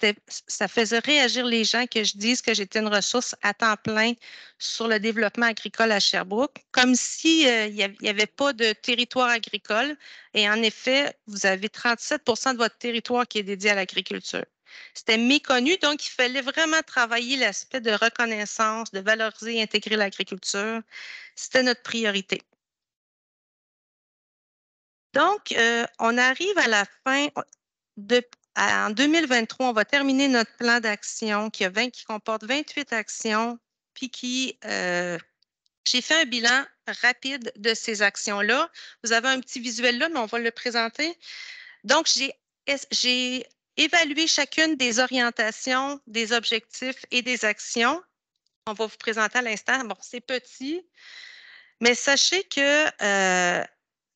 ça faisait réagir les gens que je dise que j'étais une ressource à temps plein sur le développement agricole à Sherbrooke, comme s'il euh, n'y avait pas de territoire agricole. Et en effet, vous avez 37 de votre territoire qui est dédié à l'agriculture. C'était méconnu, donc il fallait vraiment travailler l'aspect de reconnaissance, de valoriser et intégrer l'agriculture. C'était notre priorité. Donc, euh, on arrive à la fin. en 2023, on va terminer notre plan d'action qui, qui comporte 28 actions, puis qui euh, j'ai fait un bilan rapide de ces actions-là. Vous avez un petit visuel là, mais on va le présenter. Donc, j'ai évaluer chacune des orientations, des objectifs et des actions. On va vous présenter à l'instant. Bon, c'est petit, mais sachez que, euh,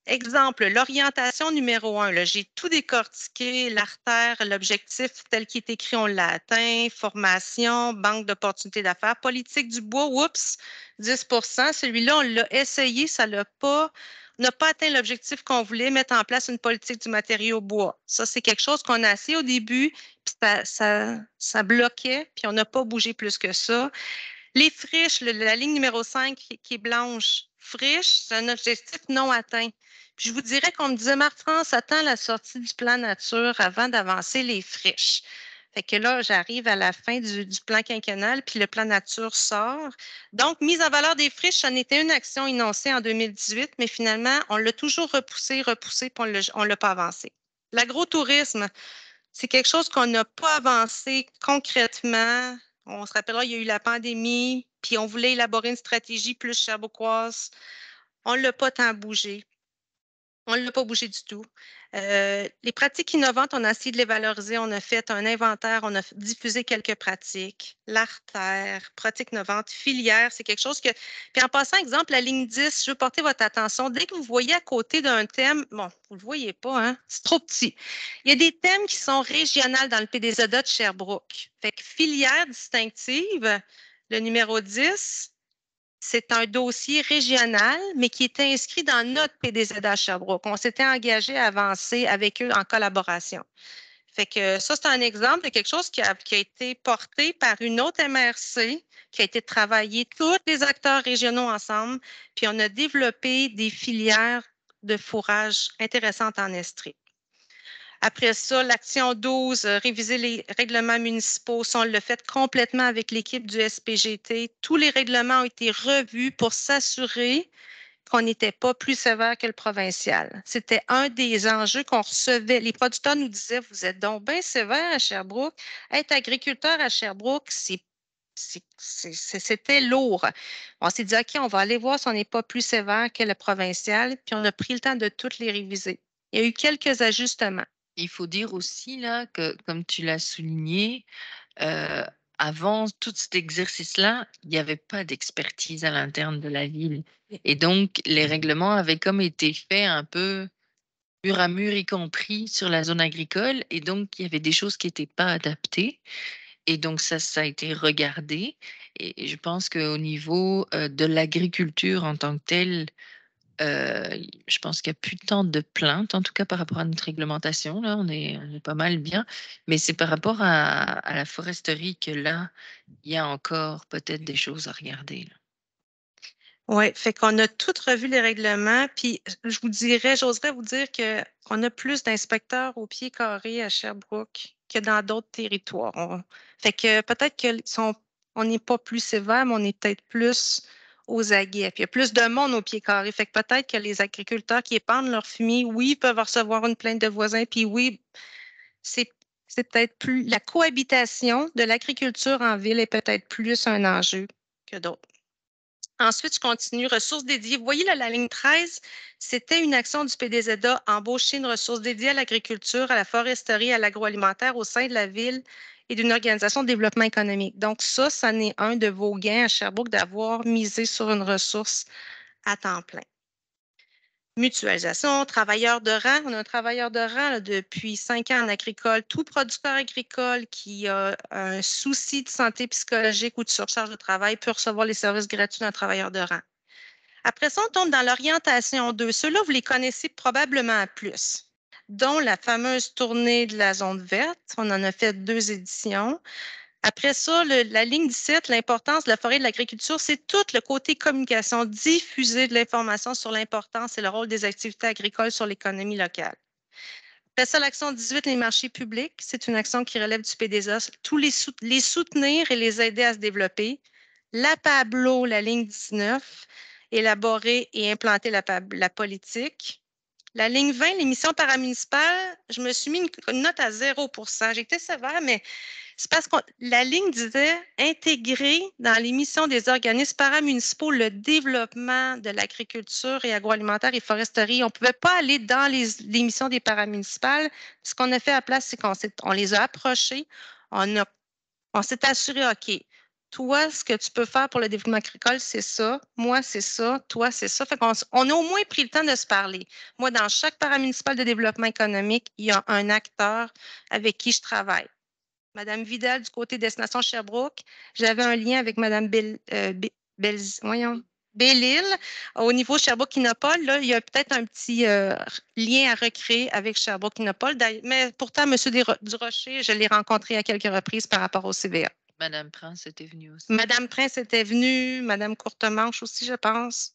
exemple, l'orientation numéro un, j'ai tout décortiqué, l'artère, l'objectif tel qu'il est écrit, on l'a atteint, formation, banque d'opportunités d'affaires, politique du bois, oups, 10 Celui-là, on l'a essayé, ça ne l'a pas n'a pas atteint l'objectif qu'on voulait, mettre en place une politique du matériau bois. Ça, c'est quelque chose qu'on a essayé au début, puis ça, bloquait, puis on n'a pas bougé plus que ça. Les friches, la ligne numéro 5 qui, est blanche, friche, c'est un objectif non atteint. Puis je vous dirais qu'on me disait, Marc-France, attends la sortie du plan nature avant d'avancer les friches. Fait que là, j'arrive à la fin du, plan quinquennal, puis le plan nature sort. Donc, mise en valeur des friches, en était une action énoncée en 2018, mais finalement, on l'a toujours repoussé, repoussé, puis on ne l'a pas avancé. L'agrotourisme, c'est quelque chose qu'on n'a pas avancé concrètement. On se rappellera, il y a eu la pandémie, puis on voulait élaborer une stratégie plus cherboquoise. On ne l'a pas tant bougé. On ne l'a pas bougé du tout. Euh, les pratiques innovantes, on a essayé de les valoriser. On a fait un inventaire, on a diffusé quelques pratiques. L'artère, pratiques innovantes, filière, c'est quelque chose que. Puis en passant, exemple, la ligne 10, je veux porter votre attention. Dès que vous voyez à côté d'un thème, bon, vous ne le voyez pas, hein? c'est trop petit. Il y a des thèmes qui sont régionaux dans le PDZA de Sherbrooke. Fait que filière distinctive, le numéro 10, c'est un dossier régional, mais qui est inscrit dans notre PDZ à On s'était engagé à avancer avec eux en collaboration. Fait que ça, c'est un exemple de quelque chose qui a, été porté par une autre MRC, qui a été travaillé tous les acteurs régionaux ensemble, puis on a développé des filières de fourrage intéressantes en Estrie. Après ça, l'action 12, euh, réviser les règlements municipaux, on l'a fait complètement avec l'équipe du SPGT. Tous les règlements ont été revus pour s'assurer qu'on n'était pas plus sévère que le provincial. C'était un des enjeux qu'on recevait. Les producteurs nous disaient, vous êtes donc bien sévère à Sherbrooke. Être agriculteur à Sherbrooke, c'était lourd. On s'est dit, OK, on va aller voir si on n'est pas plus sévère que le provincial, puis on a pris le temps de toutes les réviser. Il y a eu quelques ajustements il faut dire aussi là que, comme tu l'as souligné, avant tout cet exercice-là, il n'y avait pas d'expertise à l'interne de la ville. Et donc, les mmh règlements avaient comme été faits un peu mur à mur, y compris sur la zone agricole. Et donc, il y avait des choses qui n'étaient pas adaptées. Et donc, ça, ça a été regardé. Et je pense qu'au niveau de l'agriculture en tant que telle, je pense qu'il n'y a plus tant de plaintes, en tout cas par rapport à notre réglementation. Là, on est, pas mal bien. Mais c'est par rapport à, la foresterie que là, il y a encore peut-être des choses à regarder. Oui, fait qu'on a toutes revu les règlements. Puis je vous dirais, j'oserais vous dire qu'on a plus d'inspecteurs au pied carré à Sherbrooke que dans d'autres territoires. fait que peut-être qu'on n'est pas plus sévère, mais on est peut-être plus aux aguets. Puis il y a plus de monde au pied carré. Fait que peut-être que les agriculteurs qui épandent leur fumier, oui, peuvent recevoir une plainte de voisins. Puis oui, c'est peut-être plus. La cohabitation de l'agriculture en ville est peut-être plus un enjeu que d'autres. Ensuite, je continue. Ressources dédiées. Vous voyez, là, la ligne 13, c'était une action du PDZA, embaucher une ressource dédiée à l'agriculture, à la foresterie, à l'agroalimentaire au sein de la ville et d'une organisation de développement économique. Donc, ça, ça n'est un de vos gains à Sherbrooke d'avoir misé sur une ressource à temps plein. Mutualisation, travailleurs de rang. On a un travailleur de rang depuis cinq ans en agricole. Tout producteur agricole qui a un souci de santé psychologique ou de surcharge de travail peut recevoir les services gratuits d'un travailleur de rang. Après ça, on tombe dans l'orientation 2. Ceux-là, vous les connaissez probablement plus dont la fameuse tournée de la zone verte. On en a fait deux éditions. Après ça, la ligne 17, l'importance de la forêt et de l'agriculture, c'est tout le côté communication, diffuser de l'information sur l'importance et le rôle des activités agricoles sur l'économie locale. Après ça, l'action 18, les marchés publics, c'est une action qui relève du PDSA, tous les, soutenir et les aider à se développer. La Pablo, la ligne 19, élaborer et implanter la politique. La ligne 20, l'émission paramunicipale, je me suis mis une, note à 0 J'ai été sévère, mais c'est parce que la ligne disait intégrer dans l'émission des organismes paramunicipaux le développement de l'agriculture et agroalimentaire et foresterie. On ne pouvait pas aller dans les des paramunicipales. Ce qu'on a fait à place, c'est qu'on on les a approchés, on, on s'est assuré, OK, toi, ce que tu peux faire pour le développement agricole, c'est ça. Moi, c'est ça. Toi, c'est ça. on a au moins pris le temps de se parler. Moi, dans chaque paramunicipal de développement économique, il y a un acteur avec qui je travaille. Madame Vidal, du côté Destination Sherbrooke, j'avais un lien avec Madame euh, Bell, Au niveau sherbrooke kinopole il y a peut-être un petit euh, lien à recréer avec sherbrooke kinopole Mais pourtant, M. Durocher, je l'ai rencontré à quelques reprises par rapport au CVA. Madame Prince était venue aussi. Madame Prince était venue, Madame Courtemanche aussi, je pense.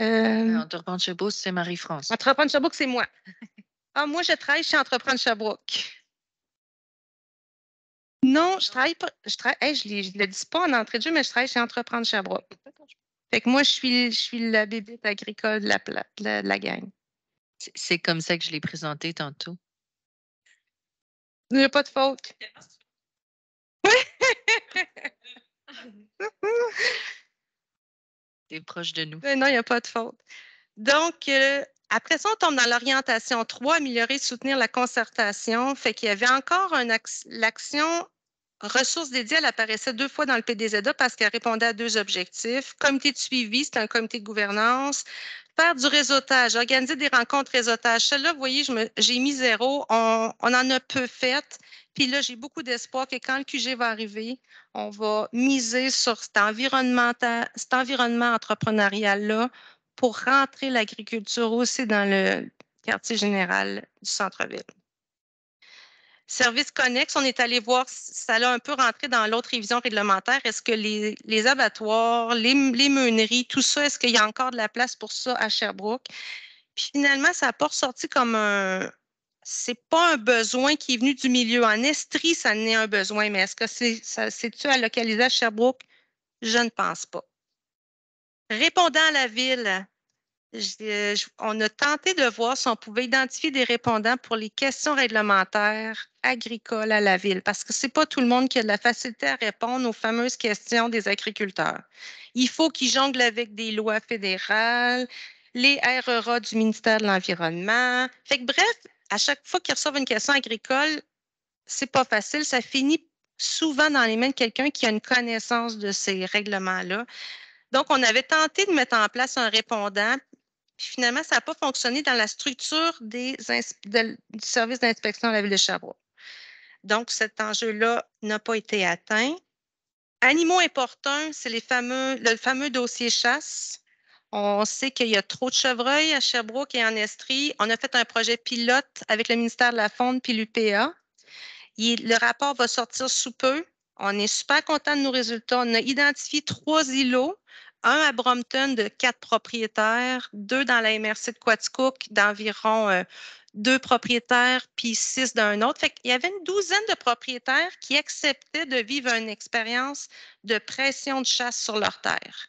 Euh, Entreprendre Sherbrooke, c'est Marie-France. Entreprendre Sherbrooke, c'est moi. ah, moi, je travaille chez Entreprendre Sherbrooke. Non, je travaille Je, ne le dis pas en entrée de jeu, mais je travaille chez Entreprendre Sherbrooke. Fait que moi, je suis, je suis la bébête agricole de la, de de la gang. C'est comme ça que je l'ai présenté tantôt n'y a pas de faute. Tu T'es proche de nous. non, il n'y a pas de faute. Donc, euh, après ça, on tombe dans l'orientation 3, améliorer, soutenir la concertation. Fait qu'il y avait encore l'action ressources dédiées, elle apparaissait deux fois dans le PDZA parce qu'elle répondait à deux objectifs. Comité de suivi, c'est un comité de gouvernance. Faire du réseautage, organiser des rencontres réseautage. Celle-là, vous voyez, j'ai mis zéro. On, en a peu fait. Puis là, j'ai beaucoup d'espoir que quand le QG va arriver, on va miser sur cet, cet environnement entrepreneurial-là pour rentrer l'agriculture aussi dans le quartier général du centre-ville. Service Connex, on est allé voir, ça a un peu rentré dans l'autre révision réglementaire. Est-ce que les, abattoirs, les, meuneries, tout ça, est-ce qu'il y a encore de la place pour ça à Sherbrooke? Puis finalement, ça n'a pas ressorti comme un. C'est pas un besoin qui est venu du milieu. En Estrie, ça n'est un besoin, mais est-ce que c'est, c'est-tu à localiser à Sherbrooke? Je ne pense pas. Répondant à la ville, euh, on a tenté de voir si on pouvait identifier des répondants pour les questions réglementaires agricoles à la ville, parce que ce n'est pas tout le monde qui a de la facilité à répondre aux fameuses questions des agriculteurs. Il faut qu'ils jonglent avec des lois fédérales, les RERA du ministère de l'Environnement. Fait que bref, à chaque fois qu'ils reçoivent une question agricole, c'est pas facile. Ça finit souvent dans les mains de quelqu'un qui a une connaissance de ces règlements-là. Donc, on avait tenté de mettre en place un répondant puis finalement, ça n'a pas fonctionné dans la structure du service d'inspection de la ville de Sherbrooke. Donc, cet enjeu-là n'a pas été atteint. Animaux importants, c'est le fameux dossier chasse. On sait qu'il y a trop de chevreuils à Sherbrooke et en Estrie. On a fait un projet pilote avec le ministère de la Faune et l'UPA. Le rapport va sortir sous peu. On est super content de nos résultats. On a identifié trois îlots un à Brompton de quatre propriétaires, deux dans la MRC de Quatscook d'environ euh, deux propriétaires, puis six d'un autre. Fait Il y avait une douzaine de propriétaires qui acceptaient de vivre une expérience de pression de chasse sur leur terre.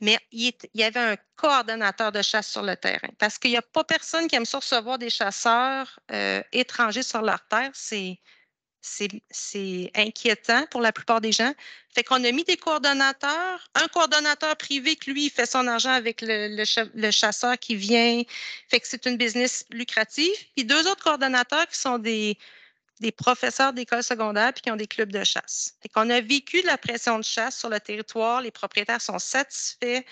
Mais il y avait un coordonnateur de chasse sur le terrain. Parce qu'il n'y a pas personne qui aime recevoir des chasseurs euh, étrangers sur leur terre. C'est c'est inquiétant pour la plupart des gens. Fait qu'on a mis des coordonnateurs, un coordonnateur privé qui lui, fait son argent avec le, chasseur qui vient. Fait que c'est une business lucrative. Puis deux autres coordonnateurs qui sont des, professeurs d'école secondaire puis qui ont des clubs de chasse. Fait qu'on a vécu la pression de chasse sur le territoire. Les propriétaires sont satisfaits.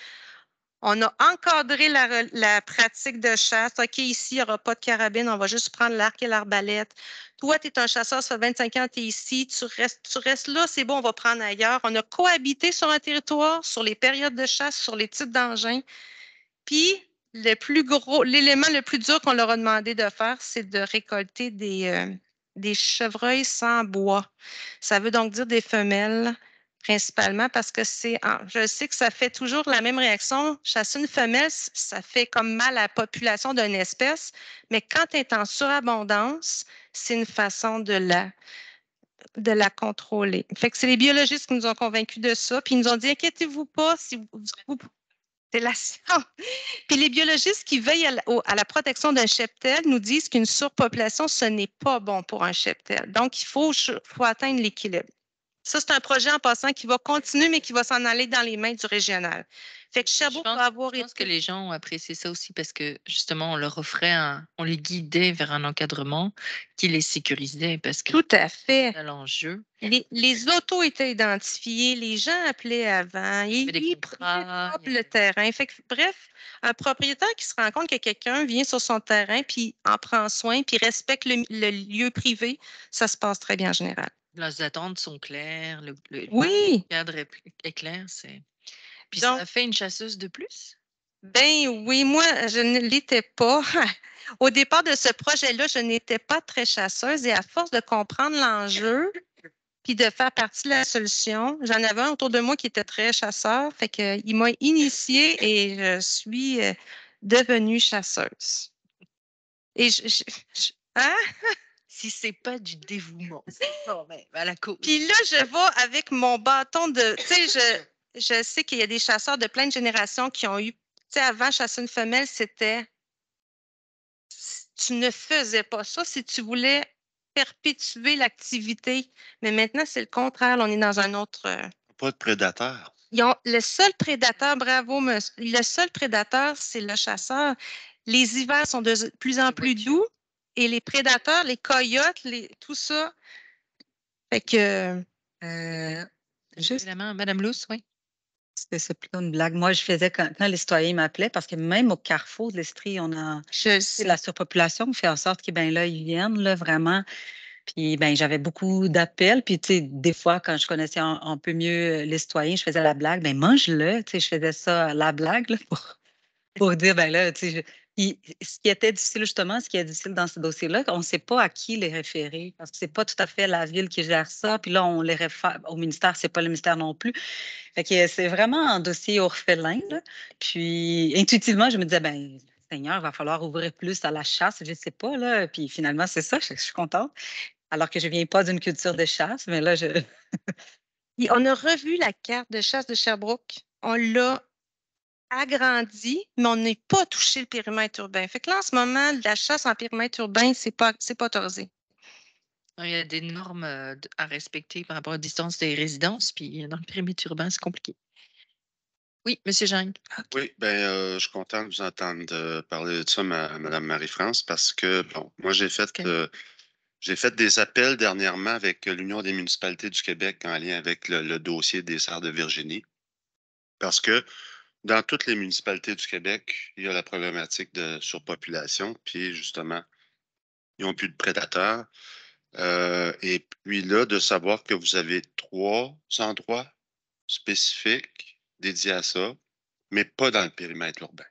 On a encadré la, pratique de chasse. OK, ici, il n'y aura pas de carabine, on va juste prendre l'arc et l'arbalète. Toi, tu es un chasseur, sur 25 ans, tu es ici, tu restes, là, c'est bon, on va prendre ailleurs. On a cohabité sur un territoire, sur les périodes de chasse, sur les types d'engins. Puis, le plus gros, l'élément le plus dur qu'on leur a demandé de faire, c'est de récolter des euh, chevreuils sans bois. Ça veut donc dire des femelles principalement parce que c'est, je sais que ça fait toujours la même réaction. Chasser une femelle, ça fait comme mal à la population d'une espèce, mais quand elle est en surabondance, c'est une façon de la, de la contrôler. Fait que c'est les biologistes qui nous ont convaincus de ça, puis ils nous ont dit inquiétez-vous pas si vous, c'est la science. Puis les biologistes qui veillent à la, à la protection d'un cheptel nous disent qu'une surpopulation, ce n'est pas bon pour un cheptel. Donc, il faut, faut atteindre l'équilibre. Ça, c'est un projet en passant qui va continuer, mais qui va s'en aller dans les mains du régional. Fait que Sherbrooke avoir Je pense que les gens ont apprécié ça aussi parce que justement, on leur offrait on les guidait vers un encadrement qui les sécurisait parce que. Tout à fait. l'enjeu. Les, autos étaient identifiées, les gens appelaient avant, ils, ils le terrain. Fait que, bref, un propriétaire qui se rend compte que quelqu'un vient sur son terrain puis en prend soin puis respecte le lieu privé, ça se passe très bien en général. Les attentes sont claires, le, cadre est, clair. C'est... Puis ça fait une chasseuse de plus? Ben oui, moi, je ne l'étais pas. Au départ de ce projet-là, je n'étais pas très chasseuse et à force de comprendre l'enjeu, puis de faire partie de la solution. J'en avais un autour de moi qui était très chasseur, fait qu'il m'a initiée et je suis euh, devenue chasseuse. Et je, hein? c'est pas du dévouement. Bon, ben, à la cour. Puis là, je vais avec mon bâton de. Tu sais, je, sais qu'il y a des chasseurs de plein de générations qui ont eu. Tu sais, avant, chasser une femelle, c'était. Tu ne faisais pas ça si tu voulais perpétuer l'activité. Mais maintenant, c'est le contraire. on est dans un autre. Euh, pas de prédateur. le seul prédateur, bravo, monsieur, le seul prédateur, c'est le chasseur. Les hivers sont de plus en plus doux et les prédateurs, les coyotes, tout ça. Fait que. Évidemment, euh, Madame Luce, oui. C'est plutôt une blague. Moi, je faisais quand, les citoyens m'appelaient, parce que même au carrefour de l'Estrie, on a la surpopulation qui fait en sorte que ben là, ils viennent là, vraiment. Puis ben j'avais beaucoup d'appels. Puis des fois, quand je connaissais un, peu mieux les citoyens, je faisais la blague, ben mange-le. je faisais ça la blague pour, dire ben là, tu sais, ce qui était difficile, justement, ce qui est difficile dans ce dossier-là, on ne sait pas à qui les référer, parce que ce n'est pas tout à fait la ville qui gère ça. Puis là, on les réfère au ministère, ce n'est pas le ministère non plus. Fait que c'est vraiment un dossier orphelin. Puis, intuitivement, je me disais, ben Seigneur, il va falloir ouvrir plus à la chasse, je ne sais pas. Là. Puis finalement, c'est ça, je, je suis contente. Alors que je ne viens pas d'une culture de chasse, mais là, je. on a revu la carte de chasse de Sherbrooke. On l'a agrandi, mais on n'est pas touché le périmètre urbain. Fait que là, en ce moment, la chasse en périmètre urbain, c'est pas, c'est pas autorisé. Il y a des normes euh, à respecter par rapport à la distance des résidences, puis euh, dans le périmètre urbain, c'est compliqué. Oui, M. Jean. Oui, ben, euh, je suis content de vous entendre parler de ça, Madame Mme Marie-France, parce que, bon, moi, j'ai fait, fait des appels dernièrement avec l'Union des municipalités du Québec en lien avec le, dossier des arts de Virginie, parce que dans toutes les municipalités du Québec, il y a la problématique de surpopulation, puis justement, ils n'ont plus de prédateurs. Euh, et puis là, de savoir que vous avez trois endroits spécifiques dédiés à ça, mais pas dans le périmètre urbain.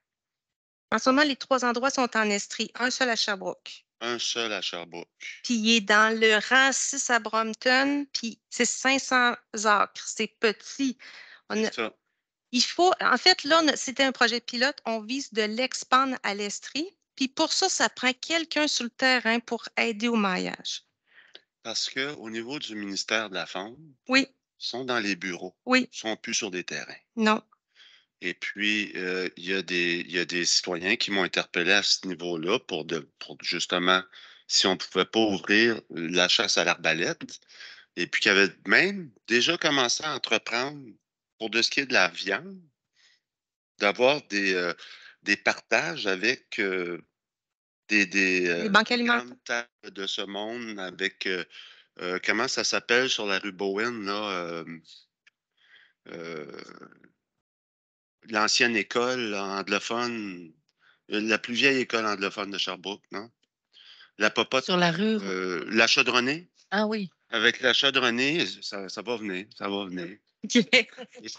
En ce moment, les trois endroits sont en Estrie, un seul à Sherbrooke. Un seul à Sherbrooke. Puis il est dans le rang 6 à Brompton, puis c'est 500 acres. C'est petit. On il faut, en fait, là, c'était un projet pilote, on vise de l'expandre à l'estrie. Puis pour ça, ça prend quelqu'un sur le terrain pour aider au maillage. Parce qu'au niveau du ministère de la Femme, oui. ils sont dans les bureaux. Oui. Ils ne sont plus sur des terrains. Non. Et puis, euh, il y, a des citoyens qui m'ont interpellé à ce niveau-là pour, pour justement, si on ne pouvait pas ouvrir la chasse à l'arbalète, et puis qui avaient même déjà commencé à entreprendre pour de ce qui est de la viande, d'avoir des, euh, des partages avec euh, des, euh, des, banques alimentaires de ce monde, avec comment ça s'appelle sur la rue Bowen, là, l'ancienne école anglophone, la plus vieille école anglophone de Sherbrooke, non? La popote. Sur la rue. la chaudronnée. Ah oui. Avec la chaudronnée, ça va venir, ça va venir. Et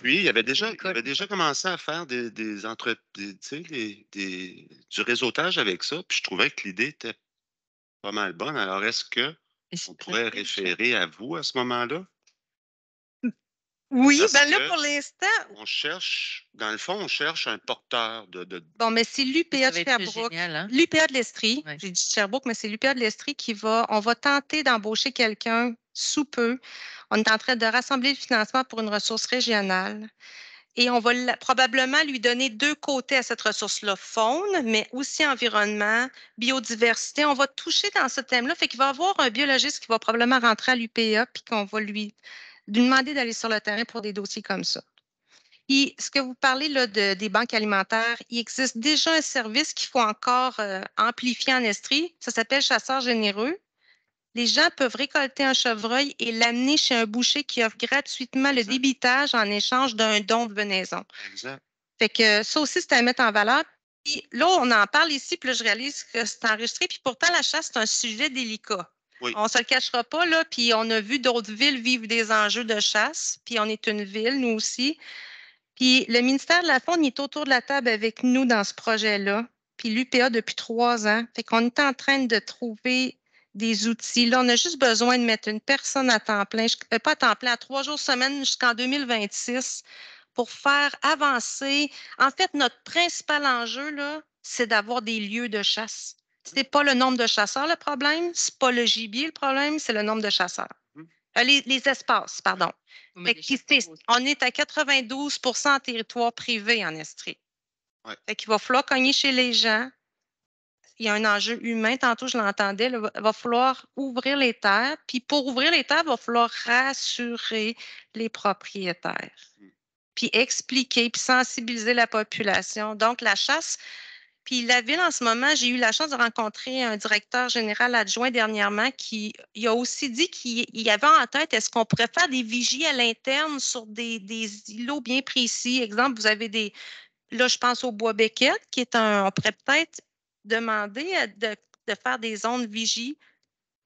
puis, il avait déjà, avait déjà commencé à faire des, des, entre, du réseautage avec ça, puis je trouvais que l'idée était pas mal bonne. Alors, est-ce que pourrait référer à vous à ce moment-là? Oui, bien là, pour l'instant. On cherche, dans le fond, on cherche un porteur de. Bon, mais c'est l'UPA de Sherbrooke. Hein? L'UPA de l'Estrie. J'ai dit Sherbrooke, mais c'est l'UPA de l'Estrie qui va. On va tenter d'embaucher quelqu'un sous peu. On est en train de rassembler le financement pour une ressource régionale et on va probablement lui donner deux côtés à cette ressource-là, faune, mais aussi environnement, biodiversité. On va toucher dans ce thème-là, fait qu'il va y avoir un biologiste qui va probablement rentrer à l'UPA, puis qu'on va lui, demander d'aller sur le terrain pour des dossiers comme ça. Et ce que vous parlez là, des banques alimentaires, il existe déjà un service qu'il faut encore euh, amplifier en Estrie. Ça s'appelle Chasseurs généreux les gens peuvent récolter un chevreuil et l'amener chez un boucher qui offre gratuitement le débitage en échange d'un don de venaison. Exact. Fait que ça aussi, c'est à mettre en valeur. là, on en parle ici, puis là, je réalise que c'est enregistré. Puis pourtant, la chasse, c'est un sujet délicat. On ne se le cachera pas, là. Puis on a vu d'autres villes vivre des enjeux de chasse. Puis on est une ville, nous aussi. Puis le ministère de la Faune est autour de la table avec nous dans ce projet-là. Puis l'UPA depuis trois ans. Fait qu'on est en train de trouver des outils. Là, on a juste besoin de mettre une personne à temps plein, euh, pas à temps plein, à trois jours semaine jusqu'en 2026 pour faire avancer. En fait, notre principal enjeu, là, c'est d'avoir des lieux de chasse. Ce n'est pas le nombre de chasseurs le problème, ce n'est pas le gibier le problème, c'est le nombre de chasseurs. Mm-hmm. Euh, les, espaces, pardon. on est à 92 en territoire privé en Estrie. Ouais. Fait va falloir cogner chez les gens, il y a un enjeu humain. Tantôt, je l'entendais, il va, falloir ouvrir les terres. Puis pour ouvrir les terres, il va falloir rassurer les propriétaires. Hmm. Puis expliquer, puis sensibiliser la population. Donc, la chasse, puis la ville, en ce moment, j'ai eu la chance de rencontrer un directeur général adjoint dernièrement qui a aussi dit qu'il avait en tête est-ce qu'on pourrait faire des vigies à l'interne sur des, des, îlots bien précis. Exemple, vous avez des. Là, je pense au Bois Beckett, qui est un. On pourrait peut-être demander euh, de, faire des zones vigie,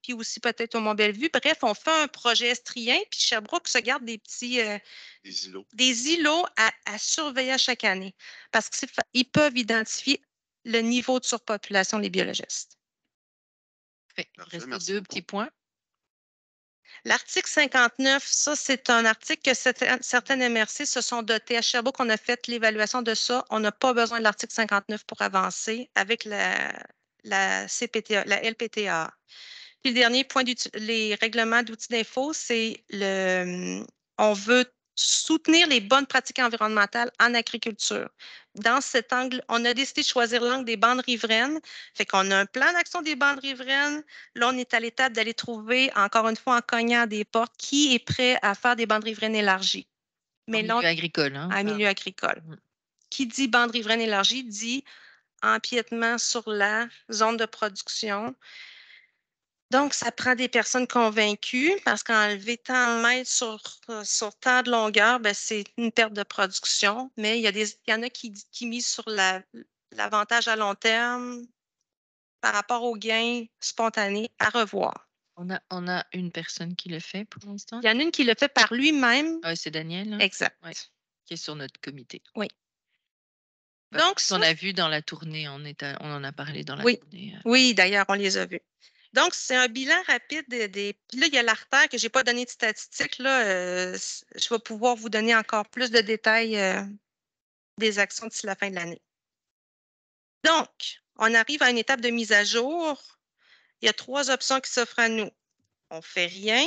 puis aussi peut-être au Mont-Bellevue. Bref, on fait un projet estrien, puis Sherbrooke se garde des petits... Euh, des îlots. Des îlots à, surveiller chaque année, parce qu'ils peuvent identifier le niveau de surpopulation des biologistes. il reste deux petits points. L'article 59, ça, c'est un article que certaines MRC se sont dotées. À Sherbrooke, on a fait l'évaluation de ça. On n'a pas besoin de l'article 59 pour avancer avec la, CPTA, la LPTA. Puis le dernier point, les règlements d'outils d'info, c'est le, on veut soutenir les bonnes pratiques environnementales en agriculture. Dans cet angle, on a décidé de choisir l'angle des bandes riveraines. Fait qu'on a un plan d'action des bandes riveraines. Là, on est à l'étape d'aller trouver, encore une fois, en cognant des portes, qui est prêt à faire des bandes riveraines élargies. Mais milieu agricole. à hein, milieu agricole. Mm. Qui dit bandes riveraine élargie dit empiètement sur la zone de production, donc, ça prend des personnes convaincues parce qu'enlever tant de mètres sur, euh, sur tant de longueur, ben, c'est une perte de production. Mais il y, a des, y en a qui, misent sur l'avantage à long terme par rapport aux gains spontanés à revoir. On a, une personne qui le fait pour l'instant. Il y en a une qui le fait par lui-même. Oui, ah, c'est Daniel. Hein? Exact. qui est sur notre comité. Oui. Donc, on a vu dans la tournée, on, on en a parlé dans la tournée. Euh. Oui, d'ailleurs, on les a vus. Donc, c'est un bilan rapide des. là, il y a l'artère que je n'ai pas donné de statistiques. Là, euh, je vais pouvoir vous donner encore plus de détails euh, des actions d'ici la fin de l'année. Donc, on arrive à une étape de mise à jour. Il y a trois options qui s'offrent à nous. On ne fait rien,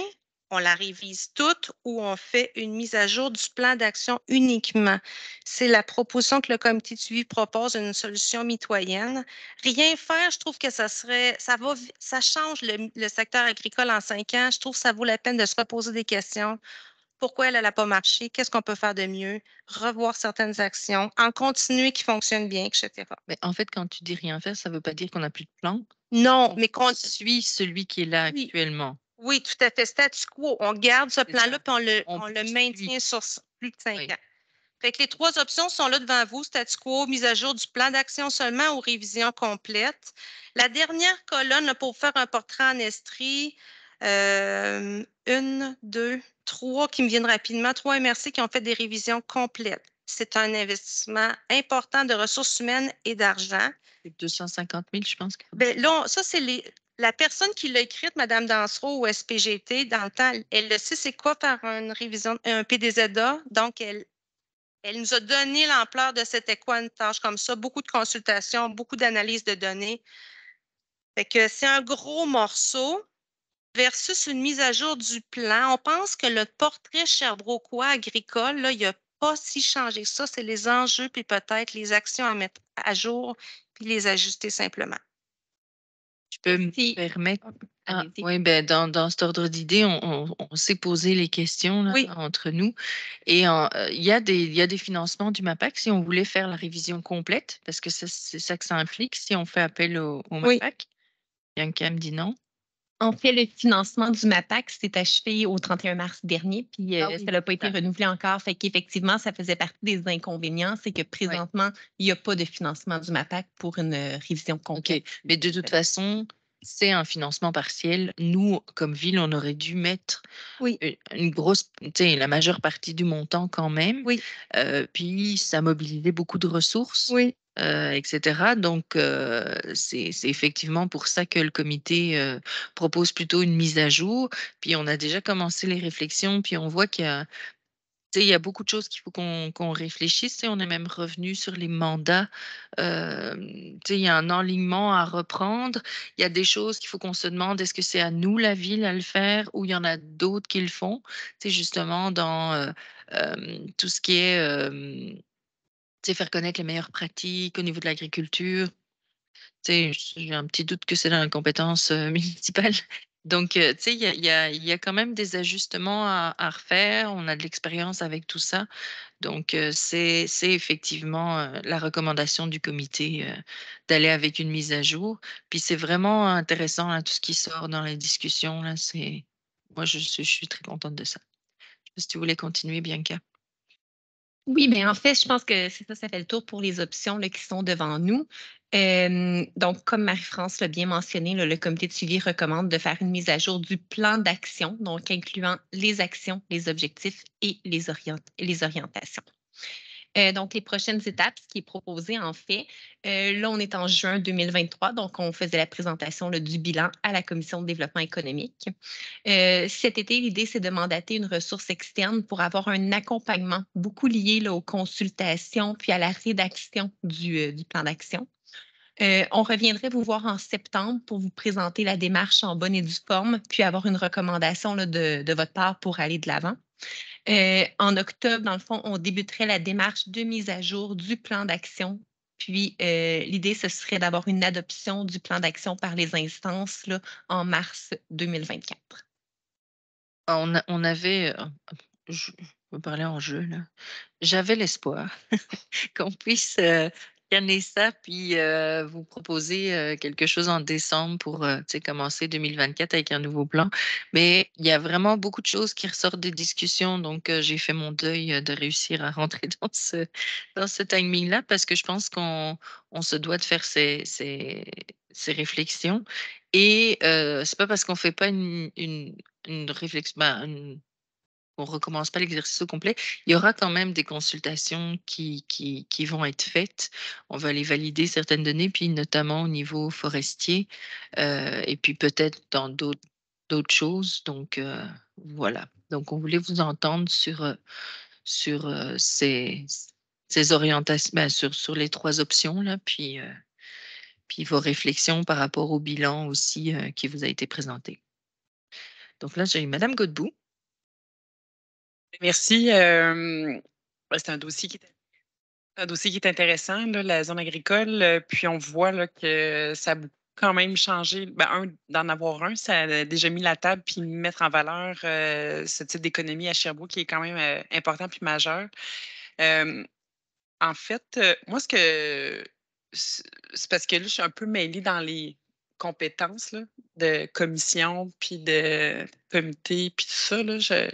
on la révise toute ou on fait une mise à jour du plan d'action uniquement. C'est la proposition que le comité de suivi propose, une solution mitoyenne. Rien faire, je trouve que ça serait, ça ça change le, secteur agricole en cinq ans. Je trouve que ça vaut la peine de se reposer des questions. Pourquoi elle n'a pas marché? Qu'est-ce qu'on peut faire de mieux? Revoir certaines actions, en continuer qui fonctionnent bien, etc. Mais en fait, quand tu dis rien faire, ça ne veut pas dire qu'on n'a plus de plan. Non, mais qu'on suit celui qui est là actuellement. Oui, tout à fait. Statu quo. On garde ce plan-là, puis on le, maintient sur plus de cinq ans. Fait que les trois options sont là devant vous, statu quo, mise à jour du plan d'action seulement ou révision complète. La dernière colonne, pour faire un portrait en estrie, euh, une, deux, trois qui me viennent rapidement, trois MRC qui ont fait des révisions complètes. C'est un investissement important de ressources humaines et d'argent. 250 000, je pense. Ben, là, ça, c'est les, la personne qui l'a écrite, Mme Dansereau, au SPGT, dans le temps, elle le sait, c'est quoi par une révision, un PDZA. Donc, elle, elle nous a donné l'ampleur de cette quoi une tâche comme ça, beaucoup de consultations, beaucoup d'analyses de données. Fait que c'est un gros morceau versus une mise à jour du plan. On pense que le portrait cherbroquois agricole, là, il n'a a pas si changé ça. C'est les enjeux, puis peut-être les actions à mettre à jour, puis les ajuster simplement. Tu peux me permettre. Ah, oui, ben dans, dans cet ordre d'idée, on, on, s'est posé les questions là, entre nous. Et euh, il y, a des, il y a des financements du MAPAC si on voulait faire la révision complète, parce que c'est ça que ça implique si on fait appel au, au MAPAC. Oui. Bianca me dit non. En fait, le financement du MAPAC s'est achevé au 31 mars dernier, puis euh, ah ça n'a pas été renouvelé encore. Fait qu'effectivement, ça faisait partie des inconvénients, c'est que présentement, il n'y a pas de financement du MAPAC pour une euh, révision complète. Mais de toute façon, c'est un financement partiel. Nous, comme ville, on aurait dû mettre euh, une grosse, la majeure partie du montant quand même. Oui. Euh, puis ça mobilisait beaucoup de ressources, oui. Euh, etc. Donc c'est effectivement pour ça que le comité propose plutôt une mise à jour. Puis on a déjà commencé les réflexions, puis on voit qu'il y a il y a beaucoup de choses qu'il faut qu'on réfléchisse. on est même revenu sur les mandats. il y a un enlignement à reprendre. Il y a des choses qu'il faut qu'on se demande est-ce que c'est à nous, la ville, à le faire ou il y en a d'autres qui le font C'est justement dans tout ce qui est faire connaître les meilleures pratiques au niveau de l'agriculture. J'ai un petit doute que c'est dans la compétence municipale, donc, tu sais, il y a, quand même des ajustements à, refaire. On a de l'expérience avec tout ça. Donc, c'est effectivement la recommandation du comité d'aller avec une mise à jour. Puis, c'est vraiment intéressant, hein, tout ce qui sort dans les discussions. Là, Moi, je, suis très contente de ça. si tu voulais continuer, Bianca. Oui, mais ben, en fait, je pense que c'est ça, fait le tour pour les options qui sont devant nous. Euh, donc, comme Marie-France l'a bien mentionné, le comité de suivi recommande de faire une mise à jour du plan d'action, donc incluant les actions, les objectifs et les, orientations. Euh, donc, les prochaines étapes, ce qui est proposé en fait, euh, là, on est en juin 2023, donc on faisait la présentation du bilan à la Commission de développement économique. Euh, cet été, l'idée, c'est de mandater une ressource externe pour avoir un accompagnement beaucoup lié aux consultations puis à la rédaction du plan d'action. Euh, on reviendrait vous voir en septembre pour vous présenter la démarche en bonne et due forme, puis avoir une recommandation de, votre part pour aller de l'avant. Euh, en octobre, dans le fond, on débuterait la démarche de mise à jour du plan d'action. Puis euh, l'idée, ce serait d'avoir une adoption du plan d'action par les instances en mars 2024. Ah, on, on avait, je, parler en jeu, j'avais l'espoir qu'on puisse et ça, puis euh, vous proposer euh, quelque chose en décembre pour euh, commencer 2024 avec un nouveau plan. Mais il y a vraiment beaucoup de choses qui ressortent des discussions, donc j'ai fait mon deuil de réussir à rentrer dans ce, dans timing-là parce que je pense qu'on on se doit de faire ces, réflexions. Et c'est pas parce qu'on fait pas une, une réflexion, ben, ne recommence pas l'exercice au complet, il y aura quand même des consultations qui, qui, qui vont être faites. On va aller valider certaines données, puis notamment au niveau forestier, euh, et puis peut-être dans d'autres choses. Donc euh, voilà. Donc on voulait vous entendre sur, euh, sur ces, ces, orientations, ben, sur, sur les trois options là, puis, puis vos réflexions par rapport au bilan aussi qui vous a été présenté. Donc là, j'ai Madame Godbout. Merci. Euh, ben, c'est un dossier qui est qui est intéressant, là, la zone agricole. Euh, puis on voit que ça a quand même changé. Ben, un, d'en avoir un, ça a déjà mis la table puis mettre en valeur euh, ce type d'économie à Sherbrooke qui est quand même important puis majeur. en fait, moi, ce que. C'est parce que là, je suis un peu mêlée dans les compétences de commission, puis de comité, puis tout ça. Là, je,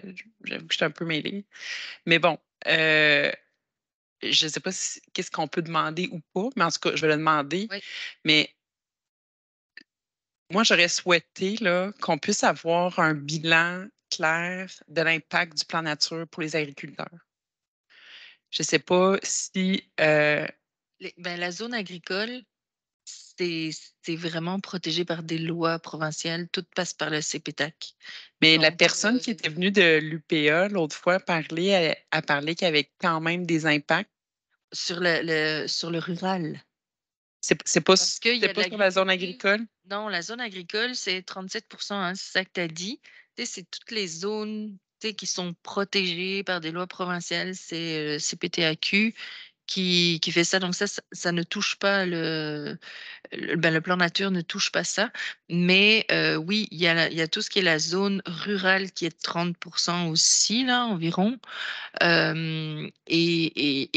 j'avoue que je un peu mêlée. Mais bon, euh, je ne sais pas qu'est-ce qu'on peut demander ou pas, mais en tout cas, je vais le demander. Mais moi, j'aurais souhaité là, qu'on puisse avoir un bilan clair de l'impact du plan nature pour les agriculteurs. Je ne sais pas si... Euh, ben, la zone agricole, c'est vraiment protégé par des lois provinciales. Tout passe par le CPTAC. Mais la personne euh qui était venue de l'UPA l'autre fois parler, a parlé qu'il y avait quand même des impacts. Sur le, sur le rural. C'est pas, a pas sur la zone agricole? Non, la zone agricole, c'est 37 hein, c'est ça que tu as dit. C'est toutes les zones qui sont protégées par des lois provinciales, c'est euh, le CPTAQ qui, fait ça. Donc ça, ça, ne touche pas le, ben, le, plan nature ne touche pas ça. Mais euh, oui, il y, a, il y a tout ce qui est la zone rurale qui est de 30% aussi, là, environ. et,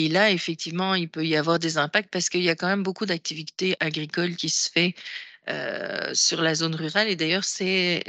et, là, effectivement, il peut y avoir des impacts parce qu'il y a quand même beaucoup d'activités agricoles qui se fait euh, sur la zone rurale. Et d'ailleurs, c'est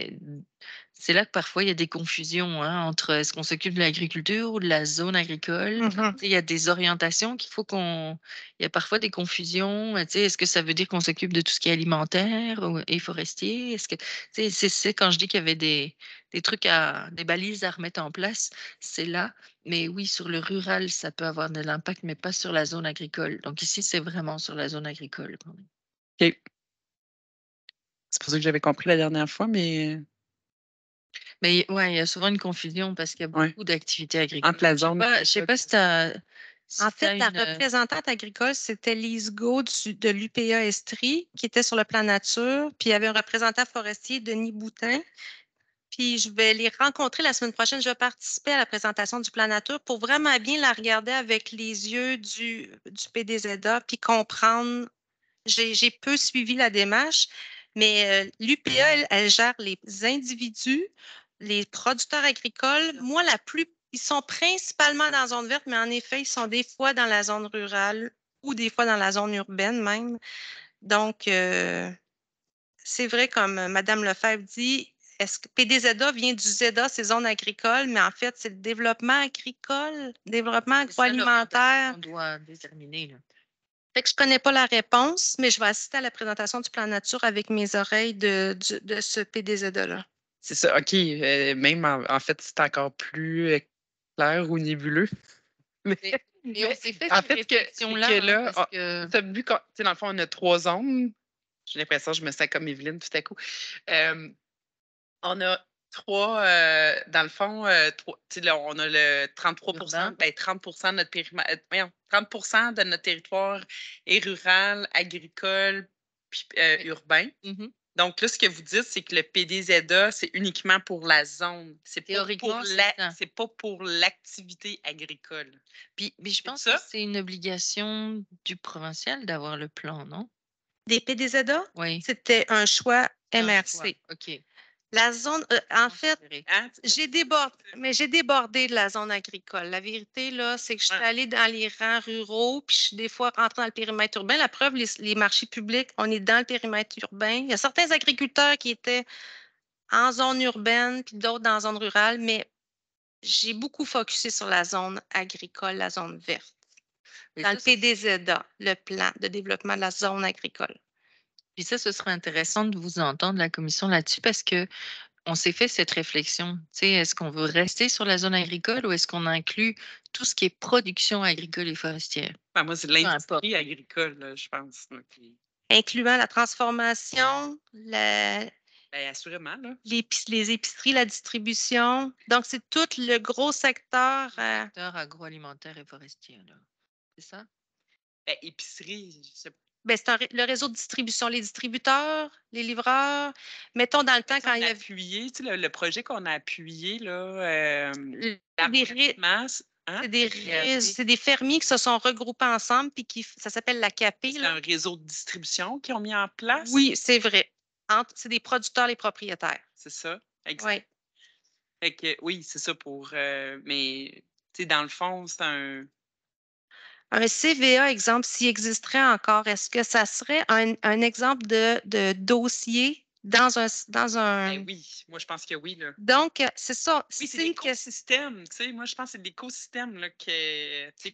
c'est là que parfois il y a des confusions hein, entre est-ce qu'on s'occupe de l'agriculture ou de la zone agricole. Mmh il y a des orientations qu'il faut qu'on. Il y a parfois des confusions. Est-ce que ça veut dire qu'on s'occupe de tout ce qui est alimentaire et forestier Est-ce que c'est quand je dis qu'il y avait des, des trucs à des balises à remettre en place, c'est là. Mais oui, sur le rural, ça peut avoir de l'impact, mais pas sur la zone agricole. Donc ici, c'est vraiment sur la zone agricole. C'est pour ça que j'avais compris la dernière fois, mais. Mais ouais, il y a souvent une confusion parce qu'il y a beaucoup d'activités agricoles. zone. Je ne sais pas si tu as. en fait, la euh représentante agricole, c'était Lise Gaud de l'UPA Estrie, qui était sur le plan nature. Puis il y avait un représentant forestier, Denis Boutin. Puis je vais les rencontrer la semaine prochaine. Je vais participer à la présentation du plan nature pour vraiment bien la regarder avec les yeux du, du PDZA puis comprendre. J'ai peu suivi la démarche, mais euh, l'UPA, e, elle, gère les individus, les producteurs agricoles. Moi, la plus, ils sont principalement dans la zone verte, mais en effet, ils sont des fois dans la zone rurale ou des fois dans la zone urbaine même. Donc, euh, c'est vrai, comme euh, Mme Lefebvre dit, est-ce que PDZA vient du ZA, ces zones agricoles, mais en fait, c'est le développement agricole, développement agroalimentaire. on doit déterminer. Là. Fait que je ne connais pas la réponse, mais je vais assister à la présentation du plan nature avec mes oreilles de, de, ce PDZ-là. E c'est ça, OK. Euh, même en, fait, c'est encore plus euh, clair ou nébuleux. Mais, on s'est fait en fait, que, hein, là, parce que... On, vu dans le fond, on a trois zones. J'ai l'impression je me sens comme Evelyne tout à coup. Euh, on a trois, euh, dans le fond, euh, on a le 33 30 ben, de notre 30 euh, de notre territoire est rural, agricole, puis urbain. Mmh Donc là, ce que vous dites, c'est que le PDZA, c'est uniquement pour la zone. C'est pas, pas pour l'activité agricole. Puis, mais je pense que c'est une obligation du provincial d'avoir le plan, non? Des PDZA? Oui. C'était un choix MRC. OK. La zone, euh, en fait, hein, j'ai débordé, mais j'ai débordé de la zone agricole. La vérité, là, c'est que je suis allée dans les rangs ruraux, puis je suis des fois rentrée dans le périmètre urbain. La preuve, les, marchés publics, on est dans le périmètre urbain. Il y a certains agriculteurs qui étaient en zone urbaine, puis d'autres dans zone rurale, mais j'ai beaucoup focusé sur la zone agricole, la zone verte, dans le PDZA, le plan de développement de la zone agricole. Puis ça, ce serait intéressant de vous entendre, la commission, là-dessus, parce que on s'est fait cette réflexion. Est-ce qu'on veut rester sur la zone agricole ou est-ce qu'on inclut tout ce qui est production agricole et forestière? Bah, moi, c'est l'industrie agricole, je pense. Incluant la transformation, ben, Les, épiceries, la distribution. Donc, c'est tout le gros secteur. Euh, secteur agroalimentaire et forestier, là. C'est ça? Ben, épicerie, je sais pas Bien, c'est le réseau de distribution, les distributeurs, les livreurs. Mettons dans le temps quand il y a appuyé, le, projet qu'on a appuyé là, c'est, des fermiers qui se sont regroupés ensemble, puis qui, ça s'appelle la CAP. C'est un réseau de distribution qu'ils ont mis en place. Oui, c'est vrai. c'est des producteurs, les propriétaires. C'est ça, exact. Oui. oui, c'est ça pour. Euh, mais, tu sais, dans le fond, c'est un un CVA, exemple, s'il existerait encore, est-ce que ça serait un, exemple de, dossier dans un. Dans un... Ben oui, moi je pense que oui. Là. Donc, euh, c'est ça. Oui, c'est l'écosystème. Moi je pense que c'est l'écosystème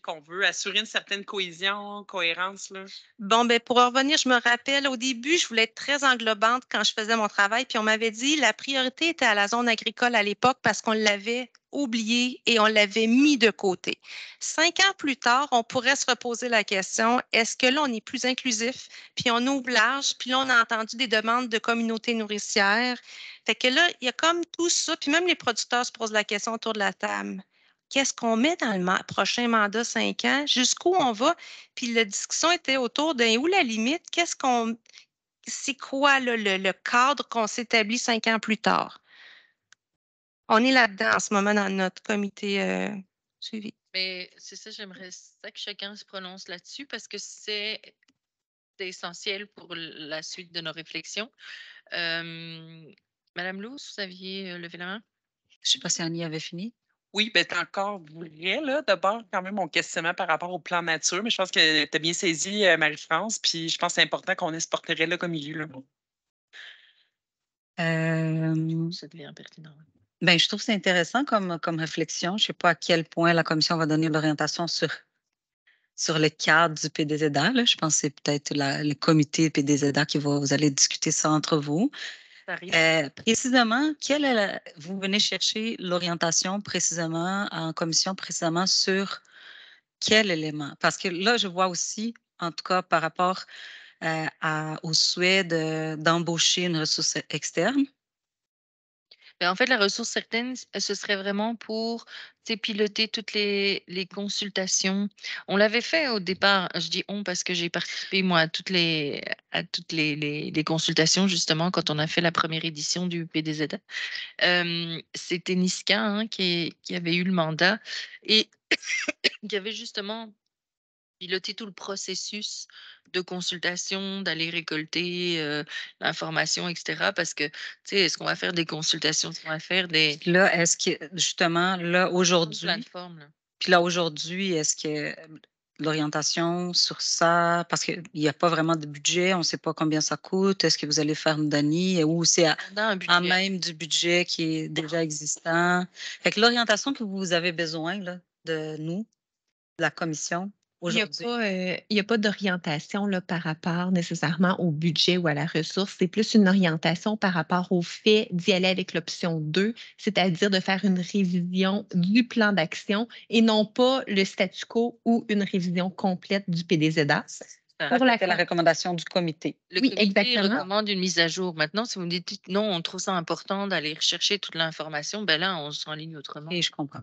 qu'on veut assurer une certaine cohésion, cohérence. Là. Bon, ben pour revenir, je me rappelle, au début, je voulais être très englobante quand je faisais mon travail, puis on m'avait dit la priorité était à la zone agricole à l'époque parce qu'on l'avait oublié et on l'avait mis de côté. Cinq ans plus tard, on pourrait se reposer la question, est-ce que là, on est plus inclusif, puis on ouvre large, puis là, on a entendu des demandes de communautés nourricières. Fait que là, il y a comme tout ça, puis même les producteurs se posent la question autour de la table. Qu'est-ce qu'on met dans le prochain mandat cinq ans? Jusqu'où on va? Puis la discussion était autour d'un où la limite? Qu'est-ce qu'on... C'est quoi le cadre qu'on s'établit cinq ans plus tard? on est là-dedans en ce moment dans notre comité euh, suivi. Mais c'est ça, j'aimerais ça que chacun se prononce là-dessus parce que c'est essentiel pour la suite de nos réflexions. Euh, Madame Lou, vous aviez euh, levé la main? Je ne sais pas si Annie avait fini. Oui, bien, tu encore vrai, là. D'abord, quand même, mon questionnement par rapport au plan nature, mais je pense que tu as bien saisi, Marie-France, puis je pense que c'est important qu'on exporterait ce là comme il Ça devient pertinent. Bien, je trouve ça c'est intéressant comme, comme réflexion. Je ne sais pas à quel point la commission va donner l'orientation sur, sur le cadre du PDZA. Je pense que c'est peut-être le comité PDZA qui va vous allez discuter ça entre vous. Euh, précisément, quelle est vous venez chercher l'orientation précisément en commission précisément sur quel élément? Parce que là, je vois aussi, en tout cas par rapport euh, au souhait d'embaucher une ressource externe, ben, en fait, la ressource certaine, ce serait vraiment pour piloter toutes les, les consultations. On l'avait fait au départ, je dis on parce que j'ai participé moi à toutes, les, à toutes les, les, consultations justement quand on a fait la première édition du PDZ. C'était Niska hein, qui, qui avait eu le mandat et qui avait justement piloter tout le processus de consultation, d'aller récolter euh, l'information, etc. Parce que, tu sais, est-ce qu'on va faire des consultations, est-ce qu'on va faire des... Là, est-ce que, justement, là, aujourd'hui... Puis là, aujourd'hui, est-ce que l'orientation sur ça, parce qu'il n'y a pas vraiment de budget, on ne sait pas combien ça coûte, est-ce que vous allez faire une dani ou c'est à, même du budget qui est déjà existant. Fait que l'orientation que vous avez besoin là, de nous, de la commission, il n'y euh, a, pas, d'orientation par rapport nécessairement au budget ou à la ressource. C'est plus une orientation par rapport au fait d'y aller avec l'option 2, c'est-à-dire de faire une révision du plan d'action et non pas le statu quo ou une révision complète du PDZAS. d'As. Ah, la, recommandation du comité. Le comité recommande une mise à jour. Maintenant, si vous me dites non, on trouve ça important d'aller rechercher toute l'information, ben là, on s'enligne autrement. Et je comprends.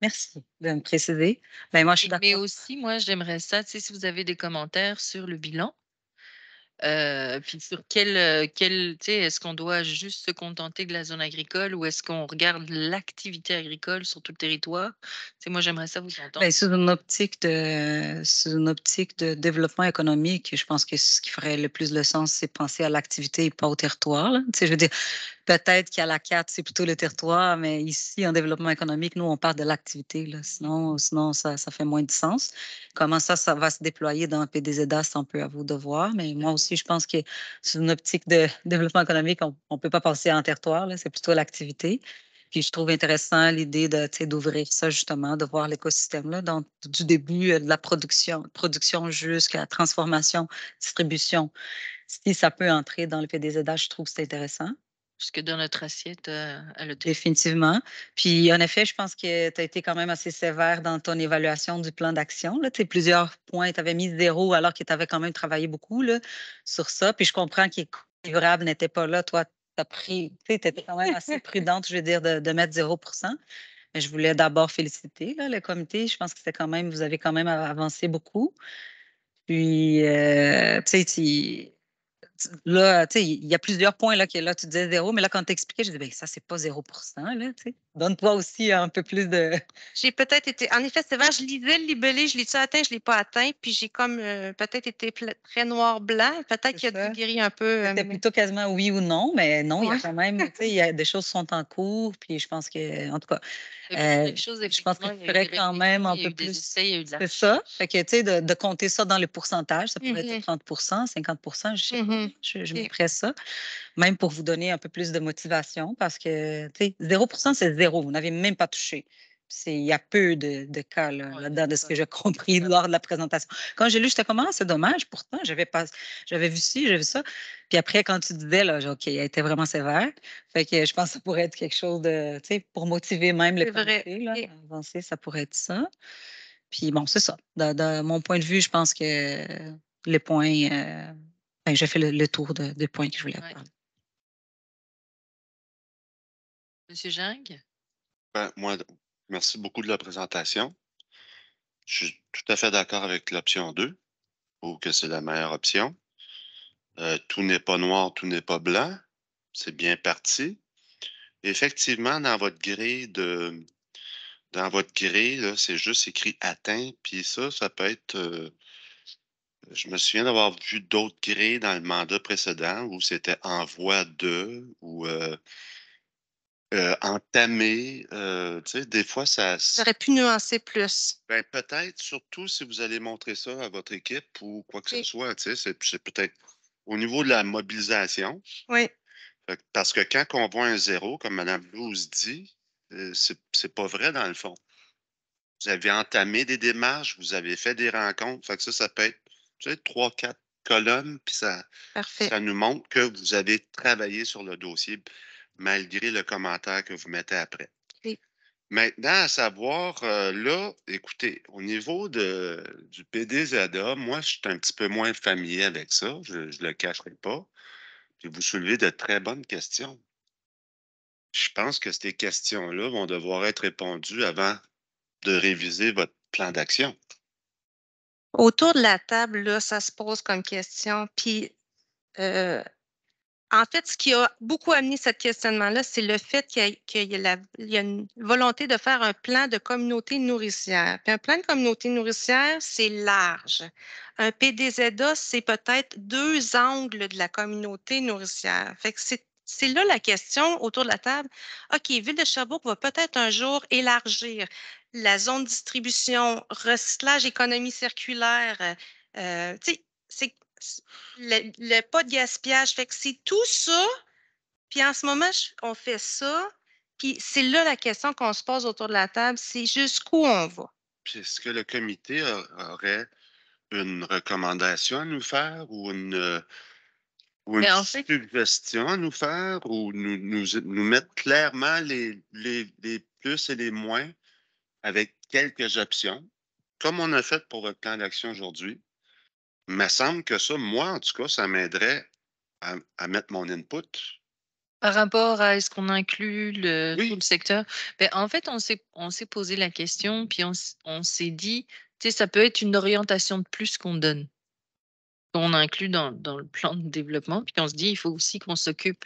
Merci de me précéder. Ben, moi, je suis Mais aussi, moi, j'aimerais ça, si vous avez des commentaires sur le bilan, puis sur quel, quel est-ce qu'on doit juste se contenter de la zone agricole ou est-ce qu'on regarde l'activité agricole sur tout le territoire? T'sais, moi, j'aimerais ça vous ben, entendre. sous, une optique de, sous une optique de développement économique, je pense que ce qui ferait le plus le sens, c'est penser à l'activité et pas au territoire. Je veux dire, peut-être qu'à la 4, c'est plutôt le territoire, mais ici, en développement économique, nous, on parle de l'activité. Sinon, sinon ça, ça fait moins de sens. Comment ça, ça va se déployer dans pdZda c'est un peu à vous de voir, mais moi aussi, je pense que c'est une optique de développement économique, on ne peut pas penser en territoire, c'est plutôt l'activité. Puis je trouve intéressant l'idée d'ouvrir ça justement, de voir l'écosystème, donc du début euh, de la production, production jusqu'à transformation, distribution. Si ça peut entrer dans le PDZH, je trouve que c'est intéressant ce que dans notre assiette euh, à Définitivement. Puis, en effet, je pense que tu as été quand même assez sévère dans ton évaluation du plan d'action. Tu plusieurs points, tu avais mis zéro alors que tu avais quand même travaillé beaucoup là, sur ça. Puis, je comprends que les pas là. Toi, tu as pris, tu étais quand même assez prudente, je veux dire, de, de mettre 0 Mais je voulais d'abord féliciter le comité. Je pense que c'est quand même, vous avez quand même avancé beaucoup. Puis, euh, tu sais, là, tu sais, il y a plusieurs points là que là, tu disais zéro, mais là, quand t'expliquais, je disais ben ça, c'est pas 0 là, tu sais donne-toi aussi un peu plus de. J'ai peut-être été. En effet, c'est vrai, je lisais le libellé, je l'ai-tu atteint, je ne l'ai pas atteint, puis j'ai comme euh, peut-être été très noir-blanc. Peut-être qu'il y a guéri un peu. Euh, C'était plutôt quasiment oui ou non, mais non, il y a quand même. tu sais, il y a des choses sont en cours, puis je pense que. En tout cas. Euh, je pense qu'il faudrait quand même un peu plus. C'est ça. Fait que, tu sais, de, compter ça dans le pourcentage, ça pourrait être 30 mhm. 50 mhm. je Je, me ça même pour vous donner un peu plus de motivation, parce que, tu 0%, c'est zéro. Vous n'avez même pas touché. Il y a peu de, cas là-dedans, de ce que j'ai compris lors de la présentation. Quand j'ai lu, j'étais comme, ah, c'est dommage, pourtant, j'avais, pas, j'avais vu ci, j'avais vu ça. Puis après, quand tu disais, là, OK, elle était vraiment sévère. Fait que je pense que ça pourrait être quelque chose de, tu sais, pour motiver même le côté, là, avancer, ça pourrait être ça. Puis bon, c'est ça. De, mon point de vue, je pense que les points, euh, ben, j'ai fait le, tour de, des points que je voulais ouais. Monsieur Jang? Ben, moi, merci beaucoup de la présentation. Je suis tout à fait d'accord avec l'option 2, ou que c'est la meilleure option. Euh, tout n'est pas noir, tout n'est pas blanc. C'est bien parti. Effectivement, dans votre grille de dans votre grille, c'est juste écrit atteint, puis ça, ça peut être euh, je me souviens d'avoir vu d'autres grilles dans le mandat précédent où c'était en voie de ou euh, euh, entamer, euh, tu sais, des fois, ça. aurait pu nuancer plus. Ben, peut-être, surtout si vous allez montrer ça à votre équipe ou quoi que ce soit. Tu sais, c'est, peut-être au niveau de la mobilisation. Oui. Parce que quand on voit un zéro, comme Mme Blouse dit, euh, c'est, pas vrai dans le fond. Vous avez entamé des démarches, vous avez fait des rencontres. Fait que ça, ça peut être tu sais, trois, quatre colonnes, puis ça, ça nous montre que vous avez travaillé sur le dossier malgré le commentaire que vous mettez après. Maintenant, à savoir, euh, là, écoutez, au niveau de, du PDZA, moi, je suis un petit peu moins familier avec ça, je ne le cacherai pas. Puis vous soulevez de très bonnes questions. Je pense que ces questions-là vont devoir être répondues avant de réviser votre plan d'action. Autour de la table, là, ça se pose comme question. Puis euh, en fait, ce qui a beaucoup amené ce questionnement-là, c'est le fait qu'il y, a une volonté de faire un plan de communauté nourricière. un plan de communauté nourricière, c'est large. Un PDZA, c'est peut-être deux angles de la communauté nourricière. Fait que c'est là la question autour de la table. OK, Ville de Sherbrooke va peut-être un jour élargir la zone de distribution, recyclage, économie circulaire. Euh, c'est le, pas de gaspillage. Fait que c'est tout ça. Puis en ce moment, on fait ça. Puis c'est là la question qu'on se pose autour de la table, c'est jusqu'où on va. Puis est-ce que le comité aurait une recommandation à nous faire ou une, suggestion à nous faire ou nous, nous, mettre clairement les, les, les, plus et les moins avec quelques options, comme on a fait pour le plan d'action aujourd'hui? Il me semble que ça, moi, en tout cas, ça m'aiderait à, mettre mon input. Par rapport à est-ce qu'on inclut le, le secteur, ben, en fait, on s'est, posé la question, puis on, s'est dit, tu sais, ça peut être une orientation de plus qu'on donne, qu'on inclut dans, le plan de développement, puis on se dit, il faut aussi qu'on s'occupe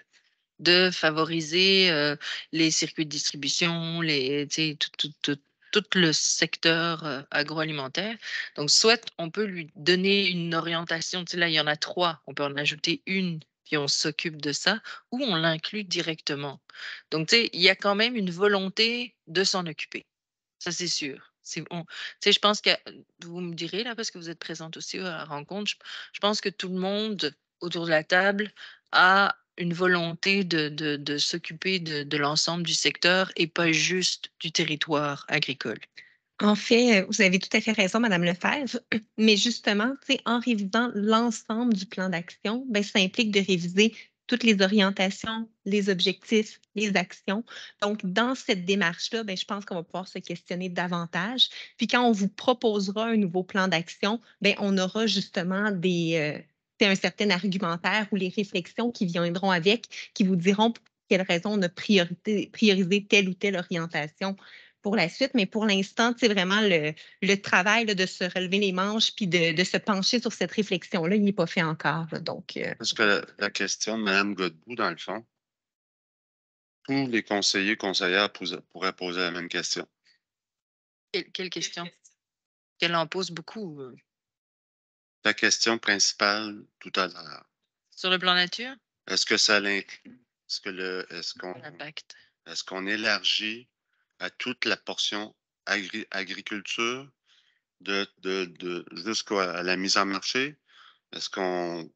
de favoriser euh, les circuits de distribution, les, tout, tout, tout, tout le secteur euh, agroalimentaire. Donc, soit on peut lui donner une orientation, tu sais, là, il y en a trois, on peut en ajouter une, puis on s'occupe de ça, ou on l'inclut directement. Donc, tu sais, il y a quand même une volonté de s'en occuper. Ça, c'est sûr. On, je pense que euh, vous me direz là, parce que vous êtes présente aussi à la rencontre, je, je, pense que tout le monde autour de la table a une volonté de, s'occuper de, l'ensemble du secteur et pas juste du territoire agricole. En fait, euh, vous avez tout à fait raison, Madame Lefebvre, mais justement, en révisant l'ensemble du plan d'action, ben, ça implique de réviser toutes les orientations, les objectifs, les actions. Donc, dans cette démarche-là, ben, je pense qu'on va pouvoir se questionner davantage. Puis quand on vous proposera un nouveau plan d'action, ben, on aura justement des, euh, un certain argumentaire ou les réflexions qui viendront avec, qui vous diront pour quelle raison on a priorisé telle ou telle orientation pour la suite, mais pour l'instant, c'est vraiment le, travail de se relever les manches puis de, se pencher sur cette réflexion-là. Il n'est pas fait encore. donc, euh, Parce que la, question de Mme Godbout, dans le fond, tous les conseillers conseillères pourraient poser la même question. Quelle, quelle question? Qu'elle en pose beaucoup. Euh, ta question principale tout à l'heure. Sur le plan nature? Est-ce que ça l'inclut? Est-ce que le est qu'on est-ce élargit à toute la portion agriculture de, de, de jusqu'à la mise en marché? Est-ce qu'on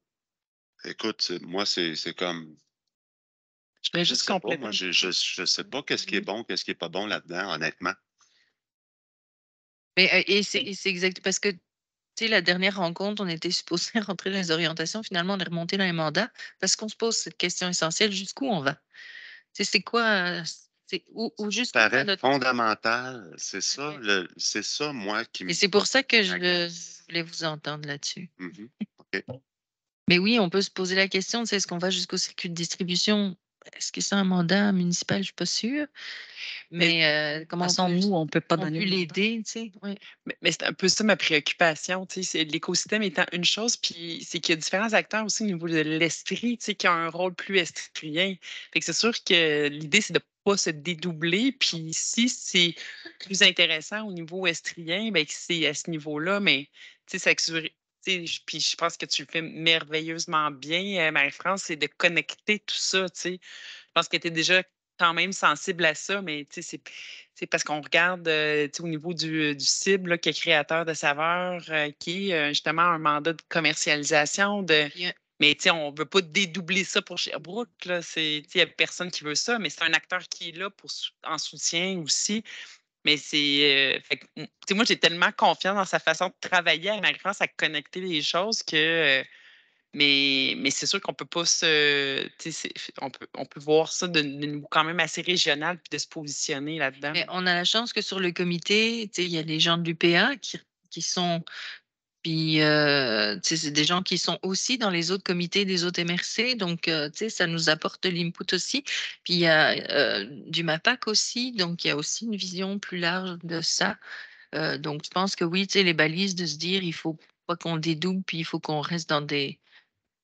écoute, moi c'est comme je vais juste compléter. Moi, je ne sais pas qu'est-ce qui est mm-hmm. bon, qu'est-ce qui n'est pas bon là-dedans, honnêtement. Mais, euh, et c'est exact parce que sais, la dernière rencontre, on était supposé rentrer dans les orientations. Finalement, on est remonté dans les mandats parce qu'on se pose cette question essentielle jusqu'où on va. C'est quoi ou, juste ça fondamental, c'est ça, c'est ça moi qui. Et c'est pour ça que je, voulais vous entendre là-dessus. Mm-hmm. Mais oui, on peut se poser la question, c'est est-ce qu'on va jusqu'au circuit de distribution est-ce que c'est un mandat municipal? Je ne suis pas sûre. Mais, euh, comment sommes-nous? On ne peut pas donner. l'aider, tu sais. Mais, c'est un peu ça ma préoccupation, tu L'écosystème étant une chose, puis c'est qu'il y a différents acteurs aussi au niveau de l'estrie, tu qui ont un rôle plus estrien. que c'est sûr que l'idée, c'est de ne pas se dédoubler. Puis si c'est plus intéressant au niveau estrien, bien c'est à ce niveau-là, mais ça puis je pense que tu le fais merveilleusement bien, euh, Marie-France, c'est de connecter tout ça, Je pense que tu es déjà quand même sensible à ça, mais c'est parce qu'on regarde euh, au niveau du, cible qui est créateur de saveurs, euh, qui est justement un mandat de commercialisation. Mais on ne veut pas dédoubler ça pour Sherbrooke. Il n'y a personne qui veut ça, mais c'est un acteur qui est là pour, en soutien aussi. Mais c'est. Euh, mm, moi, j'ai tellement confiance dans sa façon de travailler à marie à connecter les choses que. Euh, mais, mais c'est sûr qu'on peut pas se. On peut, on peut voir ça de, quand même assez régional puis de se positionner là-dedans. on a la chance que sur le comité, il y a les gens de l'UPA qui, qui sont puis, euh, c'est des gens qui sont aussi dans les autres comités des autres MRC. Donc, euh, sais, ça nous apporte de l'input aussi. Puis, il y a euh, du MAPAC aussi. Donc, il y a aussi une vision plus large de ça. donc, je pense que oui, les balises de se dire, il faut pas qu'on dédouble, puis il faut qu'on reste dans des,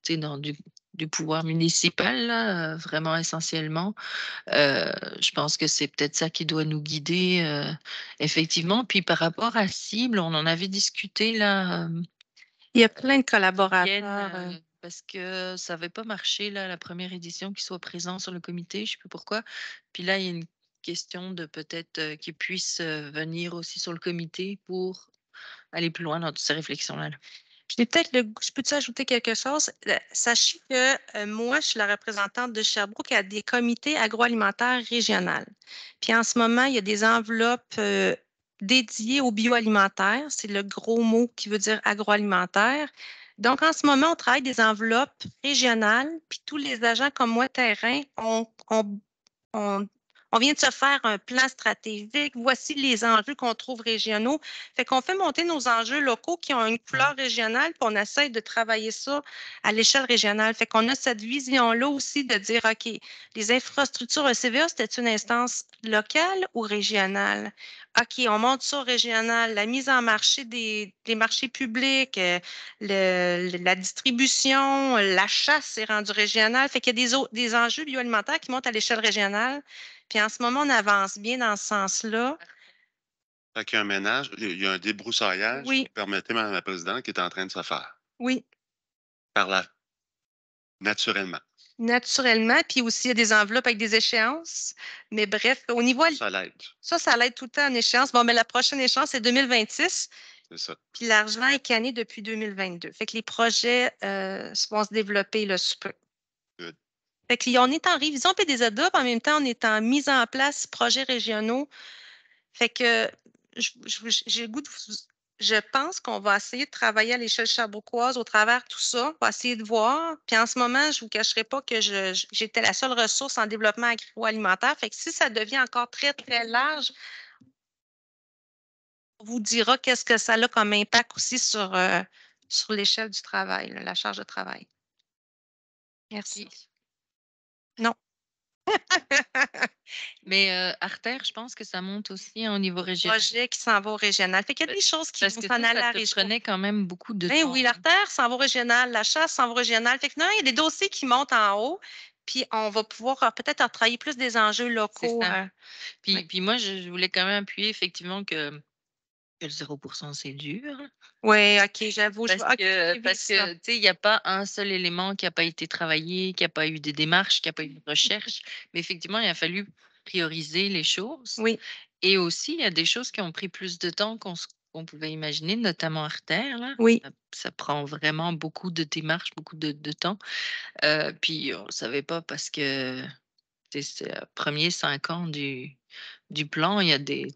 dans du, du pouvoir municipal, euh, vraiment essentiellement. Euh, je pense que c'est peut-être ça qui doit nous guider, euh, effectivement. Puis par rapport à cible, on en avait discuté là. Il y a plein de collaborateurs. parce que ça n'avait pas marché, la première édition, qu'ils soient présents sur le comité, je ne sais plus pourquoi. Puis là, il y a une question de peut-être qu'ils puissent venir aussi sur le comité pour aller plus loin dans toutes ces réflexions-là. là je peux-tu ajouter quelque chose? Euh, sachez que euh, moi, je suis la représentante de Sherbrooke à des comités agroalimentaires régionales. Puis en ce moment, il y a des enveloppes euh, dédiées au bioalimentaire. C'est le gros mot qui veut dire agroalimentaire. Donc, en ce moment, on travaille des enveloppes régionales, puis tous les agents comme moi, terrain, ont on on vient de se faire un plan stratégique, voici les enjeux qu'on trouve régionaux. Fait qu'on fait monter nos enjeux locaux qui ont une couleur régionale, puis on essaie de travailler ça à l'échelle régionale. Fait qu'on a cette vision-là aussi de dire, OK, les infrastructures ECVA, c'était une instance locale ou régionale? OK, on monte ça régional, la mise en marché des, marchés publics, euh, la distribution, la chasse rendu régional. régionale. Fait qu'il y a des enjeux bioalimentaires qui montent à l'échelle régionale. Puis en ce moment, on avance bien dans ce sens-là. Fait qu'il y a un ménage, il y a un débroussaillage, oui. permettez, Madame la Présidente, qui est en train de se faire. Oui. Par là. Naturellement. Naturellement, puis aussi il y a des enveloppes avec des échéances. Mais bref, au niveau. Ça l'aide. Ça, ça l'aide tout le temps en échéance. Bon, mais la prochaine échéance, c'est 2026. C'est ça. Puis l'argent est canné depuis 2022. Fait que les projets euh, vont se développer là, sous fait on est en révision PDZA, en même temps, on est en mise en place projets régionaux. Fait que j'ai goût je pense qu'on va essayer de travailler à l'échelle chabouquoise au travers de tout ça. On va essayer de voir. Puis en ce moment, je ne vous cacherai pas que j'étais la seule ressource en développement agroalimentaire. Fait que si ça devient encore très, très large, on vous dira qu'est-ce que ça a comme impact aussi sur, euh, sur l'échelle du travail, la charge de travail. Merci. Mais euh, je pense que ça monte aussi hein, au niveau régional. Projet qui s'en va au régional. Fait qu'il y a des choses qui sont vont s'en aller à la région. quand même beaucoup de ben Mais Oui, hein. l'artère s'en va au régional, la chasse s'en va au régional. Fait que non, il y a des dossiers qui montent en haut, puis on va pouvoir ah, peut-être travailler plus des enjeux locaux. Hein. Puis, puis moi, je voulais quand même appuyer effectivement que le 0%, c'est dur. Oui, ok, j'avoue. Parce que, tu sais, il n'y a pas un seul élément qui n'a pas été travaillé, qui n'a pas eu des démarches, qui n'a pas eu de recherche. Mais effectivement, il a fallu prioriser les choses. Oui. Et aussi, il y a des choses qui ont pris plus de temps qu'on pouvait imaginer, notamment artère. Là. Oui. Ça, prend vraiment beaucoup de démarches, beaucoup de, temps. Euh, puis on ne savait pas parce que c'est les euh, premier cinq ans du, du plan, il y a des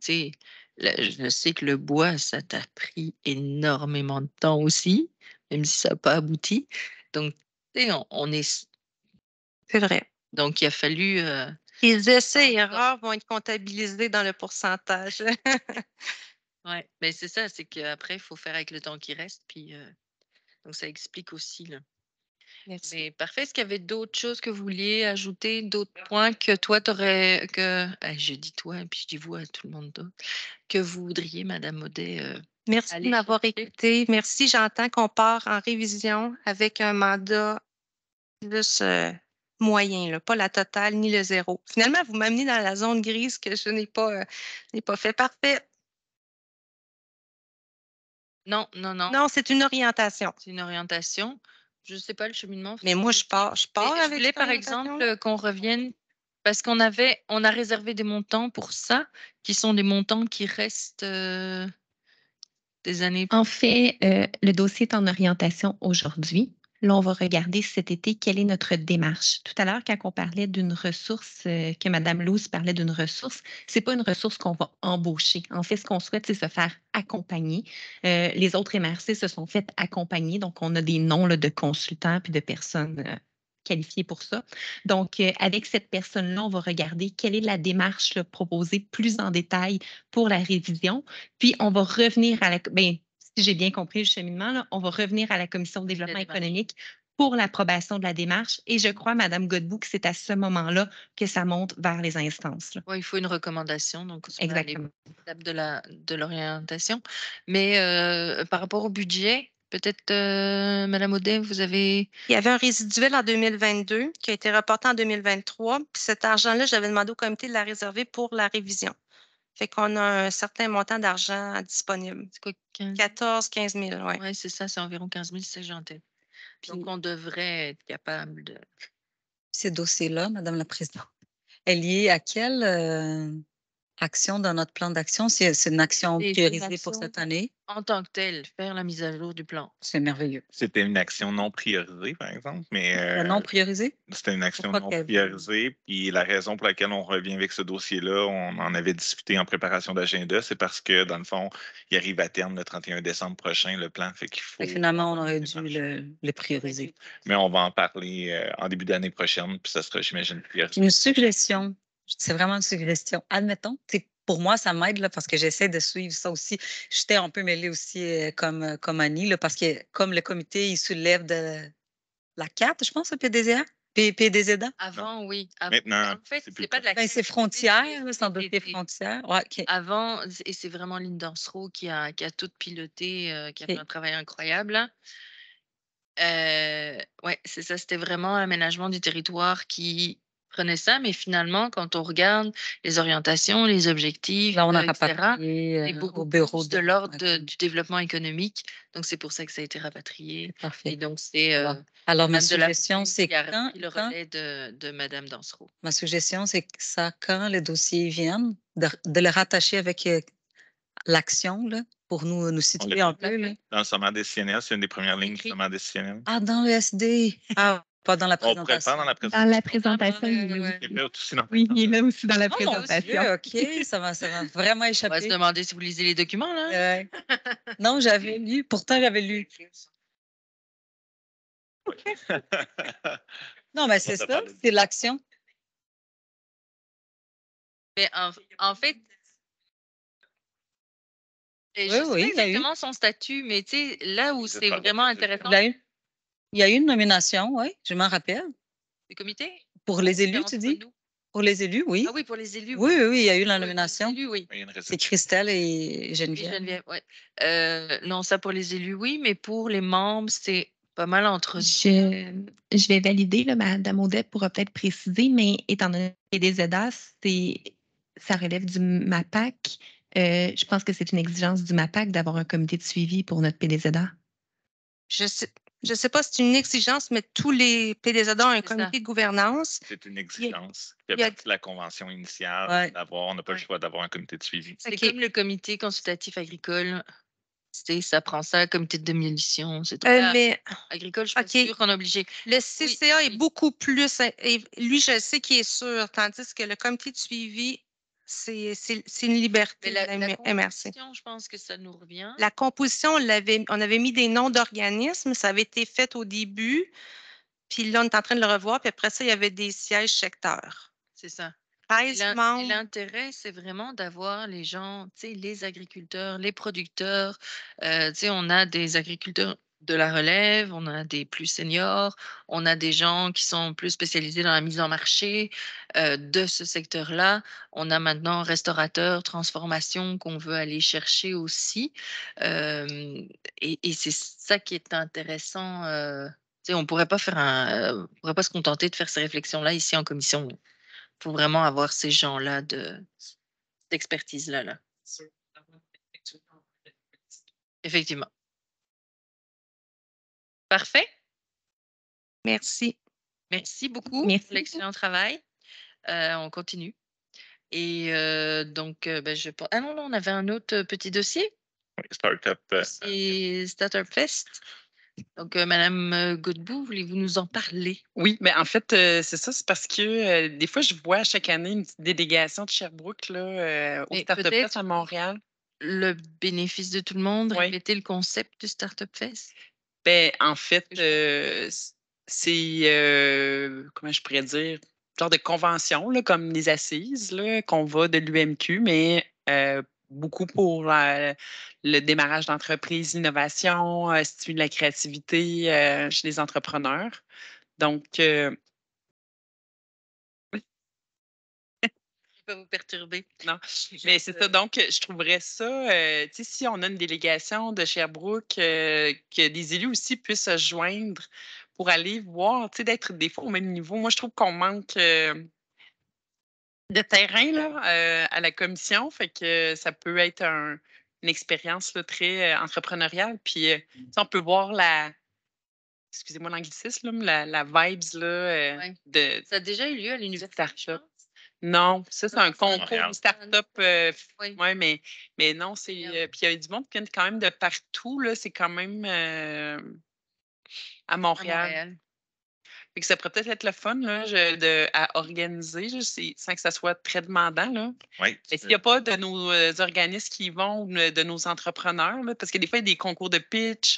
je sais que le bois, ça t'a pris énormément de temps aussi, même si ça n'a pas abouti. Donc, tu sais, on, est. C'est vrai. Donc, il a fallu. Les euh, essais et erreurs vont être comptabilisés dans le pourcentage. oui, mais ben, c'est ça, c'est qu'après, il faut faire avec le temps qui reste. Puis, euh, Donc, ça explique aussi. Là. Merci. parfait. Est-ce qu'il y avait d'autres choses que vous vouliez ajouter, d'autres points que toi, tu aurais, que, ben, je dis toi, puis je dis vous à tout le monde d'autre, que vous voudriez, Madame Audet euh, Merci de m'avoir écouté. Merci. J'entends qu'on part en révision avec un mandat plus euh, moyen, pas la totale ni le zéro. Finalement, vous m'amenez dans la zone grise que je n'ai pas, euh, pas fait parfait. Non, non, non. Non, c'est une orientation. C'est une orientation. Je ne sais pas le cheminement. Mais moi, je pars, je pars avec. voulais, par exemple, qu'on revienne parce qu'on avait, on a réservé des montants pour ça, qui sont des montants qui restent euh, des années. En fait, euh, le dossier est en orientation aujourd'hui. Là, on va regarder cet été quelle est notre démarche. Tout à l'heure, quand on parlait d'une ressource, euh, que Mme Louise parlait d'une ressource, ce n'est pas une ressource qu'on va embaucher. En fait, ce qu'on souhaite, c'est se faire accompagner. Euh, les autres MRC se sont fait accompagner, donc on a des noms de consultants puis de personnes euh, qualifiées pour ça. Donc, avec cette personne-là, on va regarder quelle est la démarche proposée plus en détail pour la révision. Puis, on va revenir à la... Ben, si j'ai bien compris le cheminement, on va revenir à la Commission de développement économique pour l'approbation de la démarche. Et je crois, Madame Godbout, que c'est à ce moment-là que ça monte vers les instances. Oui, il faut une recommandation, donc Exactement. de l'orientation. Mais euh, par rapport au budget, peut-être, Mme euh, Madame Audet, vous avez... Il y avait un résiduel en 2022 qui a été reporté en 2023. Puis cet argent-là, j'avais demandé au comité de la réserver pour la révision. Fait qu'on a un certain montant d'argent disponible. C'est quoi, 15... 14, 15 000, oui. Oui, c'est ça, c'est environ 15 000, c'est gentil. Puis, Donc, on devrait être capable de. Ces dossiers là Madame la Présidente, est lié à quel. Euh, action dans notre plan d'action. C'est une action priorisée pour cette année. En tant que telle, faire la mise à jour du plan. C'est merveilleux. C'était une action non priorisée, par exemple, mais. Euh, non priorisée? C'était une action non priorisée. Puis la raison pour laquelle on revient avec ce dossier-là, on en avait discuté en préparation d'agenda, c'est parce que, dans le fond, il arrive à terme le 31 décembre prochain, le plan. Fait qu'il faut. finalement, on aurait dû le, prioriser. Mais on va en parler euh, en début d'année prochaine, puis ça sera, j'imagine, priorisé. Une suggestion c'est vraiment une suggestion. Admettons, pour moi, ça m'aide parce que j'essaie de suivre ça aussi. J'étais un peu mêlée aussi euh, comme, euh, comme Annie, parce que comme le comité, il soulève de la carte, je pense, au PDZA. PDZA? Avant, oui. Maintenant. En fait, c'est pas de la ben, C'est frontière, sans doute des frontières. Avant, et c'est vraiment Lynn Dansereau qui a, qui a tout piloté, euh, qui a fait un travail incroyable. Euh, ouais, c'est ça, c'était vraiment un aménagement du territoire qui Prenez ça, mais finalement, quand on regarde les orientations, les objectifs, on euh, a etc., c'est euh, beaucoup de, l'ordre du développement économique. Donc, c'est pour ça que ça a été rapatrié. Parfait. Et donc, c'est. Euh, Alors, ma suggestion, c'est quand. Le relais de, de Madame Dansereau. Ma suggestion, c'est que ça, quand les dossiers viennent, de, les rattacher avec l'action, pour nous, nous situer un peu. Dans le sommet c'est une des premières lignes du sommet Ah, dans le SD. Ah. Pas la Dans la présentation. Ah, oui, Il est aussi dans la présentation. Oui, il est aussi dans la présentation. OK, ça m'a vraiment échappé. On va se demander si vous lisez les documents, là. Euh, non, j'avais lu. Pourtant, j'avais lu. non, mais c'est ça, c'est l'action. En, en, fait, je oui, sais exactement son statut, mais tu sais, là où c'est vraiment intéressant. Il y a eu une nomination, oui, je m'en rappelle. Le comité? Pour les élus, tu dis? Pour les élus, oui. Ah oui, pour les élus. Oui, oui, il y a eu la nomination. Élus, oui. C'est Christelle et Geneviève. Geneviève ouais. Euh, non, ça pour les élus, oui, mais pour les membres, c'est pas mal entre je, je vais valider, là, Madame Audet pourra peut-être préciser, mais étant donné que PDZA, ça relève du MAPAC. Euh, je pense que c'est une exigence du MAPAC d'avoir un comité de suivi pour notre PDZA. Je sais, je ne sais pas si c'est une exigence, mais tous les PDSA ont un comité de gouvernance. C'est une exigence. Il la convention initiale d'avoir, on n'a pas le choix d'avoir un comité de suivi. C'est comme le comité consultatif agricole. Ça prend ça, comité de démunition, c'est tout. Euh, ah, agricole, je suis sûre qu'on est obligé. Le CCA est beaucoup plus. Lui, je sais qu'il est sûr, tandis que le comité de suivi c'est une liberté. La, la, composition, je pense que ça nous revient. La composition, on avait, mis des noms d'organismes. Ça avait été fait au début. Puis là, on est en train de le revoir. Puis après ça, il y avait des sièges secteurs. C'est ça. L'intérêt, c'est vraiment d'avoir les gens, les agriculteurs, les producteurs. Euh, on a des agriculteurs de la relève, on a des plus seniors, on a des gens qui sont plus spécialisés dans la mise en marché euh, de ce secteur-là. On a maintenant restaurateurs, transformation qu'on veut aller chercher aussi. Euh, et, c'est ça qui est intéressant. Euh, on ne pourrait pas faire un, pourrait pas se contenter de faire ces réflexions-là ici en commission. Il faut vraiment avoir ces gens-là d'expertise là. là. Effectivement. Parfait. Merci. Merci beaucoup pour l'excellent travail. Euh, on continue. Et euh, donc, euh, ben, je Ah non, non, on avait un autre petit dossier. Oui, Startup. C'est Startup Fest. Donc, Madame Godbout, voulez-vous nous en parler? Oui, mais ben, en fait, c'est ça, c'est parce que des fois, je vois chaque année une délégation de Sherbrooke là, au Startup Fest à Montréal. Le bénéfice de tout le monde, répéter le concept du Startup Fest. Ben, en fait, c'est, euh, euh, comment je pourrais dire, genre de convention, là, comme les assises, qu'on va de l'UMQ, mais euh, beaucoup pour le démarrage d'entreprise innovation, stimuler la créativité chez les entrepreneurs. Donc, pas vous perturber. Non. Mais c'est ça. Euh donc, je trouverais ça, euh, tu sais, si on a une délégation de Sherbrooke, euh, que des élus aussi puissent se joindre pour aller voir, tu sais, d'être des fois au même niveau. Moi, je trouve qu'on manque. de terrain là, à la commission, fait que ça peut être une expérience très entrepreneuriale. Puis on peut voir la, excusez-moi l'anglicisme, la, vibes de. Ça a déjà eu lieu à l'université. Non, ça, c'est ah, un concours, une start-up. Euh, oui. mais, non, c'est. Euh, puis il y a du monde qui vient quand même de partout, C'est quand même euh, à Montréal. ça pourrait peut-être être le fun à organiser, je sans que ça soit très demandant. Là. Est-ce qu'il n'y a pas de nos organismes qui vont, de nos entrepreneurs, parce que des fois, il y a des concours de pitch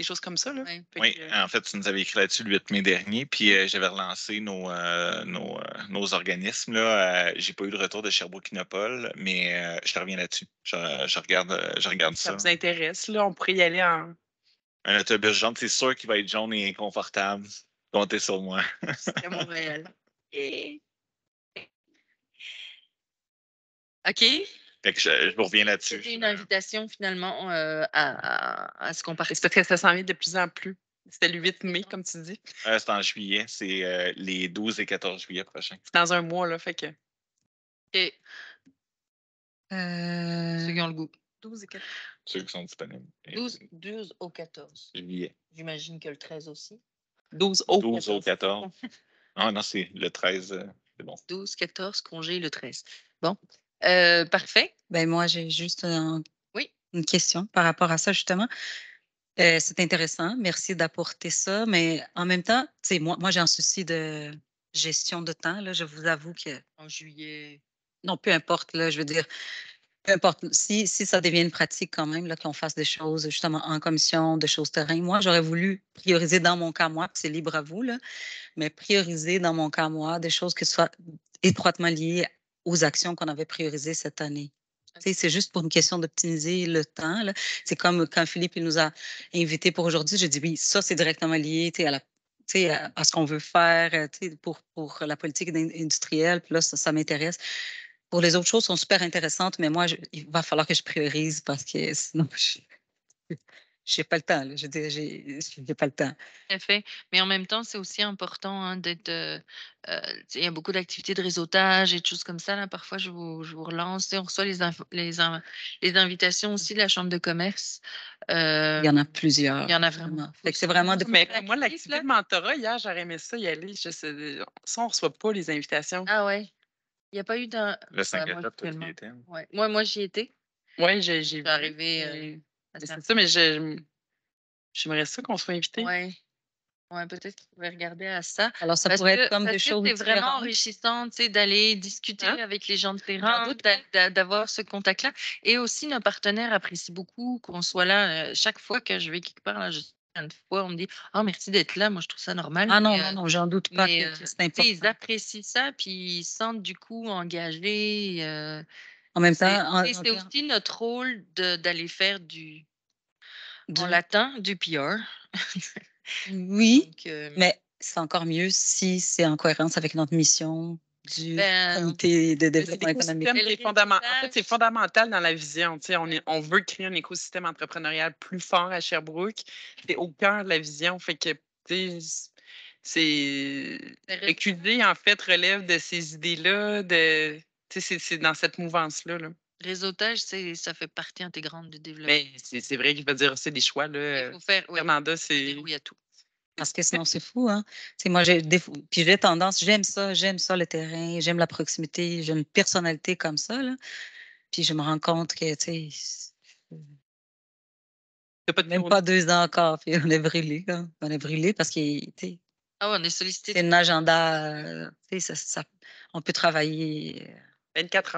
des choses comme ça. Oui, euh, en fait, tu nous avais écrit là-dessus le 8 mai dernier, puis euh, j'avais relancé nos, euh, nos, organismes. Là, j'ai pas eu le retour de Sherbrooke Inopol, mais je reviens là-dessus. Je, regarde, je regarde ça. Ça vous intéresse, là, on pourrait y aller en. Un autobus jaune, c'est sûr qu'il va être jaune et inconfortable. Comptez sur moi. C'est Montréal. Et... OK je, reviens là-dessus. C'était une invitation finalement euh, à, se comparer. C'est être que ça s'en vient de plus en plus. C'était le 8 mai, comme tu dis. Euh, c'est en juillet. C'est euh, les 12 et 14 juillet prochains. C'est dans un mois, là. Fait que. qui ont le goût. 12 et 14. Ceux qui sont disponibles. 12, au 14. Juillet. J'imagine que le 13 aussi. 12 au 14. 12 au 14. ah non, c'est le 13. 12, 14, congé le 13. Bon. Euh, parfait. Ben moi, j'ai juste euh, une question par rapport à ça, justement. Euh, c'est intéressant. Merci d'apporter ça. Mais en même temps, moi, moi j'ai un souci de gestion de temps. je vous avoue que. En juillet. Non, peu importe, là, je veux dire. Peu importe, si, ça devient une pratique quand même, qu'on fasse des choses justement en commission, des choses terrain. Moi, j'aurais voulu prioriser dans mon cas, moi, c'est libre à vous, là, mais prioriser dans mon cas, moi, des choses qui soient étroitement liées aux actions qu'on avait priorisées cette année. C'est juste pour une question d'optimiser le temps. C'est comme quand Philippe il nous a invités pour aujourd'hui, j'ai dit oui, ça c'est directement lié à la ce qu'on veut faire euh, pour, pour la politique industrielle. Puis là, ça, m'intéresse. Pour les autres choses, sont super intéressantes, mais moi, il va falloir que je priorise parce que sinon, je, j'ai pas le temps. Je j'ai pas le temps. Tout à fait. Mais en même temps, c'est aussi important hein, d'être. Euh, euh, il y a beaucoup d'activités de réseautage et de choses comme ça. Là. Parfois, je vous, je relance. on reçoit les, les, les, invitations aussi de la Chambre de commerce. il y en a euh, plusieurs. Il y en a vraiment. C'est vraiment de Mais moi, l'activité de mentorat, hier, j'aurais aimé ça y aller. Je sais, ça, on ne reçoit pas les invitations. Ah ouais. Il n'y a pas eu d'un. Le 5 octobre, hein? ouais, moi, moi, j'y étais. Oui, j'ai vu. arrivé. Ah, c'est ça, mais j'aimerais ça qu'on soit invité. Oui. Ouais, peut-être qu'ils pourraient regarder à ça. Alors, ça pourrait être comme des choses. C'est vraiment enrichissant d'aller discuter hein? avec les gens de terrain, d'avoir ce contact-là. Et aussi, nos partenaires apprécient beaucoup qu'on soit là. Euh, chaque fois que je vais quelque part, une fois, on me dit Ah, merci d'être là, moi je trouve ça normal. Ah non, non, euh, non j'en doute pas. Euh, ils apprécient ça, puis ils se sentent du coup engagés. En même temps. C'est aussi notre rôle d'aller faire du, du. latin, du PR. oui. Euh, mais c'est encore mieux si c'est en cohérence avec notre mission du ben, comité de développement économique. En fait, c'est fondamental dans la vision. on, veut créer un écosystème entrepreneurial plus fort à Sherbrooke. C'est au cœur de la vision. Fait que, c'est. Le en fait, relève de ces idées-là, de c'est dans cette mouvance-là. Là. Réseautage, ça fait partie intégrante du développement. Mais c'est vrai qu'il va dire c'est des choix. Là. Il faut faire, oui, Fernanda, c'est. Oui, à tout. Parce que sinon, c'est fou. Hein? moi, j'ai Puis j'ai tendance, j'aime ça, j'aime ça le terrain, j'aime la proximité, j'aime une personnalité comme ça. Là. Puis je me rends compte que, tu sais, pas de même pas deux ans encore, puis on est brûlé. On est brûlé parce qu'il était. ah ouais, on est sollicité. C'est un agenda, ça, on peut travailler euh,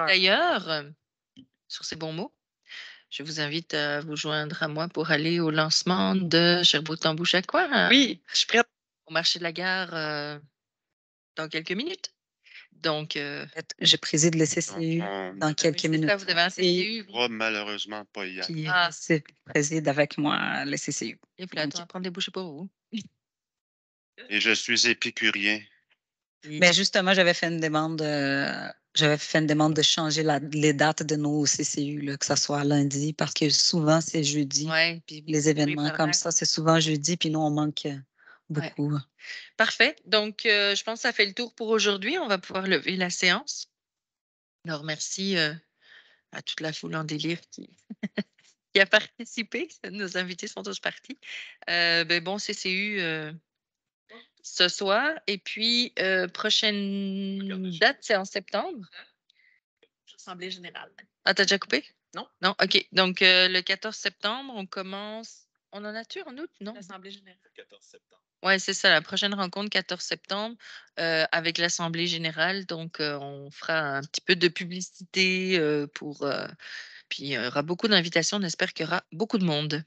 D'ailleurs, euh, sur ces bons mots, je vous invite à vous joindre à moi pour aller au lancement de Cherbourg-Tambouche à quoi? Hein? Oui, je suis prête. Au marché de la gare euh, dans quelques minutes. Donc, euh, je préside le CCU dans quelques minutes. vous avez un CCU. malheureusement, pas hier. Qui ah. préside avec moi le CCU. Et puis, attends, prendre des bouchées pour vous. Et je suis épicurien. Mais ben, justement, j'avais fait une demande j'avais fait une demande de changer les dates de nos CCU, que ce soit lundi, parce que souvent c'est jeudi. Ouais, les événements comme ça, c'est souvent jeudi, puis nous, on manque euh, beaucoup. Parfait. Donc, euh, je pense que ça fait le tour pour aujourd'hui. On va pouvoir lever la séance. Alors, merci euh, à toute la foule en délire qui, a participé. Nos invités sont tous partis. Ben, bon, CCU ce soir. Et puis, euh, prochaine date, c'est en septembre. Assemblée générale. Ah, t'as déjà coupé? Non. Non, OK. Donc, euh, le 14 septembre, on commence. On en a-tu en août? Non. L'Assemblée générale. 14 septembre. Oui, c'est ça, la prochaine rencontre, 14 septembre, euh, avec l'Assemblée générale. Donc, on fera un petit peu de publicité pour. puis, il y aura beaucoup d'invitations. On espère qu'il y aura beaucoup de monde.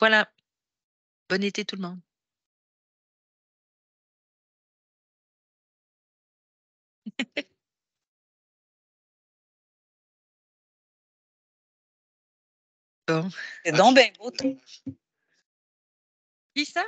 Voilà. Bon été, tout le monde. Bon. C'est donc bien beau, Qui ça?